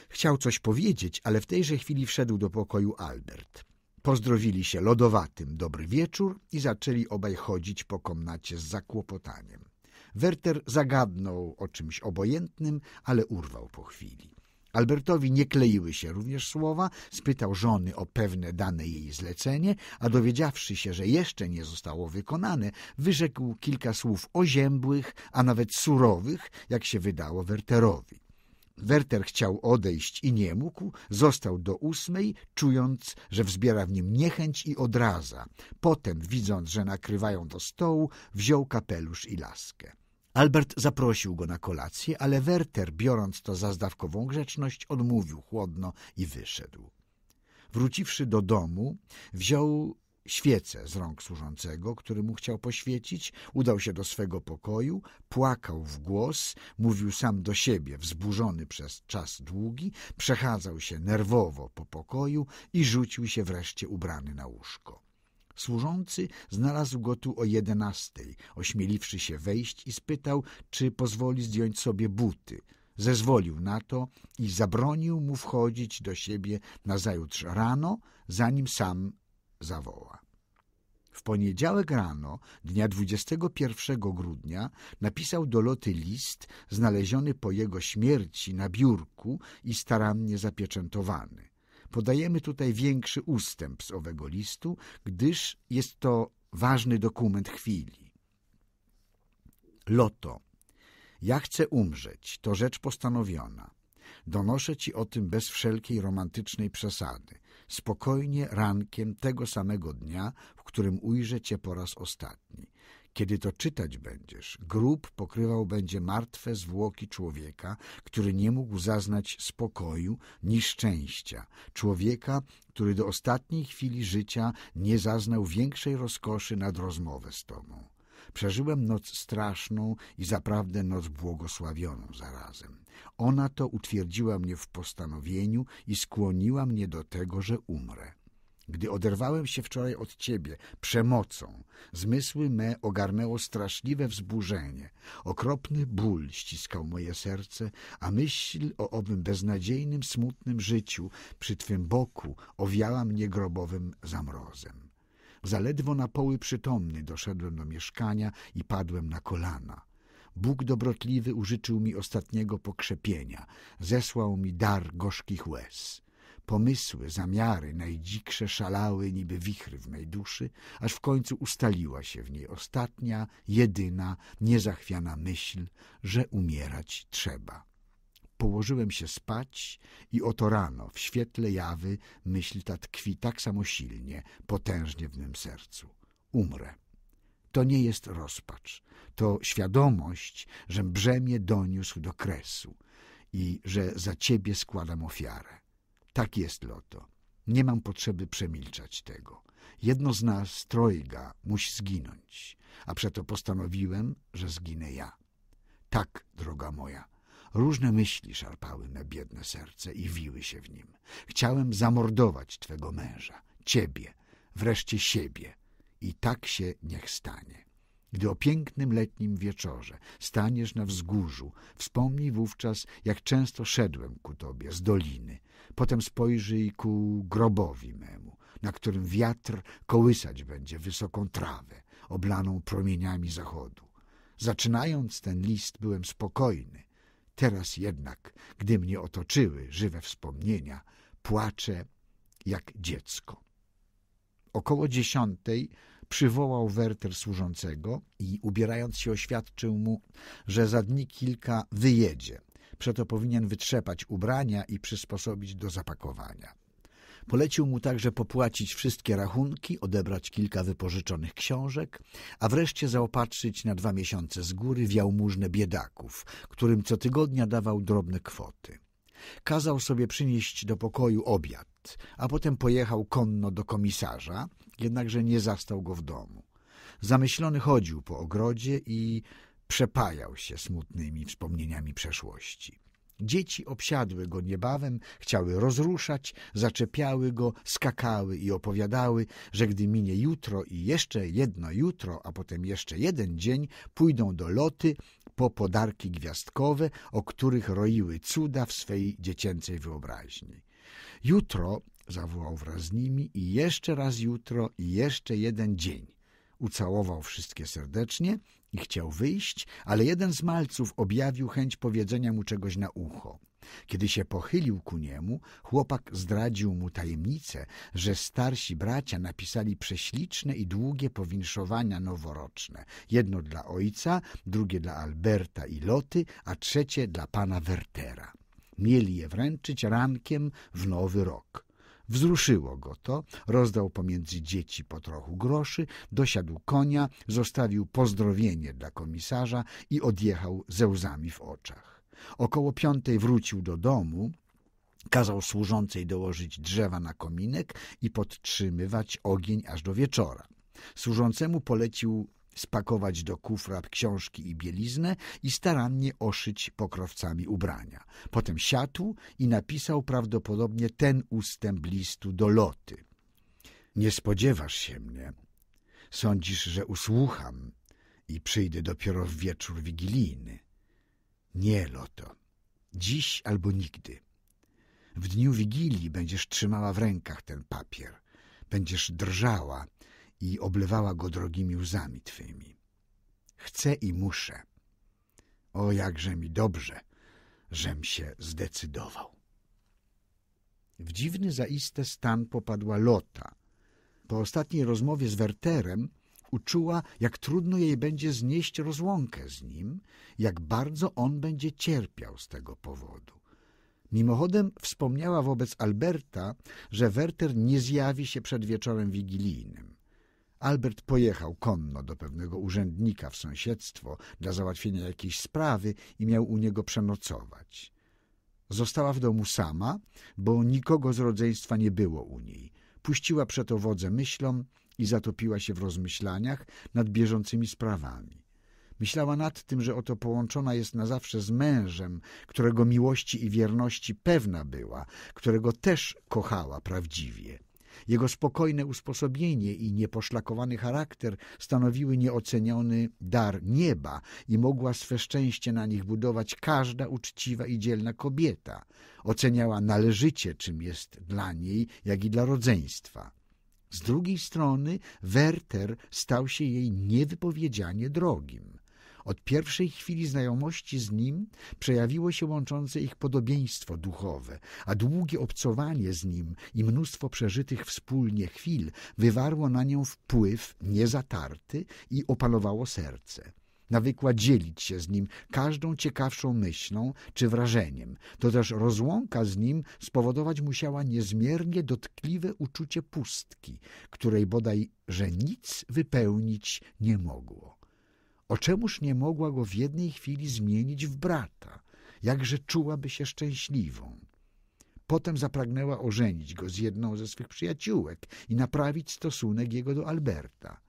Chciał coś powiedzieć, ale w tejże chwili wszedł do pokoju Albert. Pozdrowili się lodowatym dobry wieczór i zaczęli obaj chodzić po komnacie z zakłopotaniem. Werter zagadnął o czymś obojętnym, ale urwał po chwili. Albertowi nie kleiły się również słowa, spytał żony o pewne dane jej zlecenie, a dowiedziawszy się, że jeszcze nie zostało wykonane, wyrzekł kilka słów oziębłych, a nawet surowych, jak się wydało Werterowi. Werter chciał odejść i nie mógł, został do ósmej, czując, że wzbiera w nim niechęć i odraza. Potem, widząc, że nakrywają do stołu, wziął kapelusz i laskę. Albert zaprosił go na kolację, ale Werter, biorąc to za zdawkową grzeczność, odmówił chłodno i wyszedł. Wróciwszy do domu, wziął świecę z rąk służącego, który mu chciał poświecić, udał się do swego pokoju, płakał w głos, mówił sam do siebie, wzburzony przez czas długi, przechadzał się nerwowo po pokoju i rzucił się wreszcie ubrany na łóżko. Służący znalazł go tu o jedenastej, ośmieliwszy się wejść i spytał, czy pozwoli zdjąć sobie buty. Zezwolił na to i zabronił mu wchodzić do siebie nazajutrz rano, zanim sam zawoła. W poniedziałek rano, dnia 21 grudnia, napisał do Loty list znaleziony po jego śmierci na biurku i starannie zapieczętowany. Podajemy tutaj większy ustęp z owego listu, gdyż jest to ważny dokument chwili. Loto. Ja chcę umrzeć, to rzecz postanowiona. Donoszę ci o tym bez wszelkiej romantycznej przesady. Spokojnie rankiem tego samego dnia, w którym ujrzę cię po raz ostatni. Kiedy to czytać będziesz, grób pokrywał będzie martwe zwłoki człowieka, który nie mógł zaznać spokoju ni szczęścia, człowieka, który do ostatniej chwili życia nie zaznał większej rozkoszy nad rozmowę z tobą. Przeżyłem noc straszną i zaprawdę noc błogosławioną zarazem. Ona to utwierdziła mnie w postanowieniu i skłoniła mnie do tego, że umrę. Gdy oderwałem się wczoraj od ciebie przemocą, zmysły me ogarnęło straszliwe wzburzenie. Okropny ból ściskał moje serce, a myśl o owym beznadziejnym, smutnym życiu przy twym boku owiała mnie grobowym zamrozem. Zaledwo na poły przytomny doszedłem do mieszkania i padłem na kolana. Bóg dobrotliwy użyczył mi ostatniego pokrzepienia, zesłał mi dar gorzkich łez. Pomysły, zamiary najdziksze szalały niby wichry w mej duszy, aż w końcu ustaliła się w niej ostatnia, jedyna, niezachwiana myśl, że umierać trzeba. Położyłem się spać i oto rano, w świetle jawy, myśl ta tkwi tak samo silnie, potężnie w mym sercu. Umrę. To nie jest rozpacz, to świadomość, że brzemię doniósł do kresu i że za ciebie składam ofiarę. Tak jest, Loto. Nie mam potrzeby przemilczać tego. Jedno z nas, trojga, musi zginąć, a przeto postanowiłem, że zginę ja. Tak, droga moja. Różne myśli szarpały me biedne serce i wiły się w nim. Chciałem zamordować twego męża, ciebie, wreszcie siebie. I tak się niech stanie. Gdy o pięknym letnim wieczorze staniesz na wzgórzu, wspomnij wówczas, jak często szedłem ku tobie z doliny. Potem spojrzyj ku grobowi memu, na którym wiatr kołysać będzie wysoką trawę, oblaną promieniami zachodu. Zaczynając ten list byłem spokojny. Teraz jednak, gdy mnie otoczyły żywe wspomnienia, płaczę jak dziecko. Około dziesiątej Przywołał Werter służącego i ubierając się oświadczył mu, że za dni kilka wyjedzie. Przeto powinien wytrzepać ubrania i przysposobić do zapakowania. Polecił mu także popłacić wszystkie rachunki, odebrać kilka wypożyczonych książek, a wreszcie zaopatrzyć na dwa miesiące z góry w jałmużnę biedaków, którym co tygodnia dawał drobne kwoty. Kazał sobie przynieść do pokoju obiad, a potem pojechał konno do komisarza, jednakże nie zastał go w domu. Zamyślony chodził po ogrodzie i przepajał się smutnymi wspomnieniami przeszłości. Dzieci obsiadły go niebawem, chciały rozruszać, zaczepiały go, skakały i opowiadały, że gdy minie jutro i jeszcze jedno jutro, a potem jeszcze jeden dzień, pójdą do loty po podarki gwiazdkowe, o których roiły cuda w swej dziecięcej wyobraźni. Jutro zawołał wraz z nimi i jeszcze raz jutro i jeszcze jeden dzień. Ucałował wszystkie serdecznie i chciał wyjść, ale jeden z malców objawił chęć powiedzenia mu czegoś na ucho. Kiedy się pochylił ku niemu, chłopak zdradził mu tajemnicę, że starsi bracia napisali prześliczne i długie powinszowania noworoczne. Jedno dla ojca, drugie dla Alberta i Loty, a trzecie dla pana Wertera. Mieli je wręczyć rankiem w nowy rok. Wzruszyło go to, rozdał pomiędzy dzieci po trochu groszy, dosiadł konia, zostawił pozdrowienie dla komisarza i odjechał ze łzami w oczach. Około piątej wrócił do domu, Kazał służącej dołożyć drzewa na kominek i podtrzymywać ogień aż do wieczora. Służącemu polecił spakować do kufra książki i bieliznę i starannie oszyć pokrowcami ubrania. Potem siadł i napisał prawdopodobnie ten ustęp listu do Loty. Nie spodziewasz się mnie. Sądzisz, że usłucham i przyjdę dopiero w wieczór wigilijny. Nie, Loto. Dziś albo nigdy. W dniu Wigilii będziesz trzymała w rękach ten papier. Będziesz drżała, i oblewała go drogimi łzami twymi. Chcę i muszę. O, jakże mi dobrze, żem się zdecydował. W dziwny zaiste stan popadła Lota. Po ostatniej rozmowie z Werterem uczuła, jak trudno jej będzie znieść rozłąkę z nim, jak bardzo on będzie cierpiał z tego powodu. Mimochodem wspomniała wobec Alberta, że Werter nie zjawi się przed wieczorem wigilijnym. Albert pojechał konno do pewnego urzędnika w sąsiedztwo dla załatwienia jakiejś sprawy i miał u niego przenocować. Została w domu sama, bo nikogo z rodzeństwa nie było u niej. Puściła przeto wodze myślom i zatopiła się w rozmyślaniach nad bieżącymi sprawami. Myślała nad tym, że oto połączona jest na zawsze z mężem, którego miłości i wierności pewna była, którego też kochała prawdziwie. Jego spokojne usposobienie i nieposzlakowany charakter stanowiły nieoceniony dar nieba i mogła swe szczęście na nich budować każda uczciwa i dzielna kobieta. Oceniała należycie, czym jest dla niej, jak i dla rodzeństwa. Z drugiej strony Werter stał się jej niewypowiedzianie drogim. Od pierwszej chwili znajomości z nim przejawiło się łączące ich podobieństwo duchowe, a długie obcowanie z nim i mnóstwo przeżytych wspólnie chwil wywarło na nią wpływ niezatarty i opanowało serce. Nawykła dzielić się z nim każdą ciekawszą myślą czy wrażeniem. To też rozłąka z nim spowodować musiała niezmiernie dotkliwe uczucie pustki, której bodaj, że nic wypełnić nie mogło. O czemuż nie mogła go w jednej chwili zmienić w brata? Jakże czułaby się szczęśliwą. Potem zapragnęła ożenić go z jedną ze swych przyjaciółek i naprawić stosunek jego do Alberta.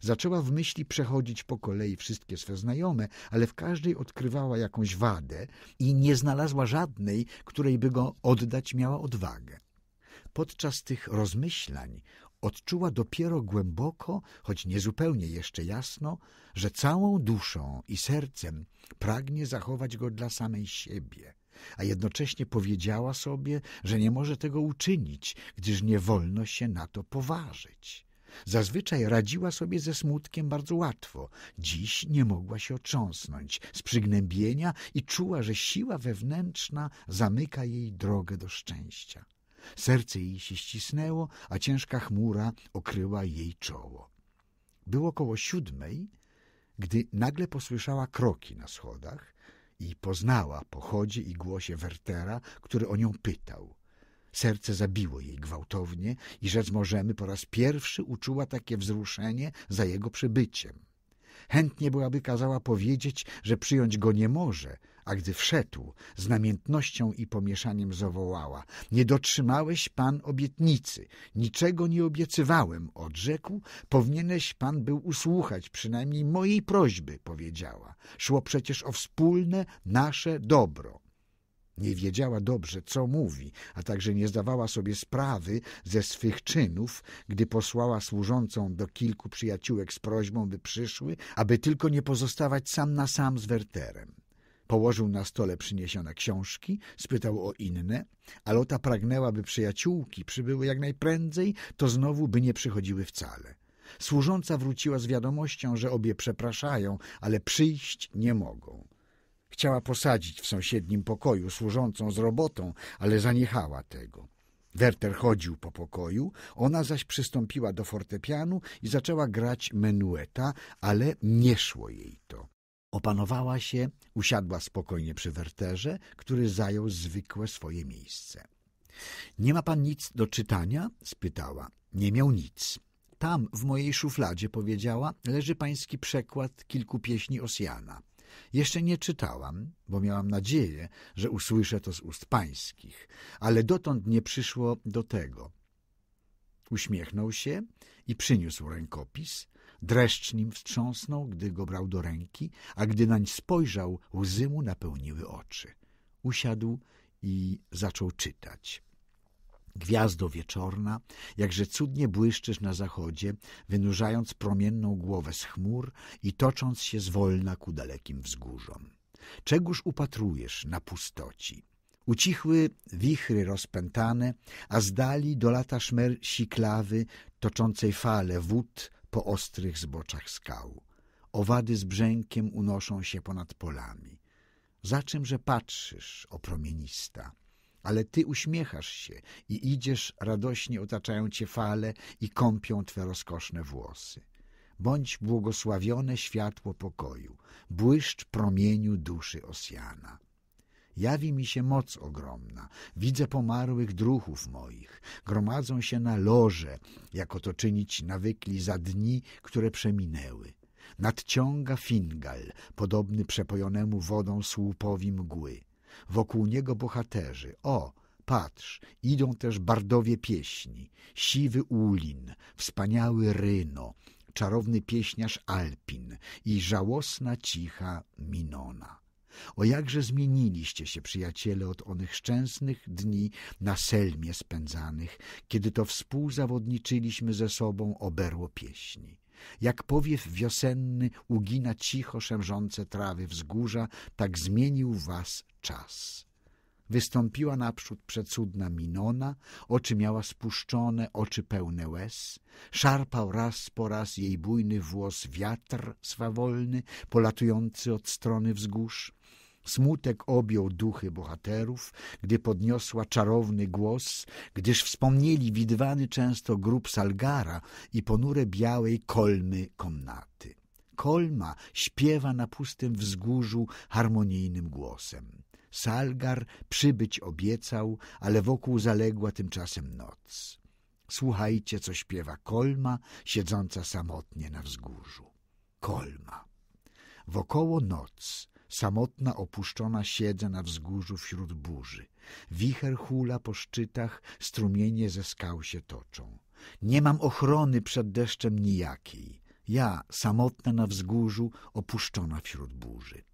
Zaczęła w myśli przechodzić po kolei wszystkie swe znajome, ale w każdej odkrywała jakąś wadę i nie znalazła żadnej, której by go oddać miała odwagę. Podczas tych rozmyślań odczuła dopiero głęboko, choć niezupełnie jeszcze jasno, że całą duszą i sercem pragnie zachować go dla samej siebie, a jednocześnie powiedziała sobie, że nie może tego uczynić, gdyż nie wolno się na to poważyć. Zazwyczaj radziła sobie ze smutkiem bardzo łatwo. Dziś nie mogła się otrząsnąć z przygnębienia i czuła, że siła wewnętrzna zamyka jej drogę do szczęścia. Serce jej się ścisnęło, a ciężka chmura okryła jej czoło. Było koło siódmej, gdy nagle posłyszała kroki na schodach i poznała chodzie i głosie Wertera, który o nią pytał. Serce zabiło jej gwałtownie i rzecz możemy po raz pierwszy uczuła takie wzruszenie za jego przybyciem. Chętnie byłaby kazała powiedzieć, że przyjąć go nie może – a gdy wszedł, z namiętnością i pomieszaniem zawołała – nie dotrzymałeś pan obietnicy, niczego nie obiecywałem, odrzekł, powinieneś pan był usłuchać przynajmniej mojej prośby, powiedziała. Szło przecież o wspólne nasze dobro. Nie wiedziała dobrze, co mówi, a także nie zdawała sobie sprawy ze swych czynów, gdy posłała służącą do kilku przyjaciółek z prośbą, by przyszły, aby tylko nie pozostawać sam na sam z Werterem. Położył na stole przyniesione książki, spytał o inne. Alota pragnęła, by przyjaciółki przybyły jak najprędzej, to znowu by nie przychodziły wcale. Służąca wróciła z wiadomością, że obie przepraszają, ale przyjść nie mogą. Chciała posadzić w sąsiednim pokoju służącą z robotą, ale zaniechała tego. Werter chodził po pokoju, ona zaś przystąpiła do fortepianu i zaczęła grać menueta, ale nie szło jej to. Opanowała się, usiadła spokojnie przy werterze, który zajął zwykłe swoje miejsce. — Nie ma pan nic do czytania? — spytała. — Nie miał nic. — Tam, w mojej szufladzie — powiedziała — leży pański przekład kilku pieśni Osjana. Jeszcze nie czytałam, bo miałam nadzieję, że usłyszę to z ust pańskich, ale dotąd nie przyszło do tego. Uśmiechnął się i przyniósł rękopis, Dreszcz nim wstrząsnął, gdy go brał do ręki, a gdy nań spojrzał, łzy mu napełniły oczy. Usiadł i zaczął czytać. Gwiazdo wieczorna, jakże cudnie błyszczysz na zachodzie, wynurzając promienną głowę z chmur i tocząc się zwolna ku dalekim wzgórzom. Czegóż upatrujesz na pustoci? Ucichły wichry rozpętane, a z dali dolata szmer siklawy, toczącej fale wód po ostrych zboczach skał. Owady z brzękiem unoszą się ponad polami. Za czymże patrzysz, o promienista? Ale ty uśmiechasz się i idziesz, radośnie otaczają cię fale i kąpią twe rozkoszne włosy. Bądź błogosławione światło pokoju, błyszcz promieniu duszy Osjana jawi mi się moc ogromna. Widzę pomarłych druhów moich. Gromadzą się na loże, jako to czynić nawykli za dni, które przeminęły. Nadciąga fingal, podobny przepojonemu wodą słupowi mgły. Wokół niego bohaterzy. O, patrz, idą też bardowie pieśni. Siwy ulin, wspaniały ryno, czarowny pieśniarz Alpin i żałosna cicha Minona. O jakże zmieniliście się, przyjaciele, od onych szczęsnych dni na selmie spędzanych, kiedy to współzawodniczyliśmy ze sobą oberło pieśni. Jak powiew wiosenny ugina cicho szemrzące trawy wzgórza, tak zmienił was czas. Wystąpiła naprzód przecudna Minona, oczy miała spuszczone, oczy pełne łez. Szarpał raz po raz jej bujny włos wiatr swawolny, polatujący od strony wzgórz. Smutek objął duchy bohaterów, gdy podniosła czarowny głos, gdyż wspomnieli widwany często grób Salgara i ponure białej kolmy komnaty. Kolma śpiewa na pustym wzgórzu harmonijnym głosem. Salgar przybyć obiecał, ale wokół zaległa tymczasem noc. Słuchajcie, co śpiewa kolma, siedząca samotnie na wzgórzu. Kolma. Wokoło noc Samotna, opuszczona siedzę na wzgórzu wśród burzy. Wicher hula po szczytach, strumienie ze skał się toczą. Nie mam ochrony przed deszczem nijakiej. Ja, samotna na wzgórzu, opuszczona wśród burzy.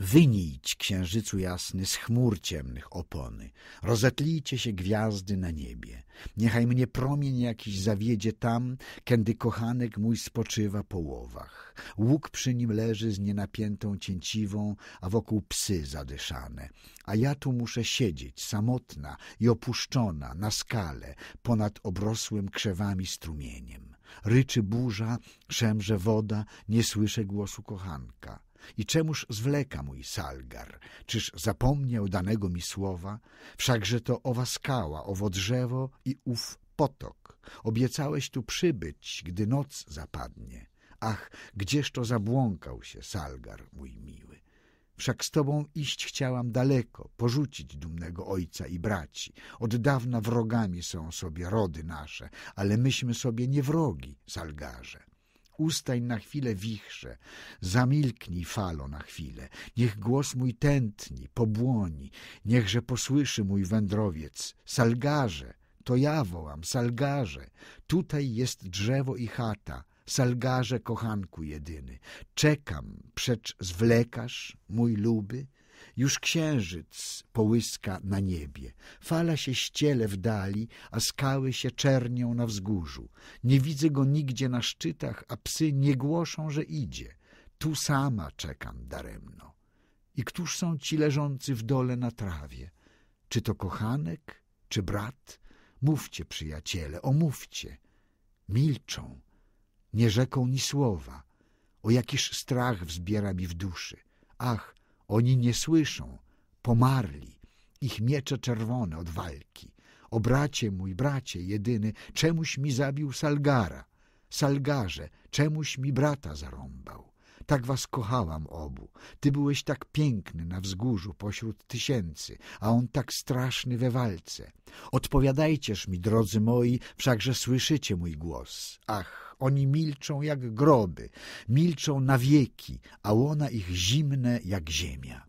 Wynijć księżycu jasny z chmur ciemnych opony, rozetlijcie się gwiazdy na niebie. Niechaj mnie promień jakiś zawiedzie tam, kędy kochanek mój spoczywa po łowach. Łuk przy nim leży z nienapiętą cięciwą, a wokół psy zadyszane. A ja tu muszę siedzieć, samotna i opuszczona, na skale, ponad obrosłym krzewami strumieniem. Ryczy burza, szemrze woda, nie słyszę głosu kochanka. I czemuż zwleka mój salgar? Czyż zapomniał danego mi słowa? Wszakże to owa skała, owo drzewo i ów potok. Obiecałeś tu przybyć, gdy noc zapadnie. Ach, gdzież to zabłąkał się salgar, mój miły. Wszak z tobą iść chciałam daleko, porzucić dumnego ojca i braci. Od dawna wrogami są sobie rody nasze, ale myśmy sobie nie wrogi, salgarze. Ustań na chwilę wichrze, zamilknij falo na chwilę, niech głos mój tętni, pobłoni, niechże posłyszy mój wędrowiec, salgarze, to ja wołam, salgarze, tutaj jest drzewo i chata, salgarze kochanku jedyny, czekam, przecz zwlekasz, mój luby, już księżyc połyska na niebie, fala się ściele w dali, a skały się czernią na wzgórzu. Nie widzę go nigdzie na szczytach, a psy nie głoszą, że idzie. Tu sama czekam daremno. I któż są ci leżący w dole na trawie? Czy to kochanek, czy brat? Mówcie, przyjaciele, omówcie. Milczą, nie rzeką ni słowa. O jakiż strach wzbiera mi w duszy. Ach, oni nie słyszą, pomarli, ich miecze czerwone od walki. O bracie mój, bracie jedyny, czemuś mi zabił Salgara. Salgarze, czemuś mi brata zarąbał. Tak was kochałam obu. Ty byłeś tak piękny na wzgórzu pośród tysięcy, a on tak straszny we walce. Odpowiadajcież mi, drodzy moi, wszakże słyszycie mój głos. Ach! Oni milczą jak groby, milczą na wieki, a łona ich zimne jak ziemia.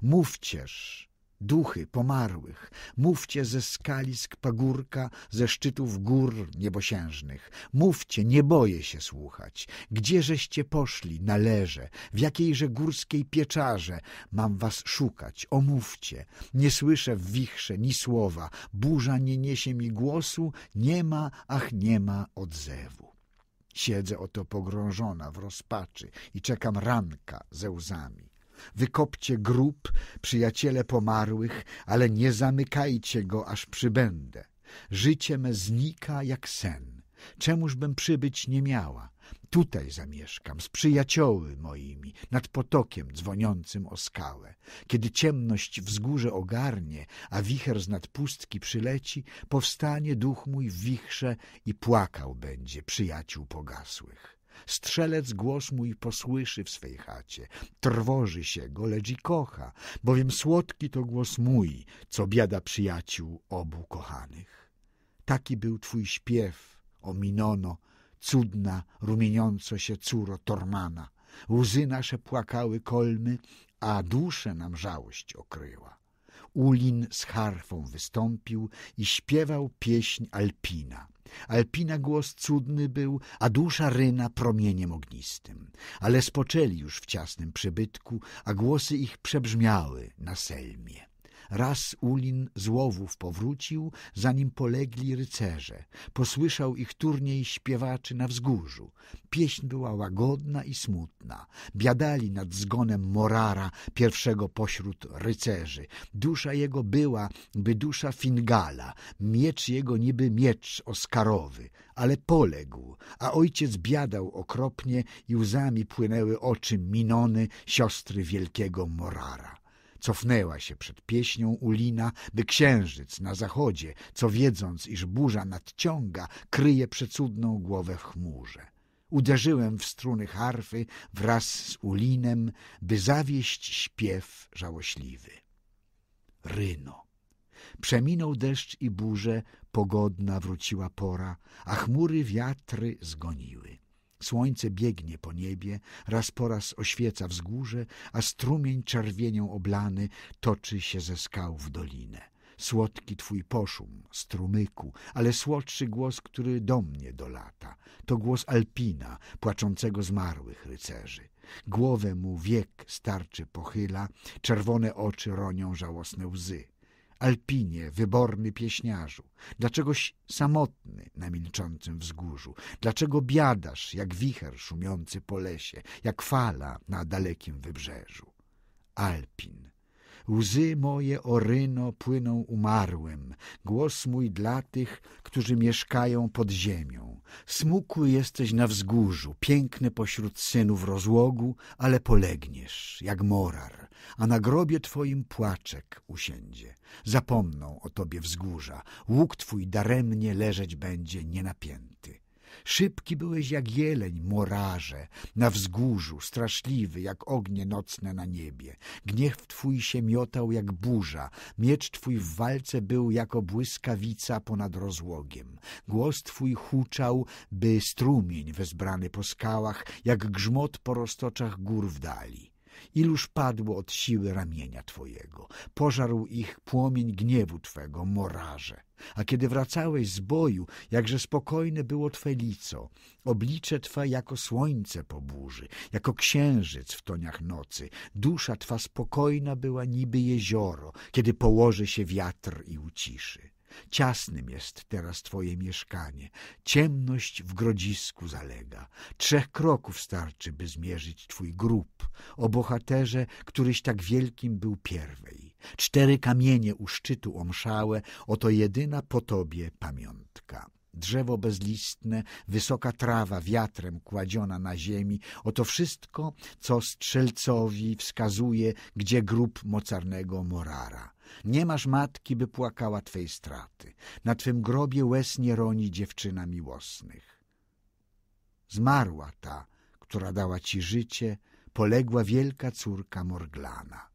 Mówcież, duchy pomarłych, mówcie ze skalisk pagórka, ze szczytów gór niebosiężnych. Mówcie, nie boję się słuchać. Gdzieżeście poszli na leże, w jakiejże górskiej pieczarze mam was szukać, omówcie. Nie słyszę w wichrze ni słowa, burza nie niesie mi głosu, nie ma, ach nie ma odzewu. Siedzę oto pogrążona w rozpaczy i czekam ranka ze łzami. Wykopcie grób, przyjaciele pomarłych, ale nie zamykajcie go, aż przybędę. Życie me znika jak sen. Czemużbym przybyć nie miała? Tutaj zamieszkam, z przyjacioły moimi, nad potokiem dzwoniącym o skałę. Kiedy ciemność wzgórze ogarnie, a wicher z nadpustki przyleci, powstanie duch mój w wichrze i płakał będzie przyjaciół pogasłych. Strzelec głos mój posłyszy w swej chacie, trwoży się go, lecz i kocha, bowiem słodki to głos mój, co biada przyjaciół obu kochanych. Taki był twój śpiew, o Minono, cudna, rumieniąco się córo Tormana. Łzy nasze płakały kolmy, a duszę nam żałość okryła. Ulin z harfą wystąpił i śpiewał pieśń Alpina. Alpina głos cudny był, a dusza ryna promieniem ognistym. Ale spoczęli już w ciasnym przybytku, a głosy ich przebrzmiały na selmie. Raz Ulin z łowów powrócił, zanim polegli rycerze. Posłyszał ich turniej śpiewaczy na wzgórzu. Pieśń była łagodna i smutna. Biadali nad zgonem Morara, pierwszego pośród rycerzy. Dusza jego była, by dusza Fingala, miecz jego niby miecz oskarowy, ale poległ, a ojciec biadał okropnie i łzami płynęły oczy Minony, siostry wielkiego Morara. Cofnęła się przed pieśnią Ulina, by księżyc na zachodzie, co wiedząc, iż burza nadciąga, kryje przecudną głowę w chmurze. Uderzyłem w struny harfy wraz z Ulinem, by zawieść śpiew żałośliwy. Ryno. Przeminął deszcz i burze, pogodna wróciła pora, a chmury wiatry zgoniły. Słońce biegnie po niebie, raz po raz oświeca wzgórze, a strumień czerwienią oblany toczy się ze skał w dolinę. Słodki twój poszum, strumyku, ale słodszy głos, który do mnie dolata. To głos Alpina, płaczącego zmarłych rycerzy. Głowę mu wiek starczy pochyla, czerwone oczy ronią żałosne łzy. Alpinie, wyborny pieśniarzu? Dlaczegoś samotny na milczącym wzgórzu? Dlaczego biadasz jak wicher szumiący po lesie, jak fala na dalekim wybrzeżu? Alpin, Łzy moje oryno płyną umarłym, głos mój dla tych, którzy mieszkają pod ziemią. Smukły jesteś na wzgórzu, piękny pośród synów rozłogu, ale polegniesz, jak morar, a na grobie twoim płaczek usiędzie. Zapomną o tobie wzgórza, łuk twój daremnie leżeć będzie nienapięty. Szybki byłeś jak jeleń, morarze, na wzgórzu, straszliwy jak ognie nocne na niebie. Gniew twój się miotał jak burza, miecz twój w walce był jako błyskawica ponad rozłogiem. Głos twój huczał, by strumień wezbrany po skałach, jak grzmot po roztoczach gór w dali. Iluż padło od siły ramienia Twojego, pożarł ich płomień gniewu Twego, morarze. A kiedy wracałeś z boju, jakże spokojne było Twe lico, oblicze Twe jako słońce po burzy, jako księżyc w toniach nocy, dusza Twa spokojna była niby jezioro, kiedy położy się wiatr i uciszy. Ciasnym jest teraz twoje mieszkanie, ciemność w grodzisku zalega. Trzech kroków starczy, by zmierzyć twój grób. O bohaterze, któryś tak wielkim był pierwej. Cztery kamienie u szczytu omszałe, oto jedyna po tobie pamiątka. Drzewo bezlistne, wysoka trawa wiatrem kładziona na ziemi, oto wszystko, co strzelcowi wskazuje, gdzie grób mocarnego Morara. Nie masz matki, by płakała Twej straty. Na Twym grobie łez nie roni dziewczyna miłosnych. Zmarła ta, która dała Ci życie, poległa wielka córka Morglana.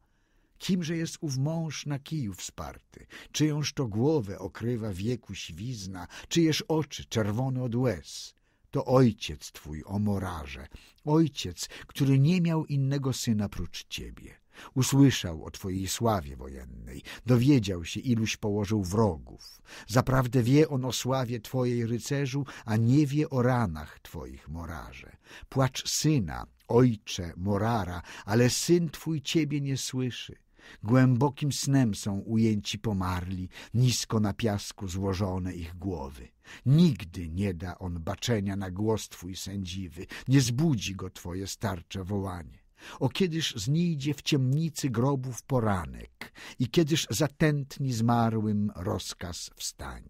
Kimże jest ów mąż na kiju wsparty? Czyjąż to głowę okrywa wieku świzna? Czyjeż oczy czerwone od łez? To ojciec Twój, o morarze, ojciec, który nie miał innego syna prócz Ciebie. Usłyszał o twojej sławie wojennej, dowiedział się, iluś położył wrogów. Zaprawdę wie on o sławie twojej rycerzu, a nie wie o ranach twoich, morarze. Płacz syna, ojcze, morara, ale syn twój ciebie nie słyszy. Głębokim snem są ujęci pomarli, nisko na piasku złożone ich głowy. Nigdy nie da on baczenia na głos twój sędziwy, nie zbudzi go twoje starcze wołanie. O kiedyż znijdzie w ciemnicy grobów poranek i kiedyż zatętni zmarłym rozkaz wstań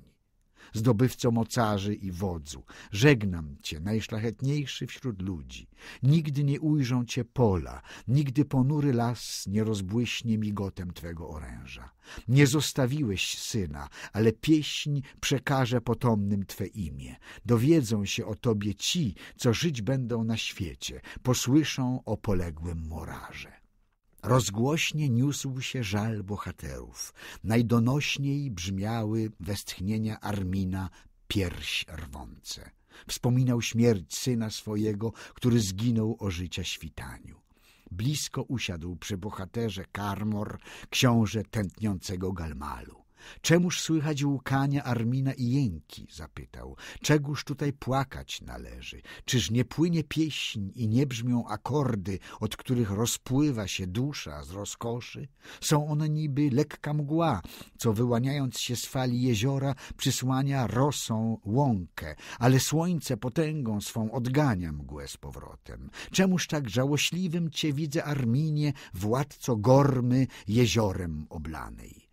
zdobywco mocarzy i wodzu. Żegnam Cię, najszlachetniejszy wśród ludzi. Nigdy nie ujrzą Cię pola, nigdy ponury las nie rozbłyśnie migotem Twego oręża. Nie zostawiłeś syna, ale pieśń przekaże potomnym Twe imię. Dowiedzą się o Tobie ci, co żyć będą na świecie, posłyszą o poległym moraże. Rozgłośnie niósł się żal bohaterów. Najdonośniej brzmiały westchnienia Armina pierś rwące. Wspominał śmierć syna swojego, który zginął o życia świtaniu. Blisko usiadł przy bohaterze Karmor, książę tętniącego Galmalu. Czemuż słychać łkania Armina i jęki? zapytał. Czegóż tutaj płakać należy? Czyż nie płynie pieśń i nie brzmią akordy, od których rozpływa się dusza z rozkoszy? Są one niby lekka mgła, co wyłaniając się z fali jeziora przysłania rosą łąkę, ale słońce potęgą swą odgania mgłę z powrotem. Czemuż tak żałośliwym cię widzę Arminie, władco Gormy, jeziorem oblanej?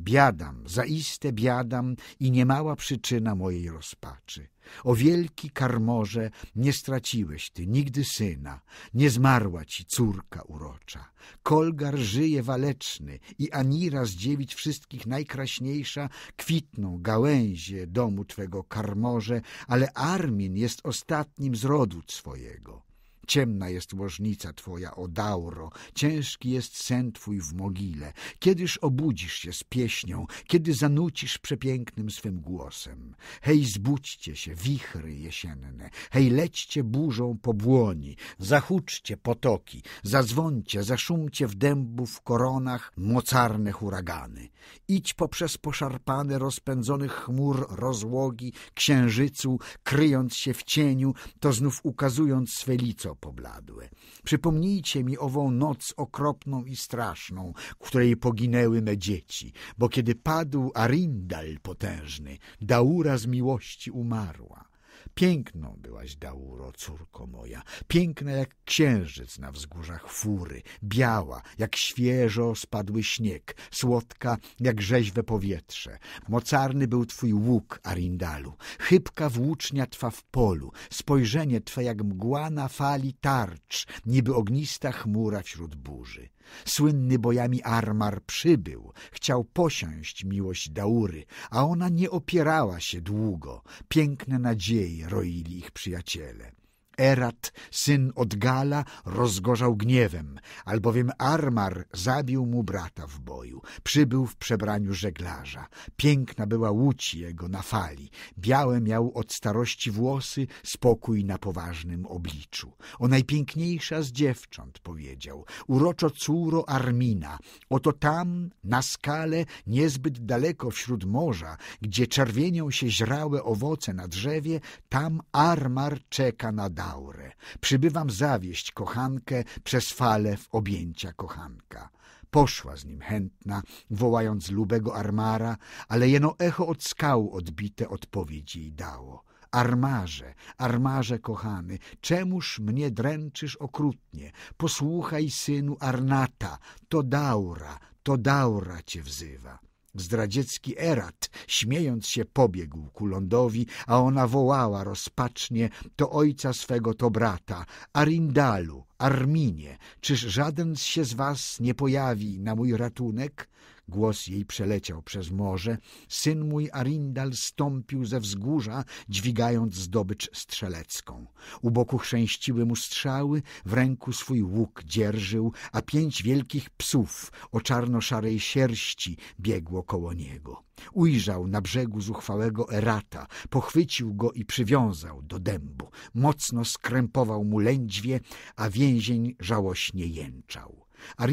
Biadam, zaiste biadam i niemała przyczyna mojej rozpaczy. O wielki karmorze, nie straciłeś ty nigdy syna, nie zmarła ci córka urocza. Kolgar żyje waleczny i Anira z dziewic wszystkich najkraśniejsza, kwitną gałęzie domu twego karmorze, ale Armin jest ostatnim z rodu twojego. Ciemna jest łożnica twoja, odauro, ciężki jest sen twój w mogile. Kiedyż obudzisz się z pieśnią, kiedy zanucisz przepięknym swym głosem. Hej, zbudźcie się, wichry jesienne, hej, lećcie burzą po błoni, zahuczcie potoki, zadzwońcie, zaszumcie w dębu w koronach mocarne huragany. Idź poprzez poszarpane, rozpędzonych chmur rozłogi, księżycu, kryjąc się w cieniu, to znów ukazując swe lico pobladłe. Przypomnijcie mi ową noc okropną i straszną, w której poginęły me dzieci, bo kiedy padł Arindal potężny, Daura z miłości umarła. Piękną byłaś, Dauro, córko moja, piękna jak księżyc na wzgórzach fury, biała jak świeżo spadły śnieg, słodka jak rzeźwe powietrze. Mocarny był twój łuk, Arindalu, chybka włócznia twa w polu, spojrzenie twe jak mgła na fali tarcz, niby ognista chmura wśród burzy. Słynny bojami Armar przybył, chciał posiąść miłość Daury, a ona nie opierała się długo. Piękne nadzieje roili ich przyjaciele. Erat, syn Gala, rozgorzał gniewem, albowiem Armar zabił mu brata w boju. Przybył w przebraniu żeglarza. Piękna była łódź jego na fali. Białe miał od starości włosy, spokój na poważnym obliczu. O najpiękniejsza z dziewcząt, powiedział. Uroczo córo Armina. Oto tam, na skale, niezbyt daleko wśród morza, gdzie czerwienią się źrały owoce na drzewie, tam Armar czeka na dal aurę. Przybywam zawieść kochankę przez fale w objęcia kochanka. Poszła z nim chętna, wołając lubego armara, ale jeno echo od skał odbite odpowiedzi jej dało. Armarze, armarze kochany, czemuż mnie dręczysz okrutnie? Posłuchaj synu Arnata, to Daura, to Daura cię wzywa. Zdradziecki erat, śmiejąc się, pobiegł ku lądowi, a ona wołała rozpacznie to ojca swego, to brata, Arindalu, Arminie, czyż żaden się z was nie pojawi na mój ratunek? Głos jej przeleciał przez morze. Syn mój Arindal stąpił ze wzgórza, dźwigając zdobycz strzelecką. U boku chrzęściły mu strzały, w ręku swój łuk dzierżył, a pięć wielkich psów o czarno-szarej sierści biegło koło niego. Ujrzał na brzegu zuchwałego erata, pochwycił go i przywiązał do dębu. Mocno skrępował mu lędźwie, a więzień żałośnie jęczał a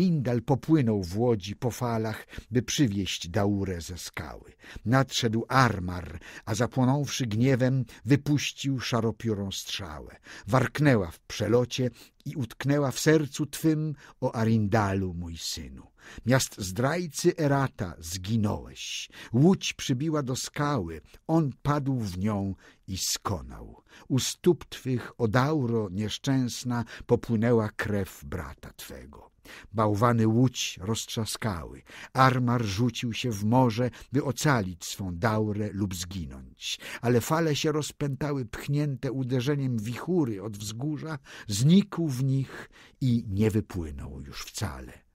popłynął w łodzi po falach, by przywieść Daurę ze skały. Nadszedł Armar, a zapłonąwszy gniewem, wypuścił szaropiórą strzałę. Warknęła w przelocie i utknęła w sercu twym, o Arindalu, mój synu. Miast zdrajcy Erata zginąłeś. Łódź przybiła do skały, on padł w nią i skonał. U stóp twych, odauro nieszczęsna, popłynęła krew brata twego. Bałwany łódź roztrzaskały. Armar rzucił się w morze, by ocalić swą daurę lub zginąć. Ale fale się rozpętały, pchnięte uderzeniem wichury od wzgórza, znikł w nich i nie wypłynął już wcale.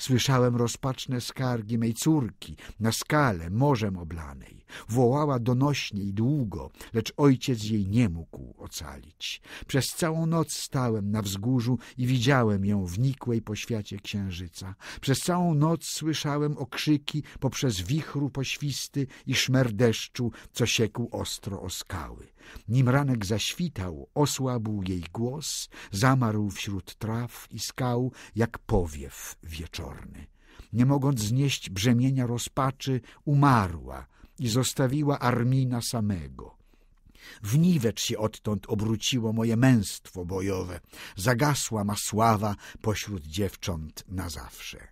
Słyszałem rozpaczne skargi mej córki na skale morzem oblanej. Wołała donośnie i długo, lecz ojciec jej nie mógł ocalić. Przez całą noc stałem na wzgórzu i widziałem ją w nikłej po świacie księżyca. Przez całą noc słyszałem okrzyki poprzez wichru poświsty i szmer deszczu, co siekł ostro o skały. Nim ranek zaświtał, osłabł jej głos, zamarł wśród traw i skał jak powiew wieczorny. Nie mogąc znieść brzemienia rozpaczy, umarła i zostawiła Armina samego. niwecz się odtąd obróciło moje męstwo bojowe, zagasła ma sława pośród dziewcząt na zawsze.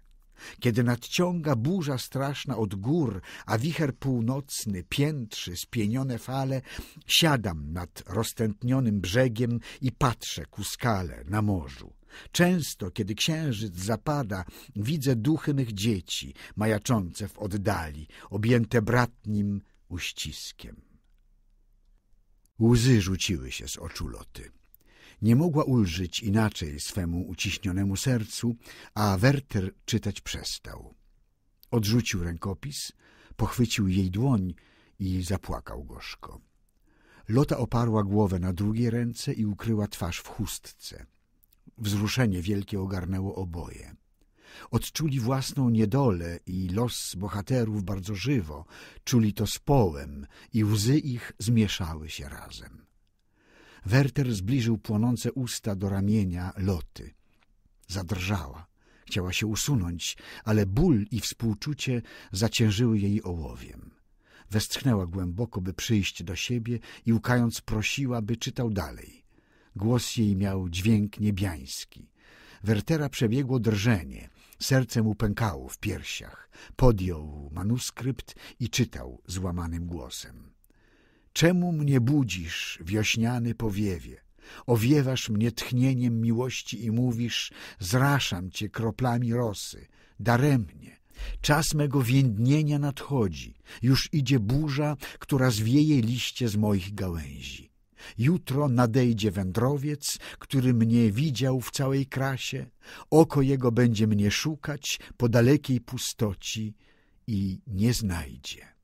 Kiedy nadciąga burza straszna od gór, a wicher północny piętrzy spienione fale, siadam nad roztętnionym brzegiem i patrzę ku skale na morzu. Często, kiedy księżyc zapada, widzę duchy mych dzieci, majaczące w oddali, objęte bratnim uściskiem. Łzy rzuciły się z oczu Loty. Nie mogła ulżyć inaczej swemu uciśnionemu sercu, a Werter czytać przestał. Odrzucił rękopis, pochwycił jej dłoń i zapłakał gorzko. Lota oparła głowę na drugie ręce i ukryła twarz w chustce. Wzruszenie wielkie ogarnęło oboje. Odczuli własną niedolę i los bohaterów bardzo żywo, czuli to z połem i łzy ich zmieszały się razem. Werter zbliżył płonące usta do ramienia Loty. Zadrżała. Chciała się usunąć, ale ból i współczucie zaciężyły jej ołowiem. Westchnęła głęboko, by przyjść do siebie i łkając prosiła, by czytał dalej. Głos jej miał dźwięk niebiański. Wertera przebiegło drżenie. Serce mu pękało w piersiach. Podjął manuskrypt i czytał złamanym głosem. Czemu mnie budzisz, wiośniany powiewie? Owiewasz mnie tchnieniem miłości i mówisz, zraszam cię kroplami rosy, daremnie. Czas mego więdnienia nadchodzi, już idzie burza, która zwieje liście z moich gałęzi. Jutro nadejdzie wędrowiec, który mnie widział w całej krasie, oko jego będzie mnie szukać po dalekiej pustoci i nie znajdzie.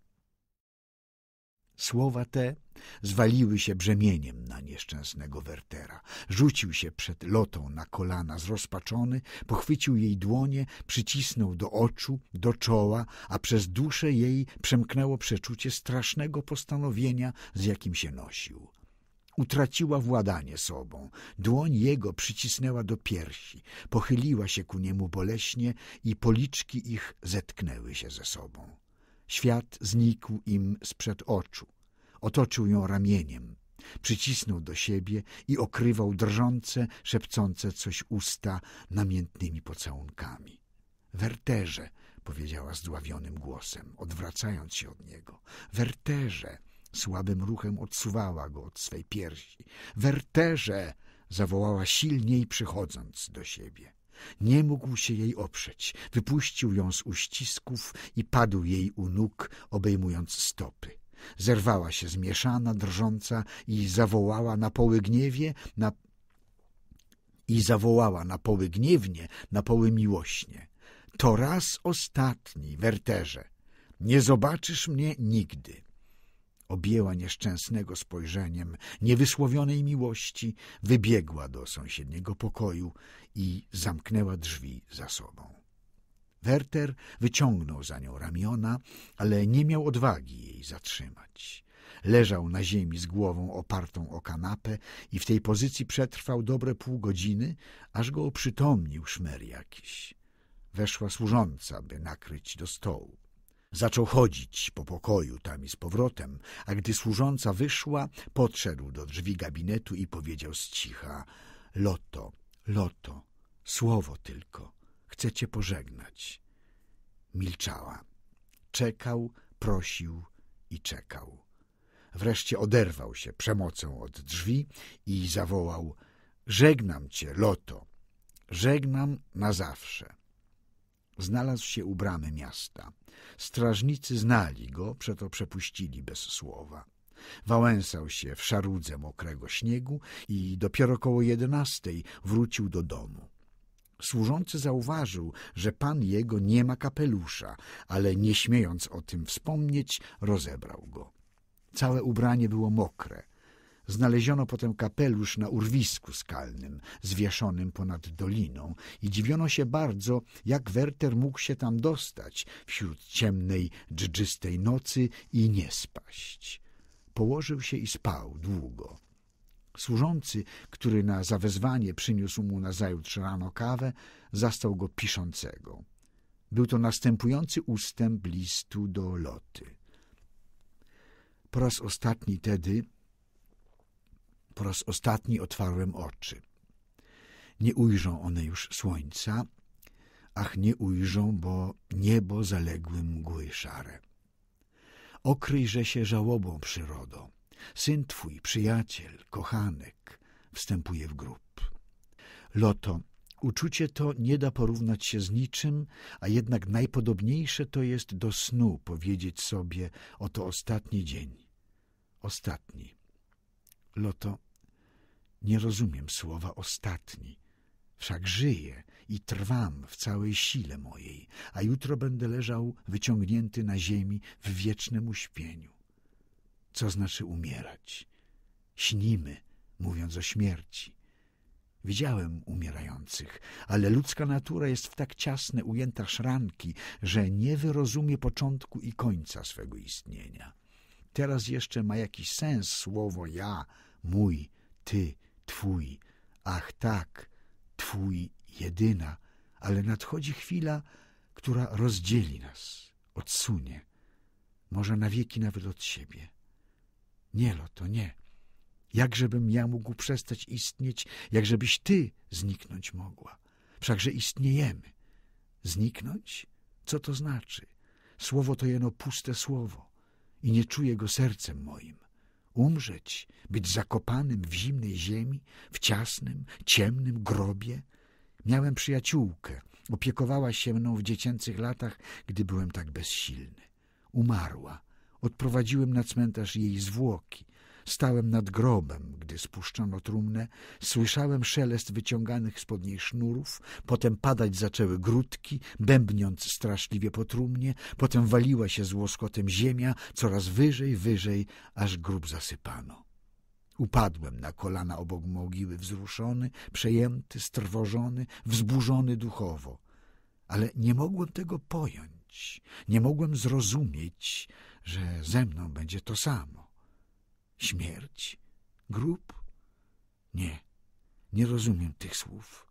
Słowa te zwaliły się brzemieniem na nieszczęsnego Wertera. Rzucił się przed lotą na kolana zrozpaczony, pochwycił jej dłonie, przycisnął do oczu, do czoła, a przez duszę jej przemknęło przeczucie strasznego postanowienia, z jakim się nosił. Utraciła władanie sobą, dłoń jego przycisnęła do piersi, pochyliła się ku niemu boleśnie i policzki ich zetknęły się ze sobą. Świat znikł im sprzed oczu. Otoczył ją ramieniem. Przycisnął do siebie i okrywał drżące, szepcące coś usta namiętnymi pocałunkami. Werterze, powiedziała zdławionym głosem, odwracając się od niego. Werterze! Słabym ruchem odsuwała go od swej piersi. Werterze! zawołała silniej, przychodząc do siebie. Nie mógł się jej oprzeć. Wypuścił ją z uścisków i padł jej u nóg, obejmując stopy. Zerwała się zmieszana, drżąca i zawołała na poły gniewie, na... i zawołała na poły gniewnie, na poły miłośnie. To raz ostatni, Werterze. Nie zobaczysz mnie nigdy. Objęła nieszczęsnego spojrzeniem niewysłowionej miłości, wybiegła do sąsiedniego pokoju i zamknęła drzwi za sobą. Werter wyciągnął za nią ramiona, ale nie miał odwagi jej zatrzymać. Leżał na ziemi z głową opartą o kanapę i w tej pozycji przetrwał dobre pół godziny, aż go oprzytomnił szmer jakiś. Weszła służąca, by nakryć do stołu. Zaczął chodzić po pokoju tam i z powrotem, a gdy służąca wyszła, podszedł do drzwi gabinetu i powiedział z cicha – Lotto. Loto, słowo tylko. Chcę cię pożegnać. Milczała. Czekał, prosił i czekał. Wreszcie oderwał się przemocą od drzwi i zawołał Żegnam cię, Loto. Żegnam na zawsze. Znalazł się u bramy miasta. Strażnicy znali go, przeto przepuścili bez słowa. Wałęsał się w szarudze mokrego śniegu i dopiero koło jedenastej wrócił do domu. Służący zauważył, że pan jego nie ma kapelusza, ale nie śmiejąc o tym wspomnieć, rozebrał go. Całe ubranie było mokre. Znaleziono potem kapelusz na urwisku skalnym, zwieszonym ponad doliną i dziwiono się bardzo, jak Werter mógł się tam dostać wśród ciemnej, dżdżystej nocy i nie spaść. Położył się i spał długo. Służący, który na zawezwanie przyniósł mu nazajutrz rano kawę, zastał go piszącego. Był to następujący ustęp listu do Loty. Po raz ostatni tedy, po raz ostatni otwarłem oczy. Nie ujrzą one już słońca, ach nie ujrzą, bo niebo zaległy mgły szare okryjże się żałobą przyrodą, Syn twój, przyjaciel, kochanek, wstępuje w grób. Loto, uczucie to nie da porównać się z niczym, a jednak najpodobniejsze to jest do snu powiedzieć sobie, oto ostatni dzień. Ostatni. Loto, nie rozumiem słowa ostatni. Wszak żyje, i trwam w całej sile mojej, a jutro będę leżał wyciągnięty na ziemi w wiecznym uśpieniu. Co znaczy umierać? Śnimy, mówiąc o śmierci. Widziałem umierających, ale ludzka natura jest w tak ciasne ujęta szranki, że nie wyrozumie początku i końca swego istnienia. Teraz jeszcze ma jakiś sens słowo ja, mój, ty, twój, ach tak, twój jedyna, ale nadchodzi chwila, która rozdzieli nas, odsunie, może na wieki nawet od siebie. Nie, to nie. Jakżebym ja mógł przestać istnieć, jakżebyś ty zniknąć mogła. Wszakże istniejemy. Zniknąć? Co to znaczy? Słowo to jeno puste słowo i nie czuję go sercem moim. Umrzeć, być zakopanym w zimnej ziemi, w ciasnym, ciemnym grobie – Miałem przyjaciółkę. Opiekowała się mną w dziecięcych latach, gdy byłem tak bezsilny. Umarła. Odprowadziłem na cmentarz jej zwłoki. Stałem nad grobem, gdy spuszczano trumnę. Słyszałem szelest wyciąganych spod niej sznurów. Potem padać zaczęły grudki, bębniąc straszliwie po trumnie. Potem waliła się z łoskotem ziemia, coraz wyżej, wyżej, aż grób zasypano. Upadłem na kolana obok mogiły, wzruszony, przejęty, strwożony, wzburzony duchowo. Ale nie mogłem tego pojąć, nie mogłem zrozumieć, że ze mną będzie to samo. Śmierć? Grób? Nie, nie rozumiem tych słów.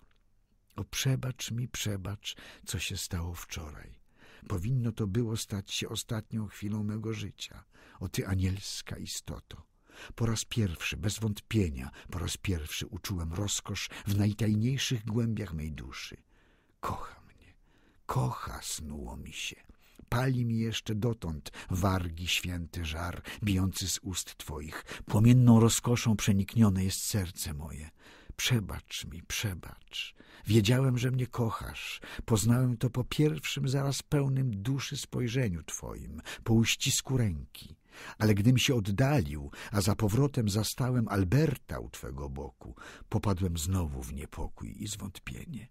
O przebacz mi, przebacz, co się stało wczoraj. Powinno to było stać się ostatnią chwilą mego życia. O ty anielska istoto. Po raz pierwszy, bez wątpienia, po raz pierwszy uczułem rozkosz w najtajniejszych głębiach mej duszy. Kocha mnie, kocha snuło mi się. Pali mi jeszcze dotąd wargi święty żar, bijący z ust twoich. Płomienną rozkoszą przeniknione jest serce moje. Przebacz mi, przebacz. Wiedziałem, że mnie kochasz. Poznałem to po pierwszym, zaraz pełnym duszy spojrzeniu twoim, po uścisku ręki. Ale gdym się oddalił, a za powrotem zastałem Alberta u twego boku, popadłem znowu w niepokój i zwątpienie.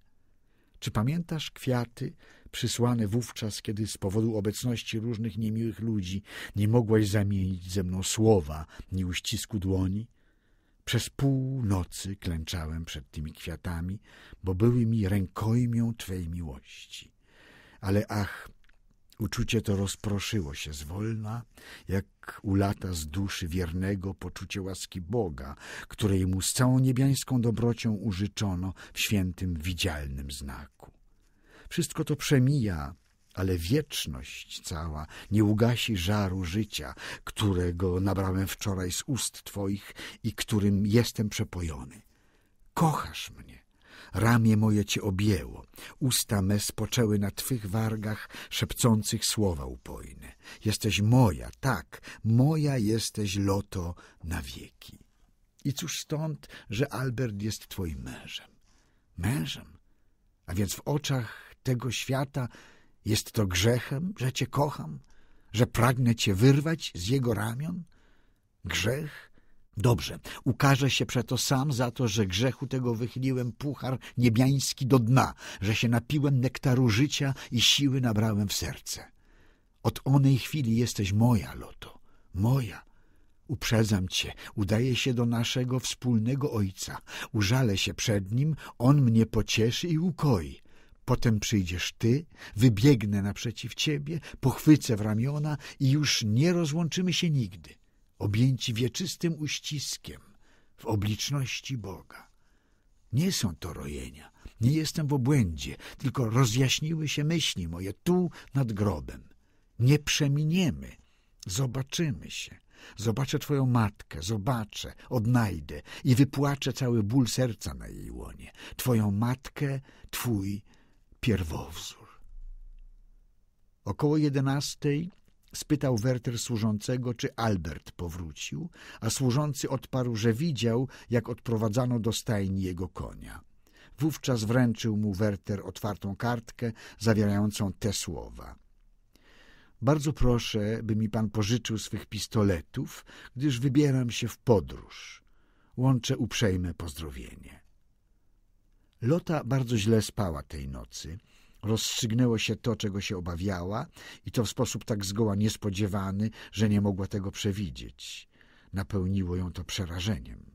Czy pamiętasz kwiaty przysłane wówczas, kiedy z powodu obecności różnych niemiłych ludzi nie mogłaś zamienić ze mną słowa, ni uścisku dłoni? Przez pół nocy klęczałem przed tymi kwiatami, bo były mi rękojmią Twej miłości. Ale ach, Uczucie to rozproszyło się zwolna, jak ulata z duszy wiernego poczucie łaski Boga, której mu z całą niebiańską dobrocią użyczono w świętym widzialnym znaku. Wszystko to przemija, ale wieczność cała nie ugasi żaru życia, którego nabrałem wczoraj z ust Twoich i którym jestem przepojony. Kochasz mnie Ramię moje cię objęło, usta me spoczęły na twych wargach szepcących słowa upojne. Jesteś moja, tak, moja jesteś loto na wieki. I cóż stąd, że Albert jest twoim mężem? Mężem? A więc w oczach tego świata jest to grzechem, że cię kocham, że pragnę cię wyrwać z jego ramion? Grzech? Dobrze, ukaże się przeto sam za to, że grzechu tego wychyliłem puchar niebiański do dna, że się napiłem nektaru życia i siły nabrałem w serce. Od onej chwili jesteś moja, Loto, moja. Uprzedzam cię, udaję się do naszego wspólnego ojca, użalę się przed nim, on mnie pocieszy i ukoi. Potem przyjdziesz ty, wybiegnę naprzeciw ciebie, pochwycę w ramiona i już nie rozłączymy się nigdy objęci wieczystym uściskiem w obliczności Boga. Nie są to rojenia, nie jestem w obłędzie, tylko rozjaśniły się myśli moje tu nad grobem. Nie przeminiemy, zobaczymy się. Zobaczę twoją matkę, zobaczę, odnajdę i wypłaczę cały ból serca na jej łonie. Twoją matkę, twój pierwowzór. Około jedenastej Spytał Werter służącego, czy Albert powrócił, a służący odparł, że widział, jak odprowadzano do stajni jego konia. Wówczas wręczył mu Werter otwartą kartkę zawierającą te słowa. Bardzo proszę, by mi pan pożyczył swych pistoletów, gdyż wybieram się w podróż. Łączę uprzejme pozdrowienie. Lota bardzo źle spała tej nocy. Rozstrzygnęło się to, czego się obawiała i to w sposób tak zgoła niespodziewany, że nie mogła tego przewidzieć. Napełniło ją to przerażeniem.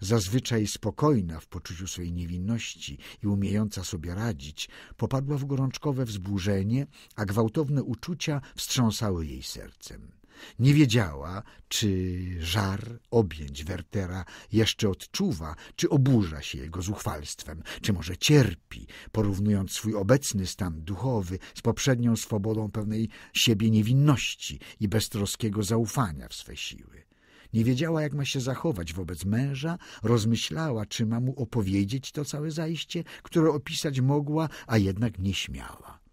Zazwyczaj spokojna w poczuciu swojej niewinności i umiejąca sobie radzić, popadła w gorączkowe wzburzenie, a gwałtowne uczucia wstrząsały jej sercem. Nie wiedziała, czy żar objęć Wertera jeszcze odczuwa, czy oburza się jego zuchwalstwem, czy może cierpi, porównując swój obecny stan duchowy z poprzednią swobodą pewnej siebie niewinności i beztroskiego zaufania w swe siły. Nie wiedziała, jak ma się zachować wobec męża, rozmyślała, czy ma mu opowiedzieć to całe zajście, które opisać mogła, a jednak nie śmiała.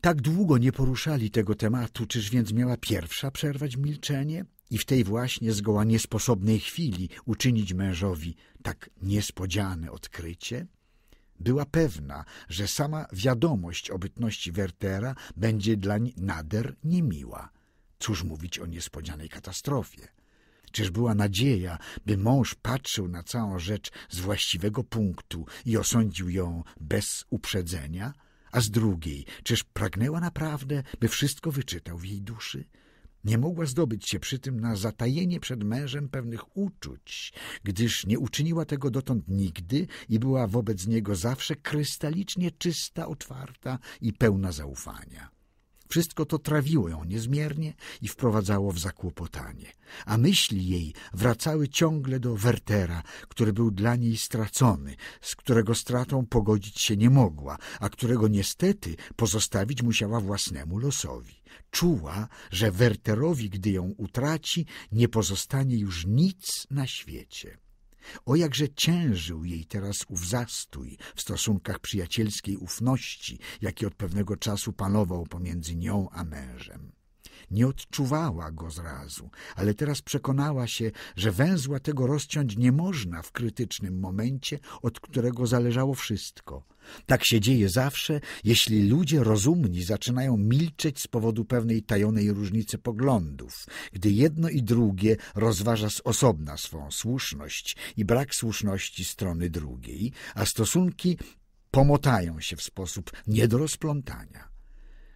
Tak długo nie poruszali tego tematu, czyż więc miała pierwsza przerwać milczenie i w tej właśnie zgoła niesposobnej chwili uczynić mężowi tak niespodziane odkrycie? Była pewna, że sama wiadomość o bytności Wertera będzie dlań nader niemiła. Cóż mówić o niespodzianej katastrofie? Czyż była nadzieja, by mąż patrzył na całą rzecz z właściwego punktu i osądził ją bez uprzedzenia – a z drugiej, czyż pragnęła naprawdę, by wszystko wyczytał w jej duszy? Nie mogła zdobyć się przy tym na zatajenie przed mężem pewnych uczuć, gdyż nie uczyniła tego dotąd nigdy i była wobec niego zawsze krystalicznie czysta, otwarta i pełna zaufania. Wszystko to trawiło ją niezmiernie i wprowadzało w zakłopotanie, a myśli jej wracały ciągle do Wertera, który był dla niej stracony, z którego stratą pogodzić się nie mogła, a którego niestety pozostawić musiała własnemu losowi. Czuła, że Werterowi, gdy ją utraci, nie pozostanie już nic na świecie. O jakże ciężył jej teraz ów zastój w stosunkach przyjacielskiej ufności, jaki od pewnego czasu panował pomiędzy nią a mężem. Nie odczuwała go zrazu, ale teraz przekonała się, że węzła tego rozciąć nie można w krytycznym momencie, od którego zależało wszystko. Tak się dzieje zawsze, jeśli ludzie rozumni zaczynają milczeć z powodu pewnej tajonej różnicy poglądów, gdy jedno i drugie rozważa z osobna swą słuszność i brak słuszności strony drugiej, a stosunki pomotają się w sposób nie do rozplątania.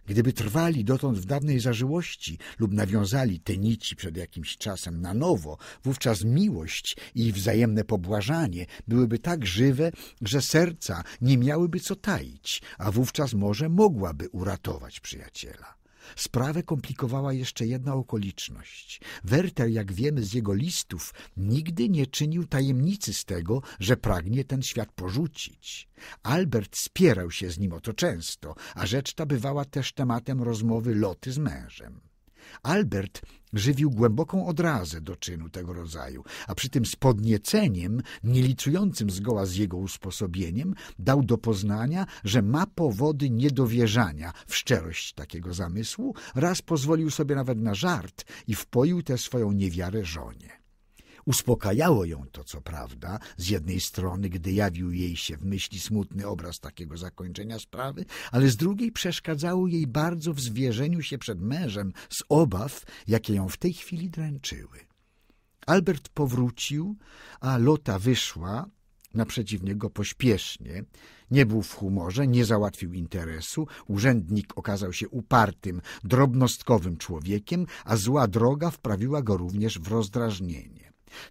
Gdyby trwali dotąd w dawnej zażyłości lub nawiązali te nici przed jakimś czasem na nowo, wówczas miłość i wzajemne pobłażanie byłyby tak żywe, że serca nie miałyby co taić, a wówczas może mogłaby uratować przyjaciela. Sprawę komplikowała jeszcze jedna okoliczność. Werter, jak wiemy z jego listów, nigdy nie czynił tajemnicy z tego, że pragnie ten świat porzucić. Albert spierał się z nim o to często, a rzecz ta bywała też tematem rozmowy Loty z mężem. Albert żywił głęboką odrazę do czynu tego rodzaju, a przy tym z podnieceniem, nie licującym zgoła z jego usposobieniem, dał do poznania, że ma powody niedowierzania w szczerość takiego zamysłu, raz pozwolił sobie nawet na żart i wpoił tę swoją niewiarę żonie. Uspokajało ją to, co prawda, z jednej strony, gdy jawił jej się w myśli smutny obraz takiego zakończenia sprawy, ale z drugiej przeszkadzało jej bardzo w zwierzeniu się przed mężem z obaw, jakie ją w tej chwili dręczyły. Albert powrócił, a Lota wyszła, Naprzeciw niego pośpiesznie. Nie był w humorze, nie załatwił interesu. Urzędnik okazał się upartym, drobnostkowym człowiekiem, a zła droga wprawiła go również w rozdrażnienie.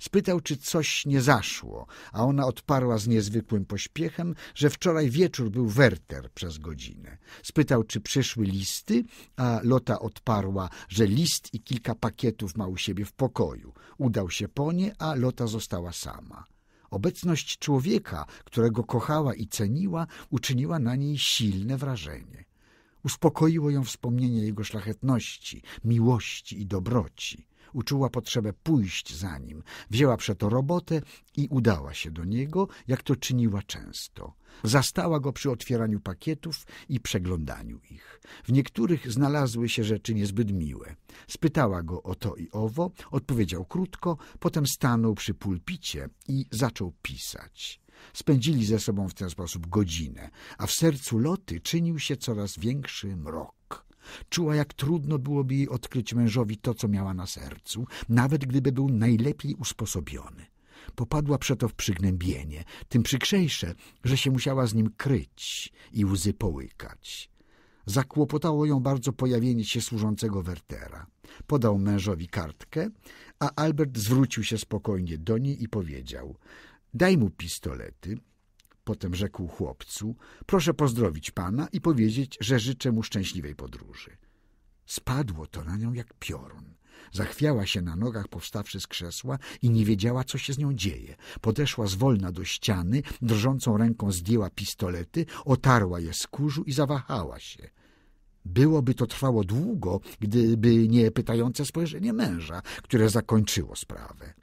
Spytał, czy coś nie zaszło, a ona odparła z niezwykłym pośpiechem, że wczoraj wieczór był werter przez godzinę. Spytał, czy przyszły listy, a Lota odparła, że list i kilka pakietów ma u siebie w pokoju. Udał się po nie, a Lota została sama. Obecność człowieka, którego kochała i ceniła, uczyniła na niej silne wrażenie. Uspokoiło ją wspomnienie jego szlachetności, miłości i dobroci uczuła potrzebę pójść za nim. Wzięła przeto robotę i udała się do niego, jak to czyniła często. Zastała go przy otwieraniu pakietów i przeglądaniu ich. W niektórych znalazły się rzeczy niezbyt miłe. Spytała go o to i owo, odpowiedział krótko, potem stanął przy pulpicie i zaczął pisać. Spędzili ze sobą w ten sposób godzinę, a w sercu Loty czynił się coraz większy mrok. Czuła, jak trudno byłoby jej odkryć mężowi to, co miała na sercu, nawet gdyby był najlepiej usposobiony. Popadła przeto w przygnębienie, tym przykrzejsze, że się musiała z nim kryć i łzy połykać. Zakłopotało ją bardzo pojawienie się służącego Wertera. Podał mężowi kartkę, a Albert zwrócił się spokojnie do niej i powiedział – daj mu pistolety – Potem rzekł chłopcu, proszę pozdrowić pana i powiedzieć, że życzę mu szczęśliwej podróży. Spadło to na nią jak piorun. Zachwiała się na nogach, powstawszy z krzesła i nie wiedziała, co się z nią dzieje. Podeszła zwolna do ściany, drżącą ręką zdjęła pistolety, otarła je z kurzu i zawahała się. Byłoby to trwało długo, gdyby nie pytające spojrzenie męża, które zakończyło sprawę.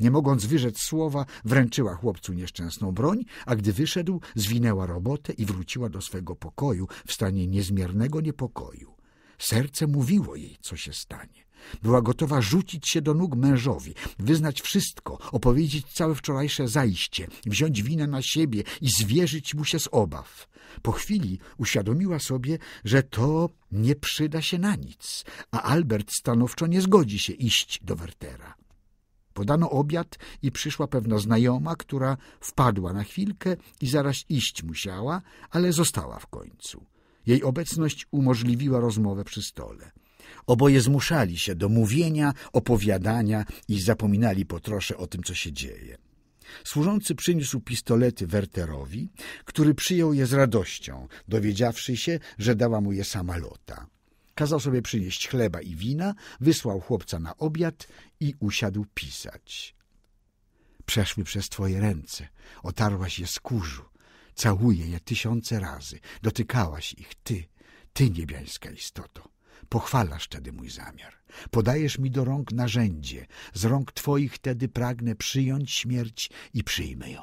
Nie mogąc wyrzec słowa, wręczyła chłopcu nieszczęsną broń, a gdy wyszedł, zwinęła robotę i wróciła do swego pokoju w stanie niezmiernego niepokoju. Serce mówiło jej, co się stanie. Była gotowa rzucić się do nóg mężowi, wyznać wszystko, opowiedzieć całe wczorajsze zajście, wziąć winę na siebie i zwierzyć mu się z obaw. Po chwili uświadomiła sobie, że to nie przyda się na nic, a Albert stanowczo nie zgodzi się iść do Wertera. Podano obiad i przyszła pewna znajoma, która wpadła na chwilkę i zaraz iść musiała, ale została w końcu. Jej obecność umożliwiła rozmowę przy stole. Oboje zmuszali się do mówienia, opowiadania i zapominali po trosze o tym, co się dzieje. Służący przyniósł pistolety Werterowi, który przyjął je z radością, dowiedziawszy się, że dała mu je sama Lota. Kazał sobie przynieść chleba i wina, wysłał chłopca na obiad i usiadł pisać. Przeszły przez twoje ręce, otarłaś je skórzu, całuję je tysiące razy, dotykałaś ich ty, ty niebiańska istoto. Pochwalasz tedy mój zamiar. Podajesz mi do rąk narzędzie. Z rąk twoich tedy pragnę przyjąć śmierć i przyjmę ją.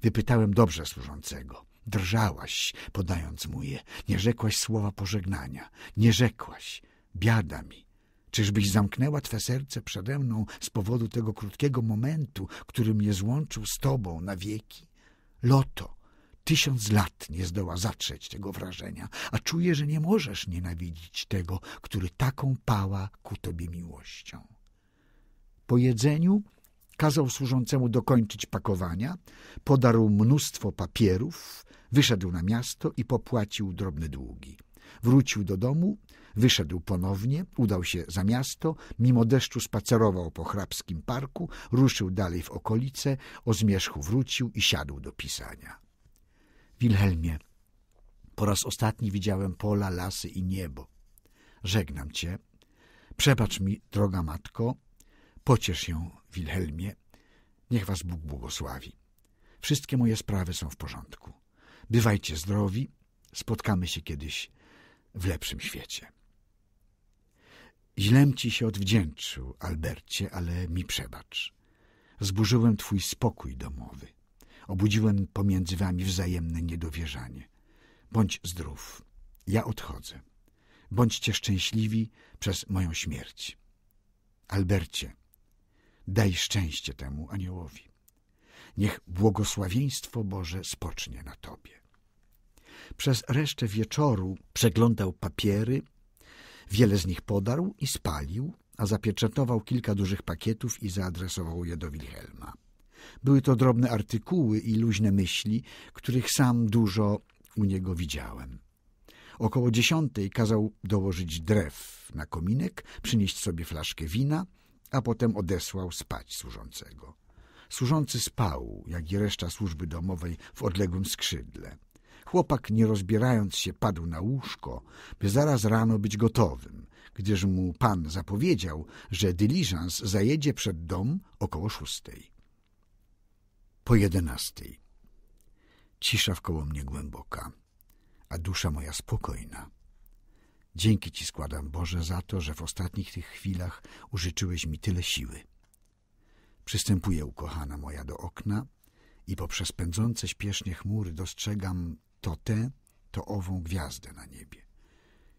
Wypytałem dobrze służącego. Drżałaś, podając mu je. Nie rzekłaś słowa pożegnania. Nie rzekłaś. Biada mi. Czyżbyś zamknęła twe serce przede mną z powodu tego krótkiego momentu, który mnie złączył z tobą na wieki? Loto, tysiąc lat nie zdoła zatrzeć tego wrażenia, a czuję, że nie możesz nienawidzić tego, który taką pała ku tobie miłością. Po jedzeniu kazał służącemu dokończyć pakowania, podarł mnóstwo papierów, Wyszedł na miasto i popłacił drobne długi. Wrócił do domu, wyszedł ponownie, udał się za miasto, mimo deszczu spacerował po hrabskim parku, ruszył dalej w okolice, o zmierzchu wrócił i siadł do pisania. Wilhelmie, po raz ostatni widziałem pola, lasy i niebo. Żegnam cię. Przebacz mi, droga matko. Pociesz się, Wilhelmie. Niech was Bóg błogosławi. Wszystkie moje sprawy są w porządku. Bywajcie zdrowi, spotkamy się kiedyś w lepszym świecie. Źlem ci się odwdzięczył, Albercie, ale mi przebacz. Zburzyłem twój spokój domowy. Obudziłem pomiędzy wami wzajemne niedowierzanie. Bądź zdrów. Ja odchodzę. Bądźcie szczęśliwi przez moją śmierć. Albercie, daj szczęście temu aniołowi. Niech błogosławieństwo Boże spocznie na tobie. Przez resztę wieczoru przeglądał papiery, wiele z nich podarł i spalił, a zapieczętował kilka dużych pakietów i zaadresował je do Wilhelma. Były to drobne artykuły i luźne myśli, których sam dużo u niego widziałem. Około dziesiątej kazał dołożyć drew na kominek, przynieść sobie flaszkę wina, a potem odesłał spać służącego. Służący spał, jak i reszta służby domowej, w odległym skrzydle. Chłopak, nie rozbierając się, padł na łóżko, by zaraz rano być gotowym, gdyż mu pan zapowiedział, że dyliżans zajedzie przed dom około szóstej. Po jedenastej. Cisza wkoło mnie głęboka, a dusza moja spokojna. Dzięki Ci składam, Boże, za to, że w ostatnich tych chwilach użyczyłeś mi tyle siły. Przystępuję, ukochana moja, do okna i poprzez pędzące śpiesznie chmury dostrzegam to tę, to ową gwiazdę na niebie.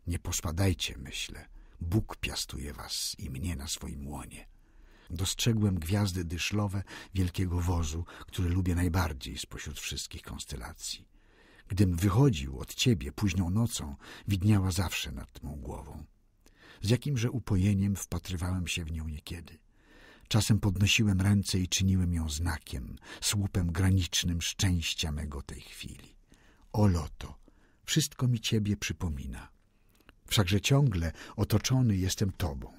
Nie pospadajcie, myślę, Bóg piastuje was i mnie na swoim łonie. Dostrzegłem gwiazdy dyszlowe wielkiego wozu, który lubię najbardziej spośród wszystkich konstelacji. Gdym wychodził od ciebie późną nocą, widniała zawsze nad mą głową. Z jakimże upojeniem wpatrywałem się w nią niekiedy. Czasem podnosiłem ręce i czyniłem ją znakiem, słupem granicznym szczęścia mego tej chwili. O loto, wszystko mi ciebie przypomina. Wszakże ciągle otoczony jestem tobą,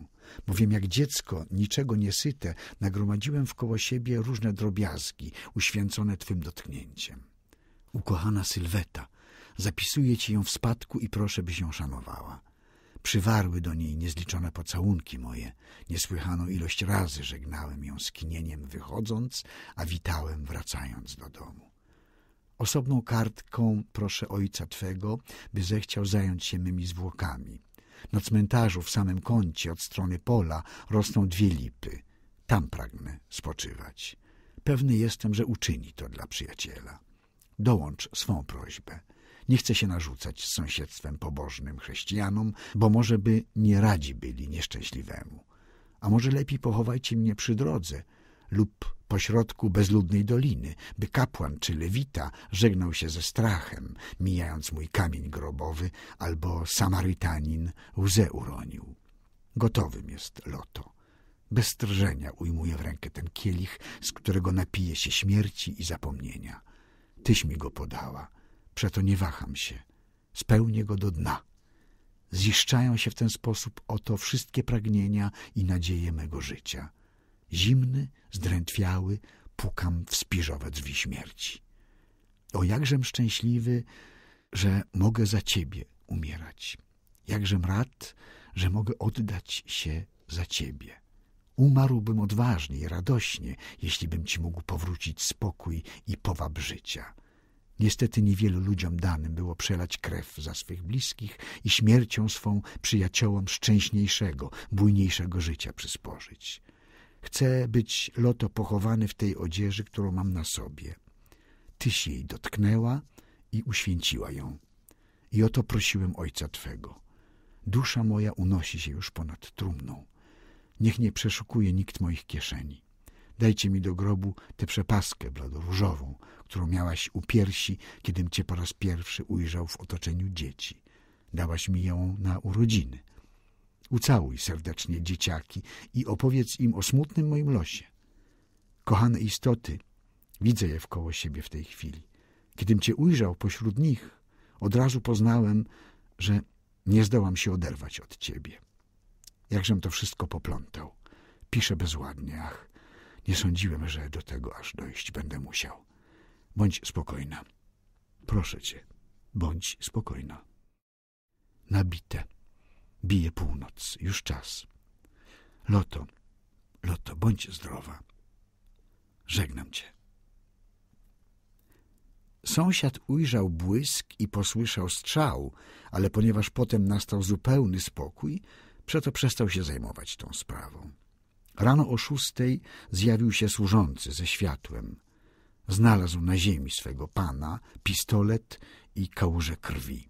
bowiem jak dziecko, niczego niesyte, nagromadziłem wkoło siebie różne drobiazgi, uświęcone twym dotknięciem. Ukochana Sylweta, zapisuję ci ją w spadku i proszę, byś ją szanowała. Przywarły do niej niezliczone pocałunki moje. Niesłychaną ilość razy żegnałem ją skinieniem wychodząc, a witałem wracając do domu. Osobną kartką proszę ojca Twego, by zechciał zająć się mymi zwłokami. Na cmentarzu w samym kącie od strony pola rosną dwie lipy. Tam pragnę spoczywać. Pewny jestem, że uczyni to dla przyjaciela. Dołącz swą prośbę. Nie chcę się narzucać z sąsiedztwem pobożnym chrześcijanom, bo może by nie radzi byli nieszczęśliwemu. A może lepiej pochowajcie mnie przy drodze lub pośrodku bezludnej doliny, by kapłan czy lewita żegnał się ze strachem, mijając mój kamień grobowy, albo Samarytanin łzę uronił. Gotowym jest loto. Bez drżenia ujmuję w rękę ten kielich, z którego napije się śmierci i zapomnienia. Tyś mi go podała, przeto nie waham się. Spełnię go do dna. Ziszczają się w ten sposób oto wszystkie pragnienia i nadzieje mego życia – Zimny, zdrętwiały, pukam w spiżowe drzwi śmierci. O jakżem szczęśliwy, że mogę za ciebie umierać. Jakżem rad, że mogę oddać się za ciebie. Umarłbym odważnie i radośnie, jeśli bym ci mógł powrócić spokój i powab życia. Niestety niewielu ludziom danym było przelać krew za swych bliskich i śmiercią swą przyjaciołom szczęśniejszego, bujniejszego życia przysporzyć. Chcę być loto pochowany w tej odzieży, którą mam na sobie. Tyś jej dotknęła i uświęciła ją. I oto prosiłem Ojca Twego. Dusza moja unosi się już ponad trumną. Niech nie przeszukuje nikt moich kieszeni. Dajcie mi do grobu tę przepaskę bladoróżową, którą miałaś u piersi, kiedym cię po raz pierwszy ujrzał w otoczeniu dzieci. Dałaś mi ją na urodziny – Ucałuj serdecznie dzieciaki i opowiedz im o smutnym moim losie. Kochane istoty, widzę je wkoło siebie w tej chwili. Kiedym cię ujrzał pośród nich, od razu poznałem, że nie zdołam się oderwać od ciebie. Jakżem to wszystko poplątał. Piszę bezładnie, ach, nie sądziłem, że do tego aż dojść będę musiał. Bądź spokojna. Proszę cię, bądź spokojna. Nabite. Bije północ, już czas. Loto, Loto, bądź zdrowa. Żegnam cię. Sąsiad ujrzał błysk i posłyszał strzał, ale ponieważ potem nastał zupełny spokój, przeto przestał się zajmować tą sprawą. Rano o szóstej zjawił się służący ze światłem. Znalazł na ziemi swego pana pistolet i kałuże krwi.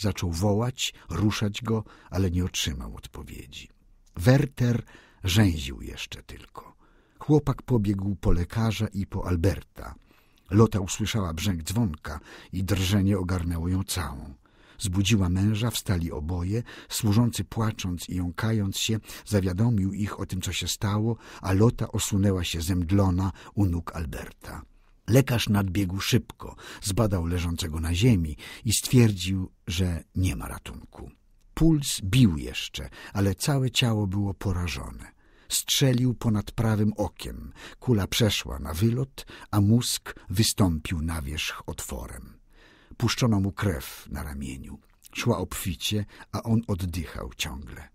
Zaczął wołać, ruszać go, ale nie otrzymał odpowiedzi. Werter rzęził jeszcze tylko. Chłopak pobiegł po lekarza i po Alberta. Lota usłyszała brzęk dzwonka i drżenie ogarnęło ją całą. Zbudziła męża, wstali oboje, służący płacząc i jąkając się, zawiadomił ich o tym, co się stało, a Lota osunęła się zemdlona u nóg Alberta. Lekarz nadbiegł szybko, zbadał leżącego na ziemi i stwierdził, że nie ma ratunku. Puls bił jeszcze, ale całe ciało było porażone. Strzelił ponad prawym okiem, kula przeszła na wylot, a mózg wystąpił na wierzch otworem. Puszczono mu krew na ramieniu. Szła obficie, a on oddychał ciągle.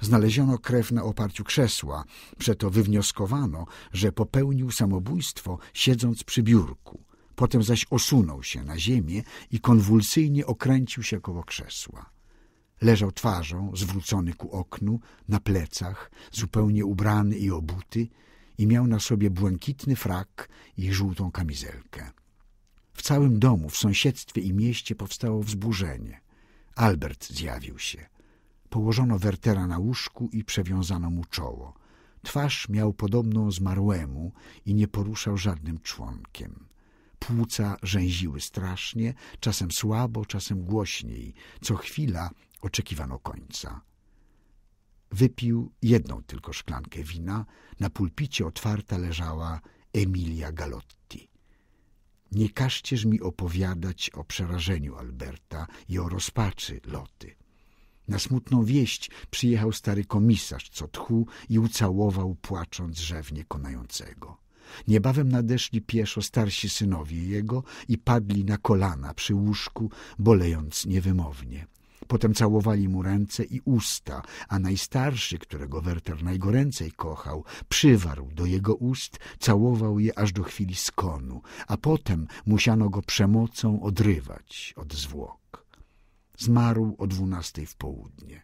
Znaleziono krew na oparciu krzesła, przeto wywnioskowano, że popełnił samobójstwo siedząc przy biurku. Potem zaś osunął się na ziemię i konwulsyjnie okręcił się koło krzesła. Leżał twarzą, zwrócony ku oknu, na plecach, zupełnie ubrany i obuty i miał na sobie błękitny frak i żółtą kamizelkę. W całym domu, w sąsiedztwie i mieście powstało wzburzenie. Albert zjawił się – Położono Wertera na łóżku i przewiązano mu czoło. Twarz miał podobną zmarłemu i nie poruszał żadnym członkiem. Płuca rzęziły strasznie, czasem słabo, czasem głośniej. Co chwila oczekiwano końca. Wypił jedną tylko szklankę wina. Na pulpicie otwarta leżała Emilia Galotti. Nie każcież mi opowiadać o przerażeniu Alberta i o rozpaczy Loty. Na smutną wieść przyjechał stary komisarz, co tchu i ucałował, płacząc rzewnie konającego. Niebawem nadeszli pieszo starsi synowie jego i padli na kolana przy łóżku, bolejąc niewymownie. Potem całowali mu ręce i usta, a najstarszy, którego Werter najgoręcej kochał, przywarł do jego ust, całował je aż do chwili skonu, a potem musiano go przemocą odrywać od zwłok. Zmarł o dwunastej w południe.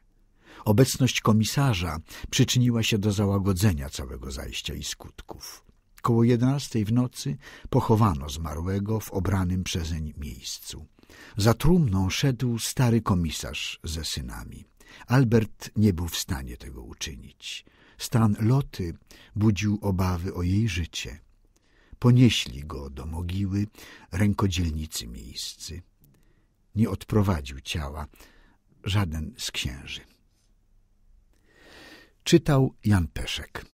Obecność komisarza przyczyniła się do załagodzenia całego zajścia i skutków. Koło jedenastej w nocy pochowano zmarłego w obranym przezeń miejscu. Za trumną szedł stary komisarz ze synami. Albert nie był w stanie tego uczynić. Stan Loty budził obawy o jej życie. Ponieśli go do mogiły rękodzielnicy miejscy nie odprowadził ciała, żaden z księży. Czytał Jan Peszek.